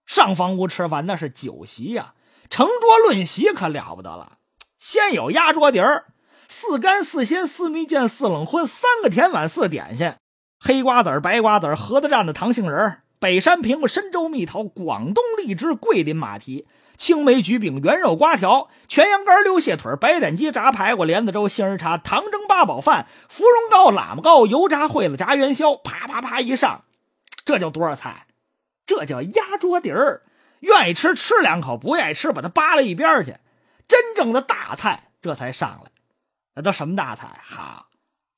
上房屋吃饭那是酒席呀，成桌论席可了不得了。先有压桌底儿，四干四鲜四蜜饯四冷荤，三个甜碗四点心，黑瓜子白瓜子核桃子占的糖杏仁儿。北山苹果、深州蜜桃、广东荔枝、桂林马蹄、青梅橘饼、圆肉瓜条、全羊肝、溜蟹腿、白斩鸡、炸排骨、莲子粥、杏仁茶、糖蒸八宝饭、芙蓉糕、喇嘛糕、油炸烩子、炸元宵，啪啪啪一上，这叫多少菜？这叫压桌底儿。愿意吃吃两口，不愿意吃把它扒拉一边去。真正的大菜这才上来，那都什么大菜？哈，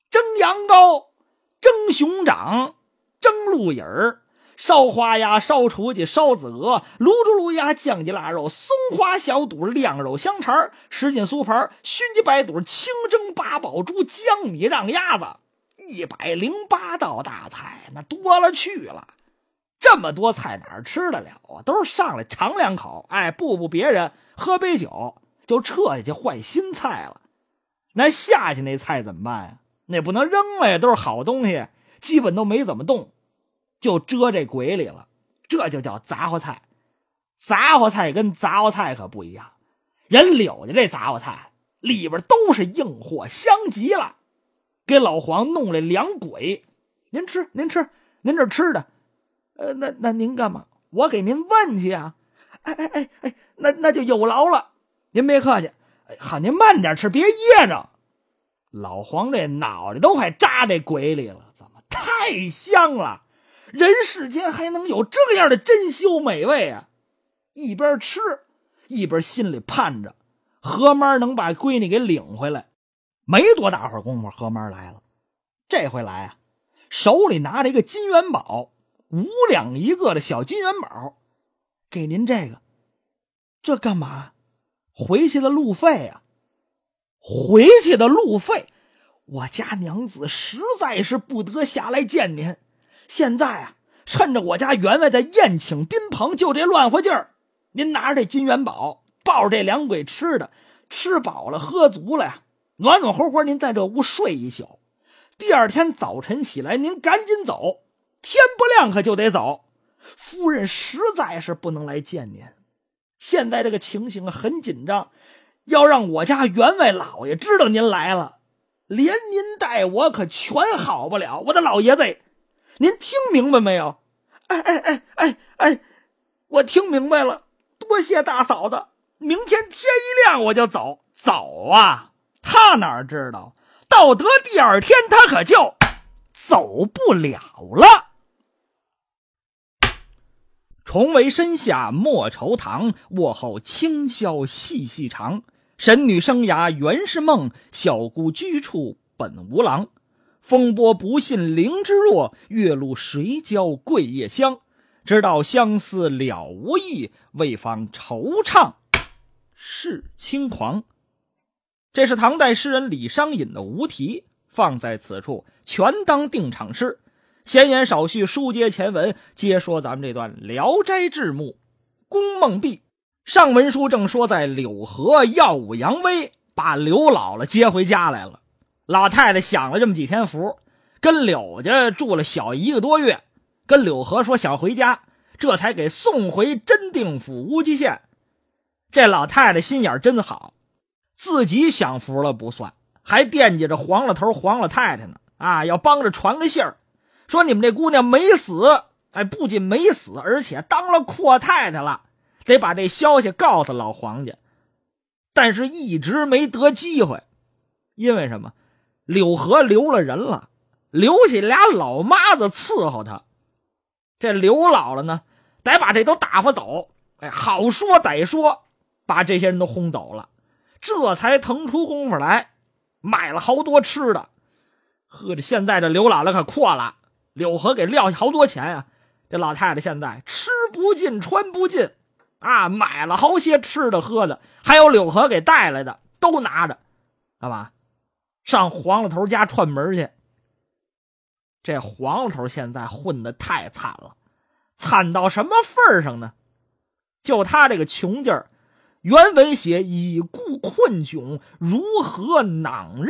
蒸羊羔、蒸熊掌、蒸鹿尾儿。烧花鸭、烧雏鸡、烧子鹅、卤猪卤鸭、酱鸡腊肉、松花小肚、晾肉香肠、什锦酥盘、熏鸡白肚、清蒸八宝猪、江米让鸭子，一百零八道大菜，那多了去了。这么多菜哪吃得了啊？都是上来尝两口，哎，不不别人喝杯酒就撤下去换新菜了。那下去那菜怎么办呀？那不能扔了呀，都是好东西，基本都没怎么动。就遮这鬼里了，这就叫杂货菜。杂货菜跟杂货菜可不一样，人柳家这杂货菜里边都是硬货，香极了。给老黄弄来两鬼，您吃，您吃，您这吃的，呃，那那您干嘛？我给您问去啊！哎哎哎哎，那那就有劳了，您别客气。好，您慢点吃，别噎着。老黄这脑袋都快扎这鬼里了，怎么太香了？人世间还能有这样的珍馐美味啊！一边吃一边心里盼着何妈能把闺女给领回来。没多大会儿功夫，何妈来了。这回来啊，手里拿着一个金元宝，五两一个的小金元宝，给您这个，这干嘛？回去的路费啊！回去的路费，我家娘子实在是不得下来见您。现在啊，趁着我家员外在宴请宾朋，就这乱活劲儿，您拿着这金元宝，抱着这两鬼吃的，吃饱了喝足了呀，暖暖和和，您在这屋睡一宿。第二天早晨起来，您赶紧走，天不亮可就得走。夫人实在是不能来见您。现在这个情形很紧张，要让我家员外老爷知道您来了，连您带我可全好不了。我的老爷子。您听明白没有？哎哎哎哎哎，我听明白了，多谢大嫂子。明天天一亮我就走，走啊！他哪知道，到得第二天他可就走不了了。重围身下莫愁堂，卧后清宵细细长。神女生涯原是梦，小姑居处本无郎。风波不信菱之弱，月露谁教桂叶香？直到相思了无益，未妨惆怅是清狂。这是唐代诗人李商隐的《无题》，放在此处全当定场诗。闲言少叙，书接前文，接说咱们这段《聊斋志异》。宫梦碧，上文书正说在柳河耀武扬威，把刘姥姥接回家来了。老太太享了这么几天福，跟柳家住了小一个多月，跟柳河说想回家，这才给送回真定府无极县。这老太太心眼真好，自己享福了不算，还惦记着黄老头、黄老太太呢。啊，要帮着传个信儿，说你们这姑娘没死。哎，不仅没死，而且当了阔太太了，得把这消息告诉老黄家。但是一直没得机会，因为什么？柳河留了人了，留下俩老妈子伺候他。这刘姥姥呢，得把这都打发走。哎，好说歹说，把这些人都轰走了，这才腾出功夫来买了好多吃的。呵，这现在这刘姥姥可阔了。柳河给撂下好多钱啊！这老太太现在吃不尽，穿不尽，啊，买了好些吃的喝的，还有柳河给带来的，都拿着干嘛？上黄老头家串门去。这黄老头现在混的太惨了，惨到什么份儿上呢？就他这个穷劲儿。原文写“已故困窘，如何囊日？”“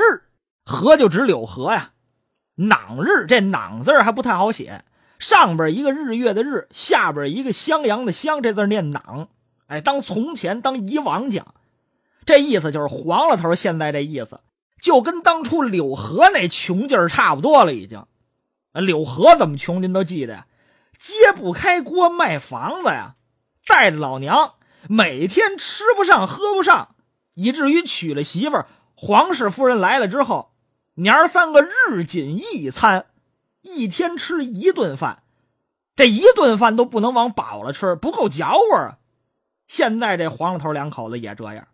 何就指柳河呀。“囊日”这“囊字还不太好写，上边一个日月的日，下边一个襄阳的“襄”，这字念“囊。哎，当从前、当以往讲，这意思就是黄老头现在这意思。就跟当初柳河那穷劲儿差不多了，已经。啊，柳河怎么穷您都记得，揭不开锅卖房子呀，带着老娘每天吃不上喝不上，以至于娶了媳妇儿，黄氏夫人来了之后，娘儿三个日仅一餐，一天吃一顿饭，这一顿饭都不能往饱了吃，不够嚼味儿。现在这黄老头两口子也这样。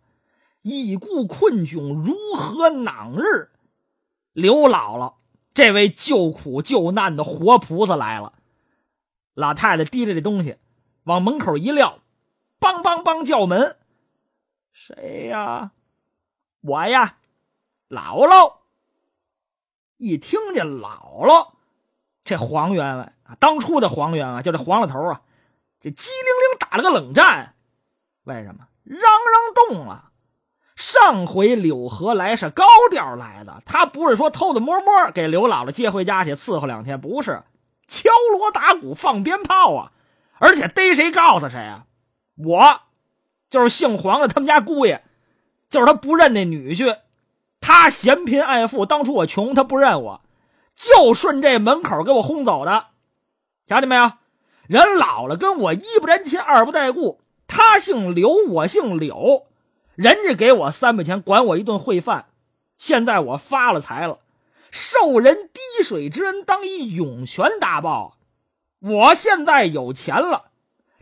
已故困窘如何囊日？刘姥姥这位救苦救难的活菩萨来了。老太太提着这东西往门口一撂，梆梆梆叫门：“谁呀？我呀，姥姥。”一听见“姥姥”，这黄员外啊，当初的黄员外，就是黄老头啊，这机灵灵打了个冷战。为什么？嚷嚷动了。上回柳河来是高调来的，他不是说偷偷摸摸给刘姥姥接回家去伺候两天，不是敲锣打鼓放鞭炮啊！而且逮谁告诉谁啊？我就是姓黄的，他们家姑爷，就是他不认那女婿，他嫌贫爱富。当初我穷，他不认我，就顺这门口给我轰走的。瞧见没有？人姥姥跟我一不沾亲二不带故，他姓刘，我姓柳。人家给我三百钱，管我一顿烩饭。现在我发了财了，受人滴水之恩，当以涌泉大报。我现在有钱了，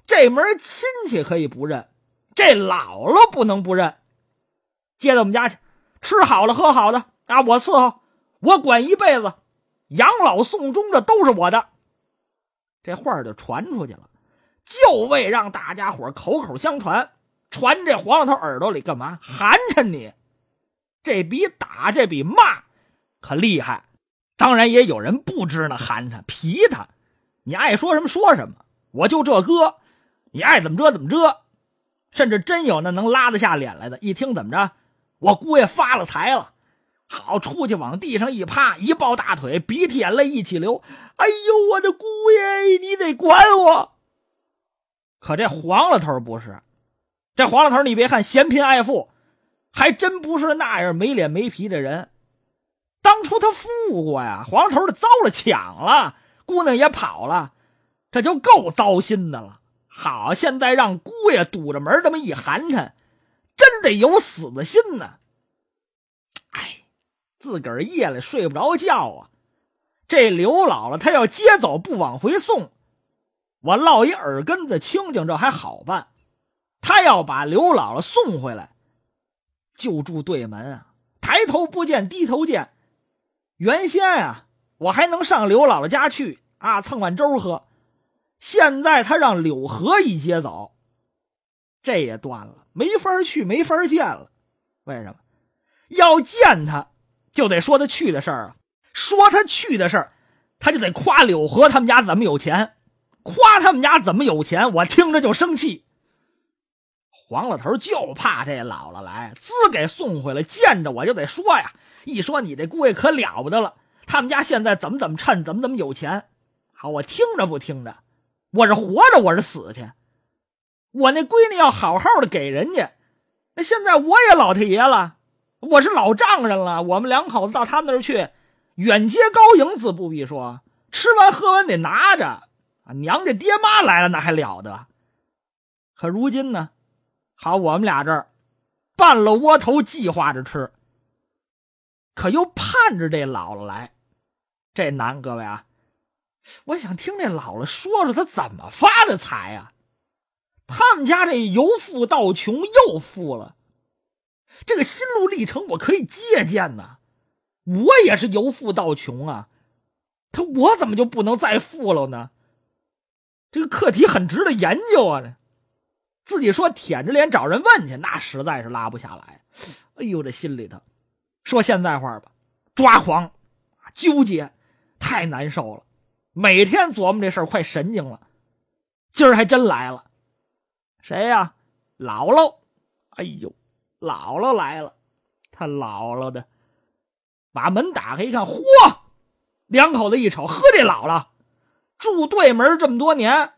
这门亲戚可以不认，这姥姥不能不认。接到我们家去，吃好了喝好的啊，我伺候，我管一辈子，养老送终，这都是我的。这话就传出去了，就为让大家伙口口相传。传这黄老头耳朵里干嘛？寒碜你，这比打这比骂可厉害。当然也有人不知呢，寒碜皮他，你爱说什么说什么，我就这哥，你爱怎么遮怎么遮。甚至真有那能拉得下脸来的一听怎么着，我姑爷发了财了，好出去往地上一趴一抱大腿，鼻涕眼泪一起流。哎呦，我的姑爷，你得管我。可这黄老头不是。这黄老头你别看嫌贫爱富，还真不是那样没脸没皮的人。当初他富过呀，黄头的遭了抢了，姑娘也跑了，这就够糟心的了。好，现在让姑爷堵着门这么一寒碜，真得有死的心呢。哎，自个儿夜里睡不着觉啊。这刘姥姥，她要接走不往回送，我落一耳根子清净，这还好办。他要把刘姥姥送回来，就住对门啊！抬头不见低头见。原先啊，我还能上刘姥姥家去啊蹭碗粥喝。现在他让柳河一接走，这也断了，没法去，没法见了。为什么要见他？就得说他去的事儿啊！说他去的事儿，他就得夸柳河他们家怎么有钱，夸他们家怎么有钱，我听着就生气。王老头就怕这姥姥来，自给送回来，见着我就得说呀，一说你这姑爷可了不得了，他们家现在怎么怎么趁，怎么怎么有钱。好，我听着不听着，我是活着，我是死去，我那闺女要好好的给人家。那现在我也老太爷了，我是老丈人了，我们两口子到他们那儿去，远接高迎，自不必说，吃完喝完得拿着。啊，娘家爹妈来了，那还了得？可如今呢？好，我们俩这儿拌了窝头，计划着吃，可又盼着这姥姥来。这难，各位啊！我想听这姥姥说说他怎么发的财啊？他们家这由富到穷又富了，这个心路历程我可以借鉴呐。我也是由富到穷啊，他我怎么就不能再富了呢？这个课题很值得研究啊！这。自己说舔着脸找人问去，那实在是拉不下来。哎呦，这心里头，说现在话吧，抓狂、纠结，太难受了。每天琢磨这事，快神经了。今儿还真来了，谁呀？姥姥！哎呦，姥姥来了！他姥姥的，把门打开一看，嚯！两口子一瞅，呵，这姥姥住对门这么多年。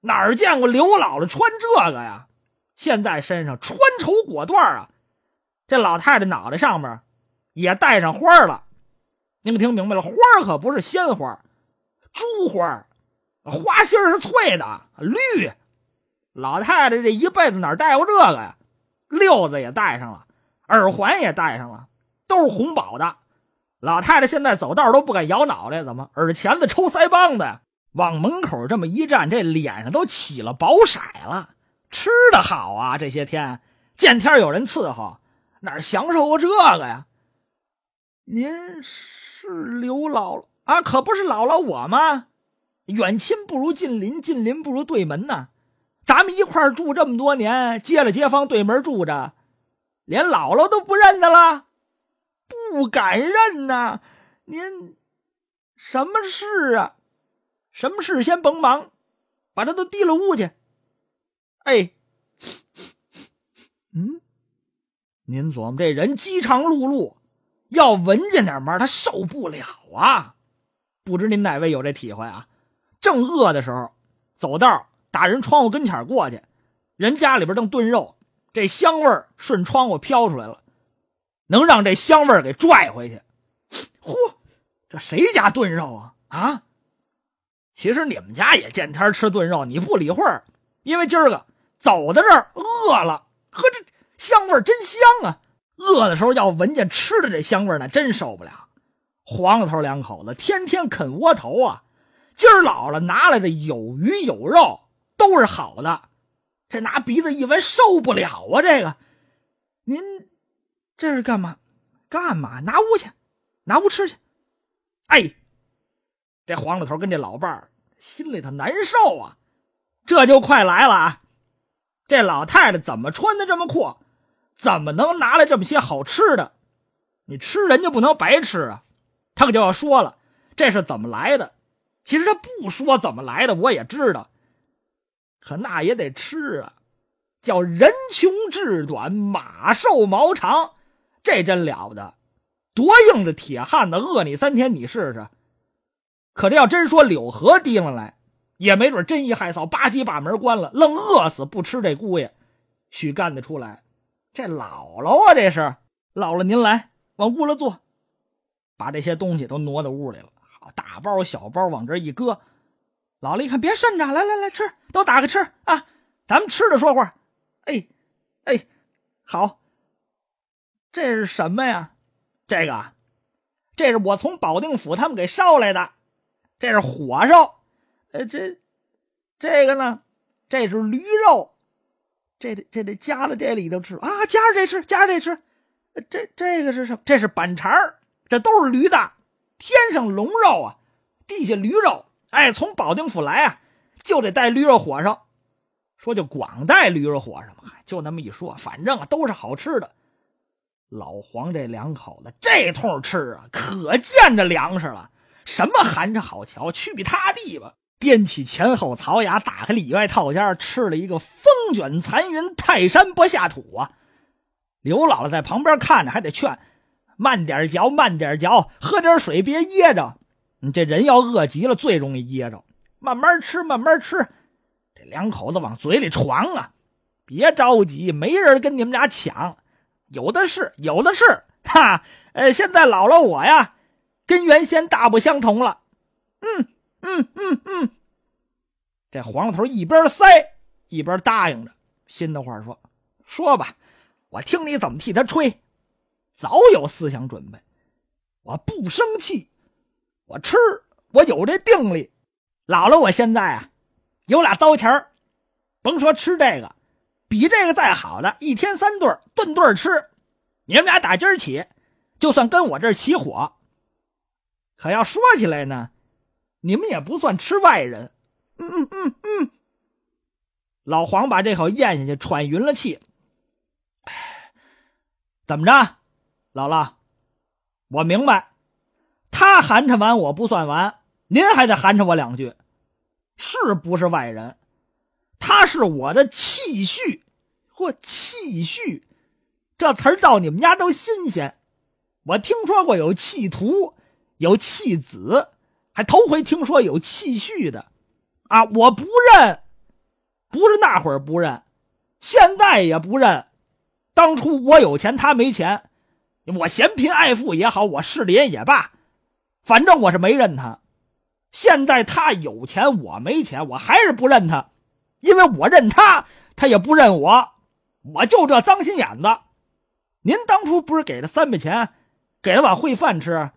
哪儿见过刘姥姥穿这个呀？现在身上穿绸裹缎啊！这老太太脑袋上面也戴上花了，你们听明白了？花可不是鲜花，珠花，花心是翠的绿。老太太这一辈子哪戴过这个呀？六子也戴上了，耳环也戴上了，都是红宝的。老太太现在走道都不敢摇脑袋，怎么耳钳子抽腮帮子呀？往门口这么一站，这脸上都起了薄色了。吃的好啊，这些天见天有人伺候，哪享受过这个呀？您是刘姥姥啊，可不是姥姥我吗？远亲不如近邻，近邻不如对门呐。咱们一块住这么多年，街了街坊对门住着，连姥姥都不认得了，不敢认呐。您什么事啊？什么事？先甭忙，把这都提了屋去。哎，嗯，您琢磨这人饥肠辘辘，要闻见点味他受不了啊！不知您哪位有这体会啊？正饿的时候，走道打人窗户跟前过去，人家里边正炖肉，这香味儿顺窗户飘出来了，能让这香味儿给拽回去。嚯，这谁家炖肉啊？啊！其实你们家也见天吃炖肉，你不理会，因为今儿个走到这儿饿了，呵，这香味真香啊！饿的时候要闻见吃的这香味那呢，真受不了。黄老头两口子天天啃窝头啊，今儿老了拿来的有鱼有肉，都是好的，这拿鼻子一闻受不了啊！这个您这是干嘛？干嘛拿屋去？拿屋吃去？哎。这黄老头跟这老伴儿心里头难受啊，这就快来了啊！这老太太怎么穿的这么阔？怎么能拿来这么些好吃的？你吃人家不能白吃啊！他可就要说了，这是怎么来的？其实他不说怎么来的，我也知道。可那也得吃啊！叫人穷志短，马瘦毛长，这真了不得！多硬的铁汉子，饿你三天，你试试。可这要真说柳河提上来，也没准真一害臊，吧唧把门关了，愣饿死不吃。这姑爷许干得出来？这姥姥啊，这是姥姥您来，往屋里坐，把这些东西都挪到屋里了。好，大包小包往这一搁。姥姥一看，别渗着，来来来，吃，都打开吃啊！咱们吃着说话。哎哎，好，这是什么呀？这个，这是我从保定府他们给捎来的。这是火烧，呃，这这个呢，这是驴肉，这得这得夹到这里头吃啊，夹着这吃，夹着这吃，这这个是什么？这是板肠，这都是驴的，天上龙肉啊，地下驴肉，哎，从保定府来啊，就得带驴肉火烧，说就光带驴肉火烧嘛，就那么一说，反正啊都是好吃的。老黄这两口子这通吃啊，可见着粮食了。什么含着好瞧，去比他地吧！掂起前后槽牙，打开了里外套间，吃了一个风卷残云，泰山不下土啊！刘姥姥在旁边看着，还得劝：“慢点嚼，慢点嚼，喝点水，别噎着。你这人要饿急了，最容易噎着。慢慢吃，慢慢吃。”这两口子往嘴里闯啊！别着急，没人跟你们俩抢，有的是，有的是。哈，呃，现在姥姥我呀。跟原先大不相同了，嗯嗯嗯嗯，这黄老头一边塞一边答应着，心的话说说吧，我听你怎么替他吹，早有思想准备，我不生气，我吃，我有这定力，老了我现在啊有俩糟钱儿，甭说吃这个，比这个再好的，一天三顿顿顿吃，你们俩打今儿起就算跟我这儿起火。可要说起来呢，你们也不算吃外人。嗯嗯嗯嗯，老黄把这口咽下去，喘匀了气。怎么着，姥姥？我明白，他寒碜完我不算完，您还得寒碜我两句，是不是外人？他是我的气婿，或气婿，这词儿到你们家都新鲜。我听说过有气徒。有弃子，还头回听说有弃婿的，啊！我不认，不是那会儿不认，现在也不认。当初我有钱，他没钱，我嫌贫爱富也好，我势利眼也罢，反正我是没认他。现在他有钱，我没钱，我还是不认他，因为我认他，他也不认我，我就这脏心眼子。您当初不是给他三倍钱，给他碗烩饭吃？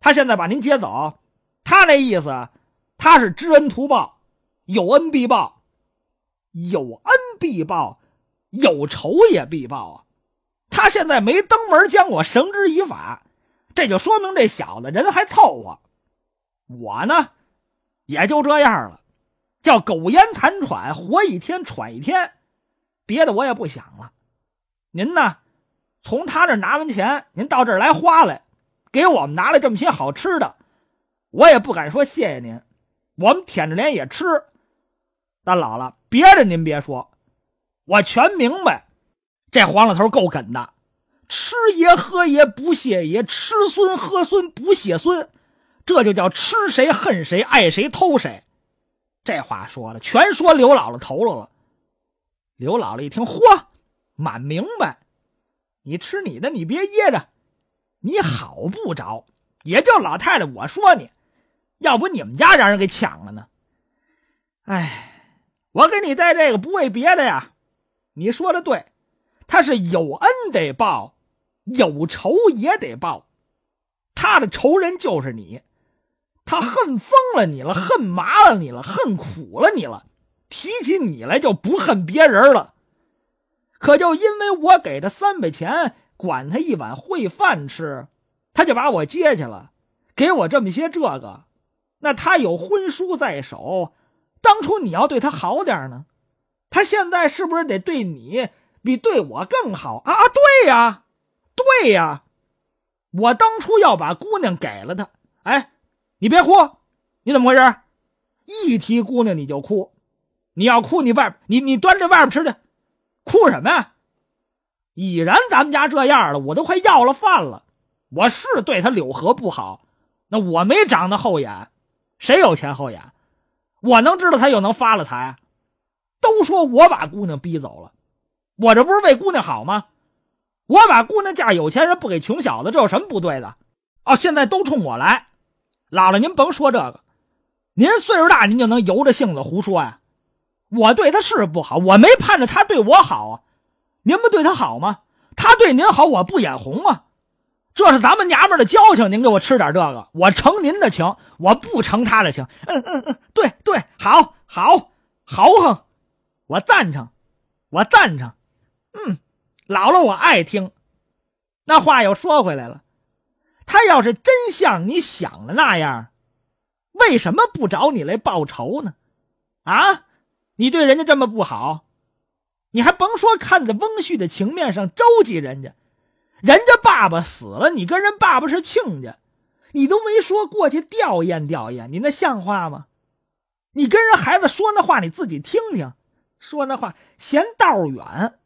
他现在把您接走，他那意思，他是知恩图报，有恩必报，有恩必报，有仇也必报啊！他现在没登门将我绳之以法，这就说明这小子人还凑合。我呢也就这样了，叫苟延残喘，活一天喘一天，别的我也不想了。您呢，从他这拿完钱，您到这儿来花来。给我们拿了这么些好吃的，我也不敢说谢谢您。我们舔着脸也吃，但姥姥，别的您别说，我全明白。这黄老头够狠的，吃爷喝爷不谢爷，吃孙喝孙不谢孙，这就叫吃谁恨谁，爱谁偷谁。这话说了，全说刘姥姥头了了。刘姥姥一听，嚯，满明白。你吃你的，你别噎着。你好不着，也就老太太我说你，要不你们家让人给抢了呢？哎，我给你带这个不为别的呀，你说的对，他是有恩得报，有仇也得报。他的仇人就是你，他恨疯了你了，恨麻了你了，恨苦了你了，提起你来就不恨别人了。可就因为我给他三百钱。管他一碗烩饭吃，他就把我接去了，给我这么些这个。那他有婚书在手，当初你要对他好点呢，他现在是不是得对你比对我更好啊？对呀，对呀，我当初要把姑娘给了他，哎，你别哭，你怎么回事？一提姑娘你就哭，你要哭你外，你你端着外边吃去，哭什么呀？已然咱们家这样了，我都快要了饭了。我是对他柳河不好，那我没长那厚眼，谁有钱厚眼？我能知道他又能发了财？都说我把姑娘逼走了，我这不是为姑娘好吗？我把姑娘嫁有钱人，不给穷小子，这有什么不对的？哦，现在都冲我来，姥姥您甭说这个，您岁数大，您就能由着性子胡说呀？我对他是不好，我没盼着他对我好啊。您不对他好吗？他对您好，我不眼红吗？这是咱们娘们的交情，您给我吃点这个，我成您的情，我不成他的情。嗯嗯嗯，对对，好好豪横，我赞成，我赞成。嗯，姥姥我爱听。那话又说回来了，他要是真像你想的那样，为什么不找你来报仇呢？啊，你对人家这么不好？你还甭说看在翁婿的情面上周济人家，人家爸爸死了，你跟人爸爸是亲家，你都没说过去吊唁吊唁，你那像话吗？你跟人孩子说那话，你自己听听，说那话嫌道远，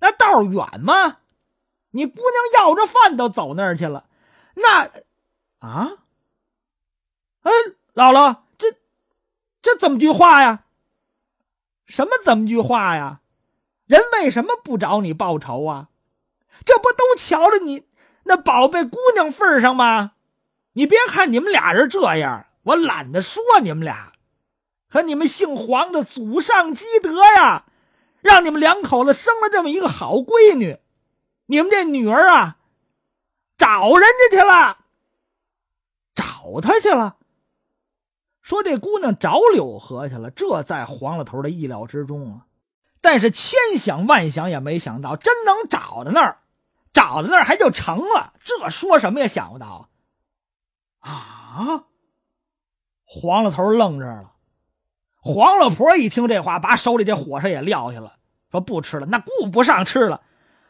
那道远吗？你姑娘要着饭都走那儿去了，那啊，嗯，姥姥，这这怎么句话呀？什么怎么句话呀？人为什么不找你报仇啊？这不都瞧着你那宝贝姑娘份上吗？你别看你们俩人这样，我懒得说你们俩。可你们姓黄的祖上积德呀，让你们两口子生了这么一个好闺女。你们这女儿啊，找人家去了，找他去了。说这姑娘找柳河去了，这在黄老头的意料之中啊。但是千想万想也没想到，真能找到那儿，找到那儿还就成了，这说什么也想不到啊！黄老头愣这了，黄老婆一听这话，把手里这火柴也撂下了，说不吃了，那顾不上吃了。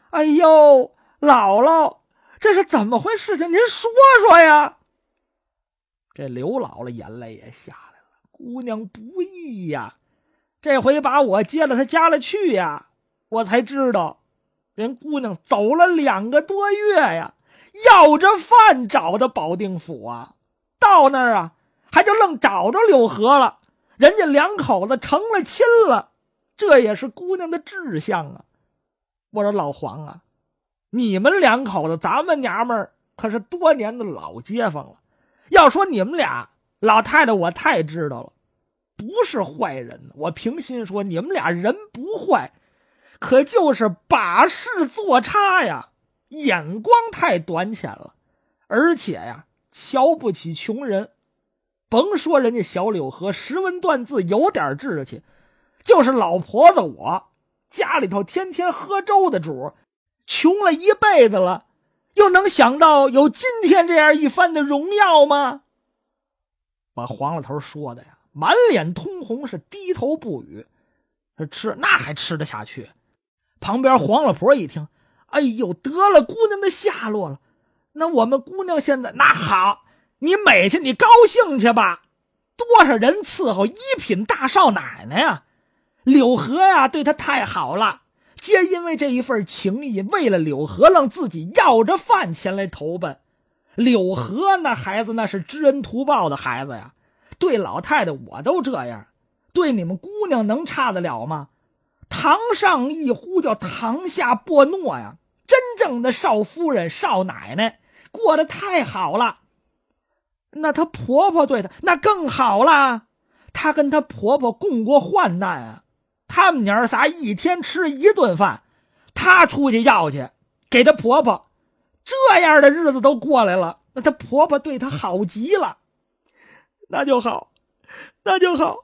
哎呦，姥姥，这是怎么回事？情您说说呀！这刘姥姥眼泪也下来了，姑娘不易呀。这回把我接了他家了去呀，我才知道，人姑娘走了两个多月呀，要着饭找的保定府啊，到那儿啊，还就愣找着柳河了，人家两口子成了亲了，这也是姑娘的志向啊。我说老黄啊，你们两口子，咱们娘们儿可是多年的老街坊了，要说你们俩，老太太我太知道了。不是坏人，我平心说，你们俩人不坏，可就是把事做差呀，眼光太短浅了，而且呀，瞧不起穷人。甭说人家小柳河识文断字，有点志气，就是老婆子我家里头天天喝粥的主，穷了一辈子了，又能想到有今天这样一番的荣耀吗？把黄老头说的呀。满脸通红，是低头不语。吃那还吃得下去？旁边黄老婆一听，哎呦，得了姑娘的下落了。那我们姑娘现在那好，你美去，你高兴去吧。多少人伺候一品大少奶奶呀？柳河呀，对她太好了，皆因为这一份情谊。为了柳河，让自己要着饭前来投奔柳河。那孩子那是知恩图报的孩子呀。对老太太我都这样，对你们姑娘能差得了吗？堂上一呼叫堂下拨诺呀，真正的少夫人、少奶奶过得太好了。那她婆婆对她那更好了，她跟她婆婆共过患难啊。她们娘仨一天吃一顿饭，她出去要去给她婆婆，这样的日子都过来了，那她婆婆对她好极了。那就好，那就好，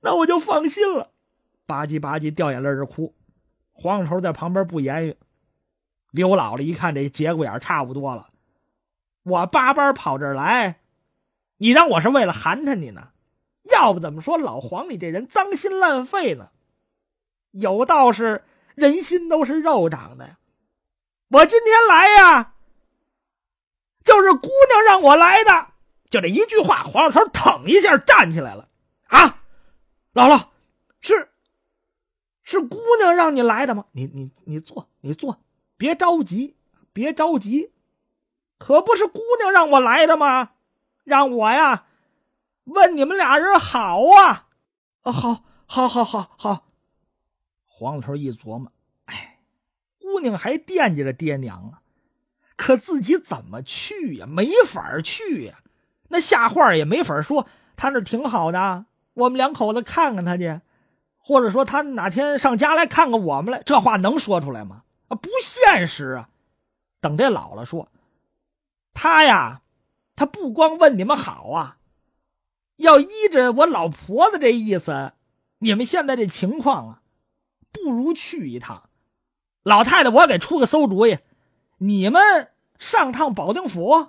那我就放心了。吧唧吧唧掉眼泪儿哭，黄老头在旁边不言语。刘姥姥一看这节骨眼差不多了，我八班跑这儿来，你当我是为了寒碜你呢？要不怎么说老黄你这人脏心烂肺呢？有道是人心都是肉长的呀。我今天来呀，就是姑娘让我来的。就这一句话，黄老头腾一下站起来了啊！姥姥，是是姑娘让你来的吗？你你你坐，你坐，别着急，别着急，可不是姑娘让我来的吗？让我呀，问你们俩人好啊！啊，好，好，好，好，好。黄老头一琢磨，哎，姑娘还惦记着爹娘啊，可自己怎么去呀？没法去呀。那瞎话也没法说，他那挺好的，我们两口子看看他去，或者说他哪天上家来看看我们来，这话能说出来吗？啊，不现实啊。等这老了说，他呀，他不光问你们好啊，要依着我老婆子这意思，你们现在这情况啊，不如去一趟。老太太，我给出个馊主意，你们上趟保定府。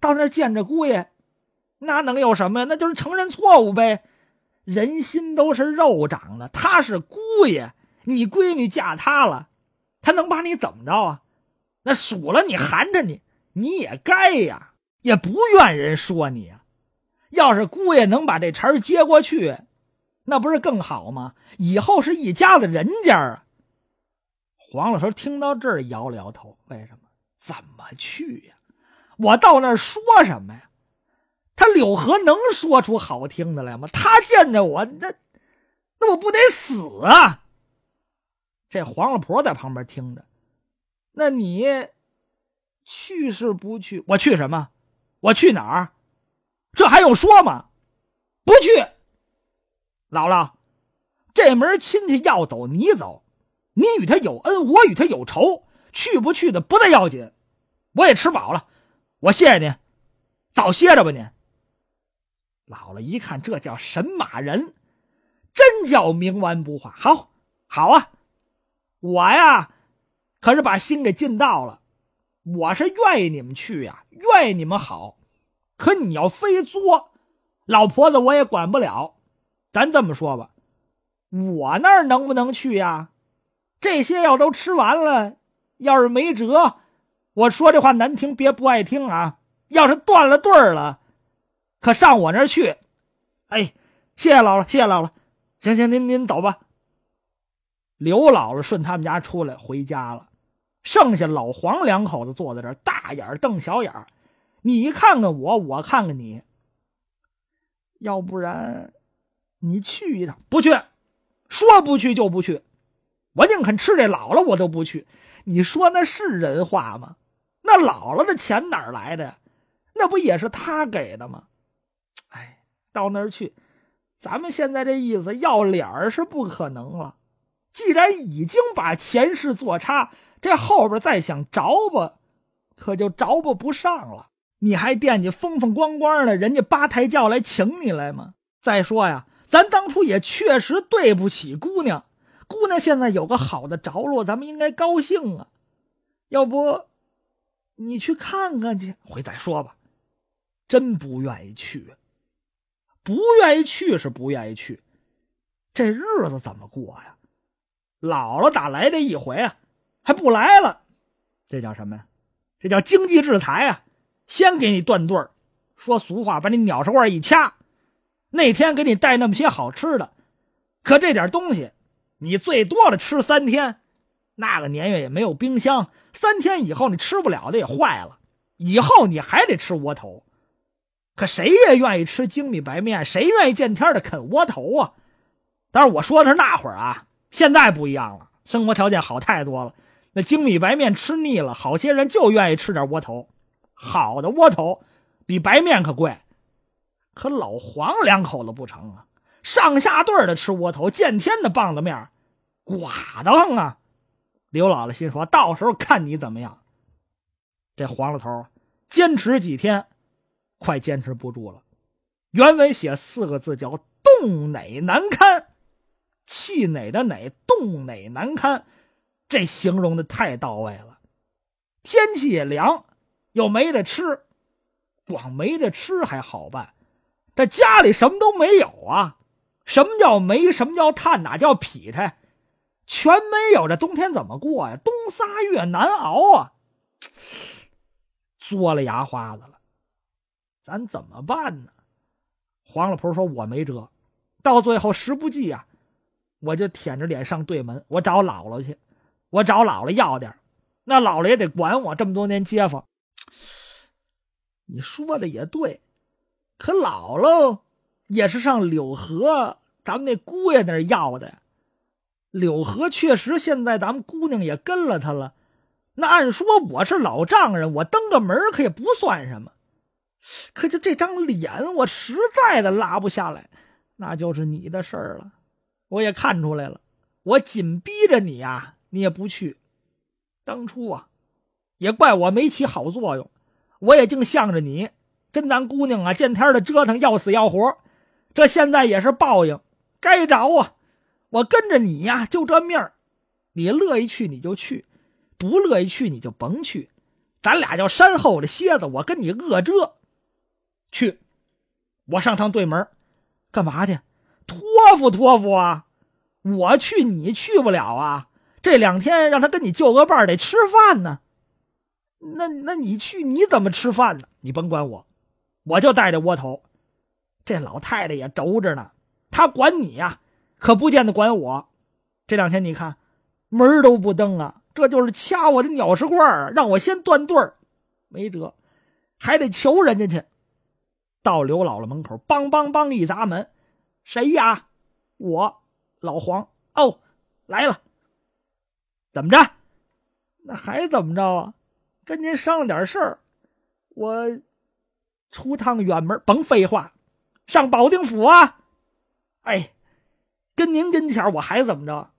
到那儿见着姑爷，那能有什么呀？那就是承认错误呗。人心都是肉长的，他是姑爷，你闺女嫁他了，他能把你怎么着啊？那数了你，含着你，你也该呀，也不怨人说你啊。要是姑爷能把这茬接过去，那不是更好吗？以后是一家子人家啊。黄老头听到这儿摇了摇头，为什么？怎么去呀？我到那儿说什么呀？他柳河能说出好听的来吗？他见着我，那那我不得死啊！这黄老婆在旁边听着，那你去是不去？我去什么？我去哪儿？这还用说吗？不去。姥姥，这门亲戚要走你走，你与他有恩，我与他有仇，去不去的不再要紧。我也吃饱了。我谢谢您，早歇着吧您。姥姥一看，这叫神马人，真叫冥顽不化。好，好啊，我呀，可是把心给尽到了，我是愿意你们去呀，愿意你们好。可你要非作，老婆子我也管不了。咱这么说吧，我那儿能不能去呀？这些药都吃完了，要是没辙。我说这话难听，别不爱听啊！要是断了对儿了，可上我那儿去。哎，谢谢姥姥，谢谢姥姥。行行，您您走吧。刘姥姥顺他们家出来回家了，剩下老黄两口子坐在这儿，大眼瞪小眼儿，你看看我，我看看你。要不然，你去一趟？不去？说不去就不去。我宁肯吃这老了，我都不去。你说那是人话吗？那姥姥的钱哪来的呀？那不也是他给的吗？哎，到那儿去，咱们现在这意思要脸儿是不可能了。既然已经把前世做差，这后边再想着吧，可就着吧不上了。你还惦记风风光光的，人家八抬轿来请你来吗？再说呀，咱当初也确实对不起姑娘，姑娘现在有个好的着落，咱们应该高兴啊。要不？你去看看去，回再说吧。真不愿意去，不愿意去是不愿意去。这日子怎么过呀？姥姥咋来这一回啊？还不来了？这叫什么呀？这叫经济制裁啊！先给你断顿说俗话，把你鸟食罐一掐。那天给你带那么些好吃的，可这点东西你最多了吃三天。那个年月也没有冰箱。三天以后你吃不了的也坏了，以后你还得吃窝头，可谁也愿意吃精米白面，谁愿意见天的啃窝头啊？但是我说的是那会儿啊，现在不一样了，生活条件好太多了。那精米白面吃腻了，好些人就愿意吃点窝头。好的窝头比白面可贵，可老黄两口子不成啊，上下顿的吃窝头，见天的棒子面，寡的啊。刘姥姥心说到时候看你怎么样。这黄老头坚持几天，快坚持不住了。原文写四个字叫“冻馁难堪”，气馁的馁，冻馁难堪，这形容的太到位了。天气也凉，又没得吃，光没得吃还好办，这家里什么都没有啊？什么叫煤？什么叫炭？哪叫劈柴？全没有，这冬天怎么过呀？冬仨月难熬啊，嘬了牙花子了，咱怎么办呢？黄老婆说：“我没辙。”到最后食不济啊，我就舔着脸上对门，我找姥姥去，我找姥姥要点。那姥姥也得管我这么多年街坊。你说的也对，可姥姥也是上柳河咱们那姑爷那儿要的。柳河确实，现在咱们姑娘也跟了他了。那按说我是老丈人，我登个门可也不算什么。可就这张脸，我实在的拉不下来。那就是你的事儿了，我也看出来了。我紧逼着你呀，你也不去。当初啊，也怪我没起好作用，我也净向着你，跟咱姑娘啊见天的折腾，要死要活。这现在也是报应，该着啊。我跟着你呀，就这面儿，你乐意去你就去，不乐意去你就甭去。咱俩叫山后的蝎子，我跟你饿这去。我上趟对门干嘛去？托付托付啊！我去，你去不了啊！这两天让他跟你就个伴得吃饭呢。那那你去你怎么吃饭呢？你甭管我，我就带着窝头。这老太太也轴着呢，她管你呀。可不见得管我，这两天你看门都不登啊，这就是掐我的鸟食罐儿，让我先断对儿，没辙，还得求人家去。到刘姥姥门口，梆梆梆一砸门，谁呀？我老黄哦来了。怎么着？那还怎么着啊？跟您商量点事儿，我出趟远门，甭废话，上保定府啊！哎。跟您跟前，我还怎么着？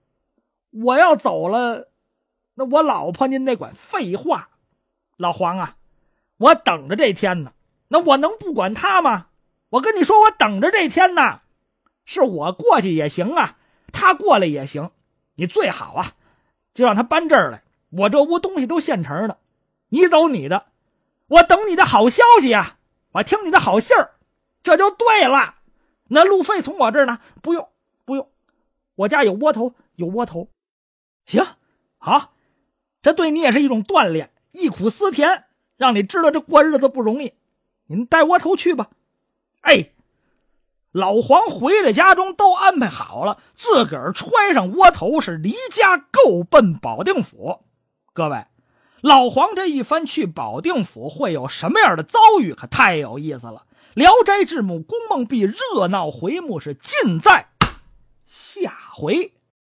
我要走了，那我老婆您得管。废话，老黄啊，我等着这天呢。那我能不管他吗？我跟你说，我等着这天呢。是我过去也行啊，他过来也行。你最好啊，就让他搬这儿来。我这屋东西都现成的，你走你的，我等你的好消息啊，我听你的好信儿，这就对了。那路费从我这儿呢，不用。我家有窝头，有窝头，行，好，这对你也是一种锻炼，忆苦思甜，让你知道这过日子不容易。您带窝头去吧。哎，老黄回来家中都安排好了，自个儿揣上窝头是离家够奔保定府。各位，老黄这一番去保定府会有什么样的遭遇？可太有意思了！《聊斋志母》公梦碧热闹回目是尽在。下回。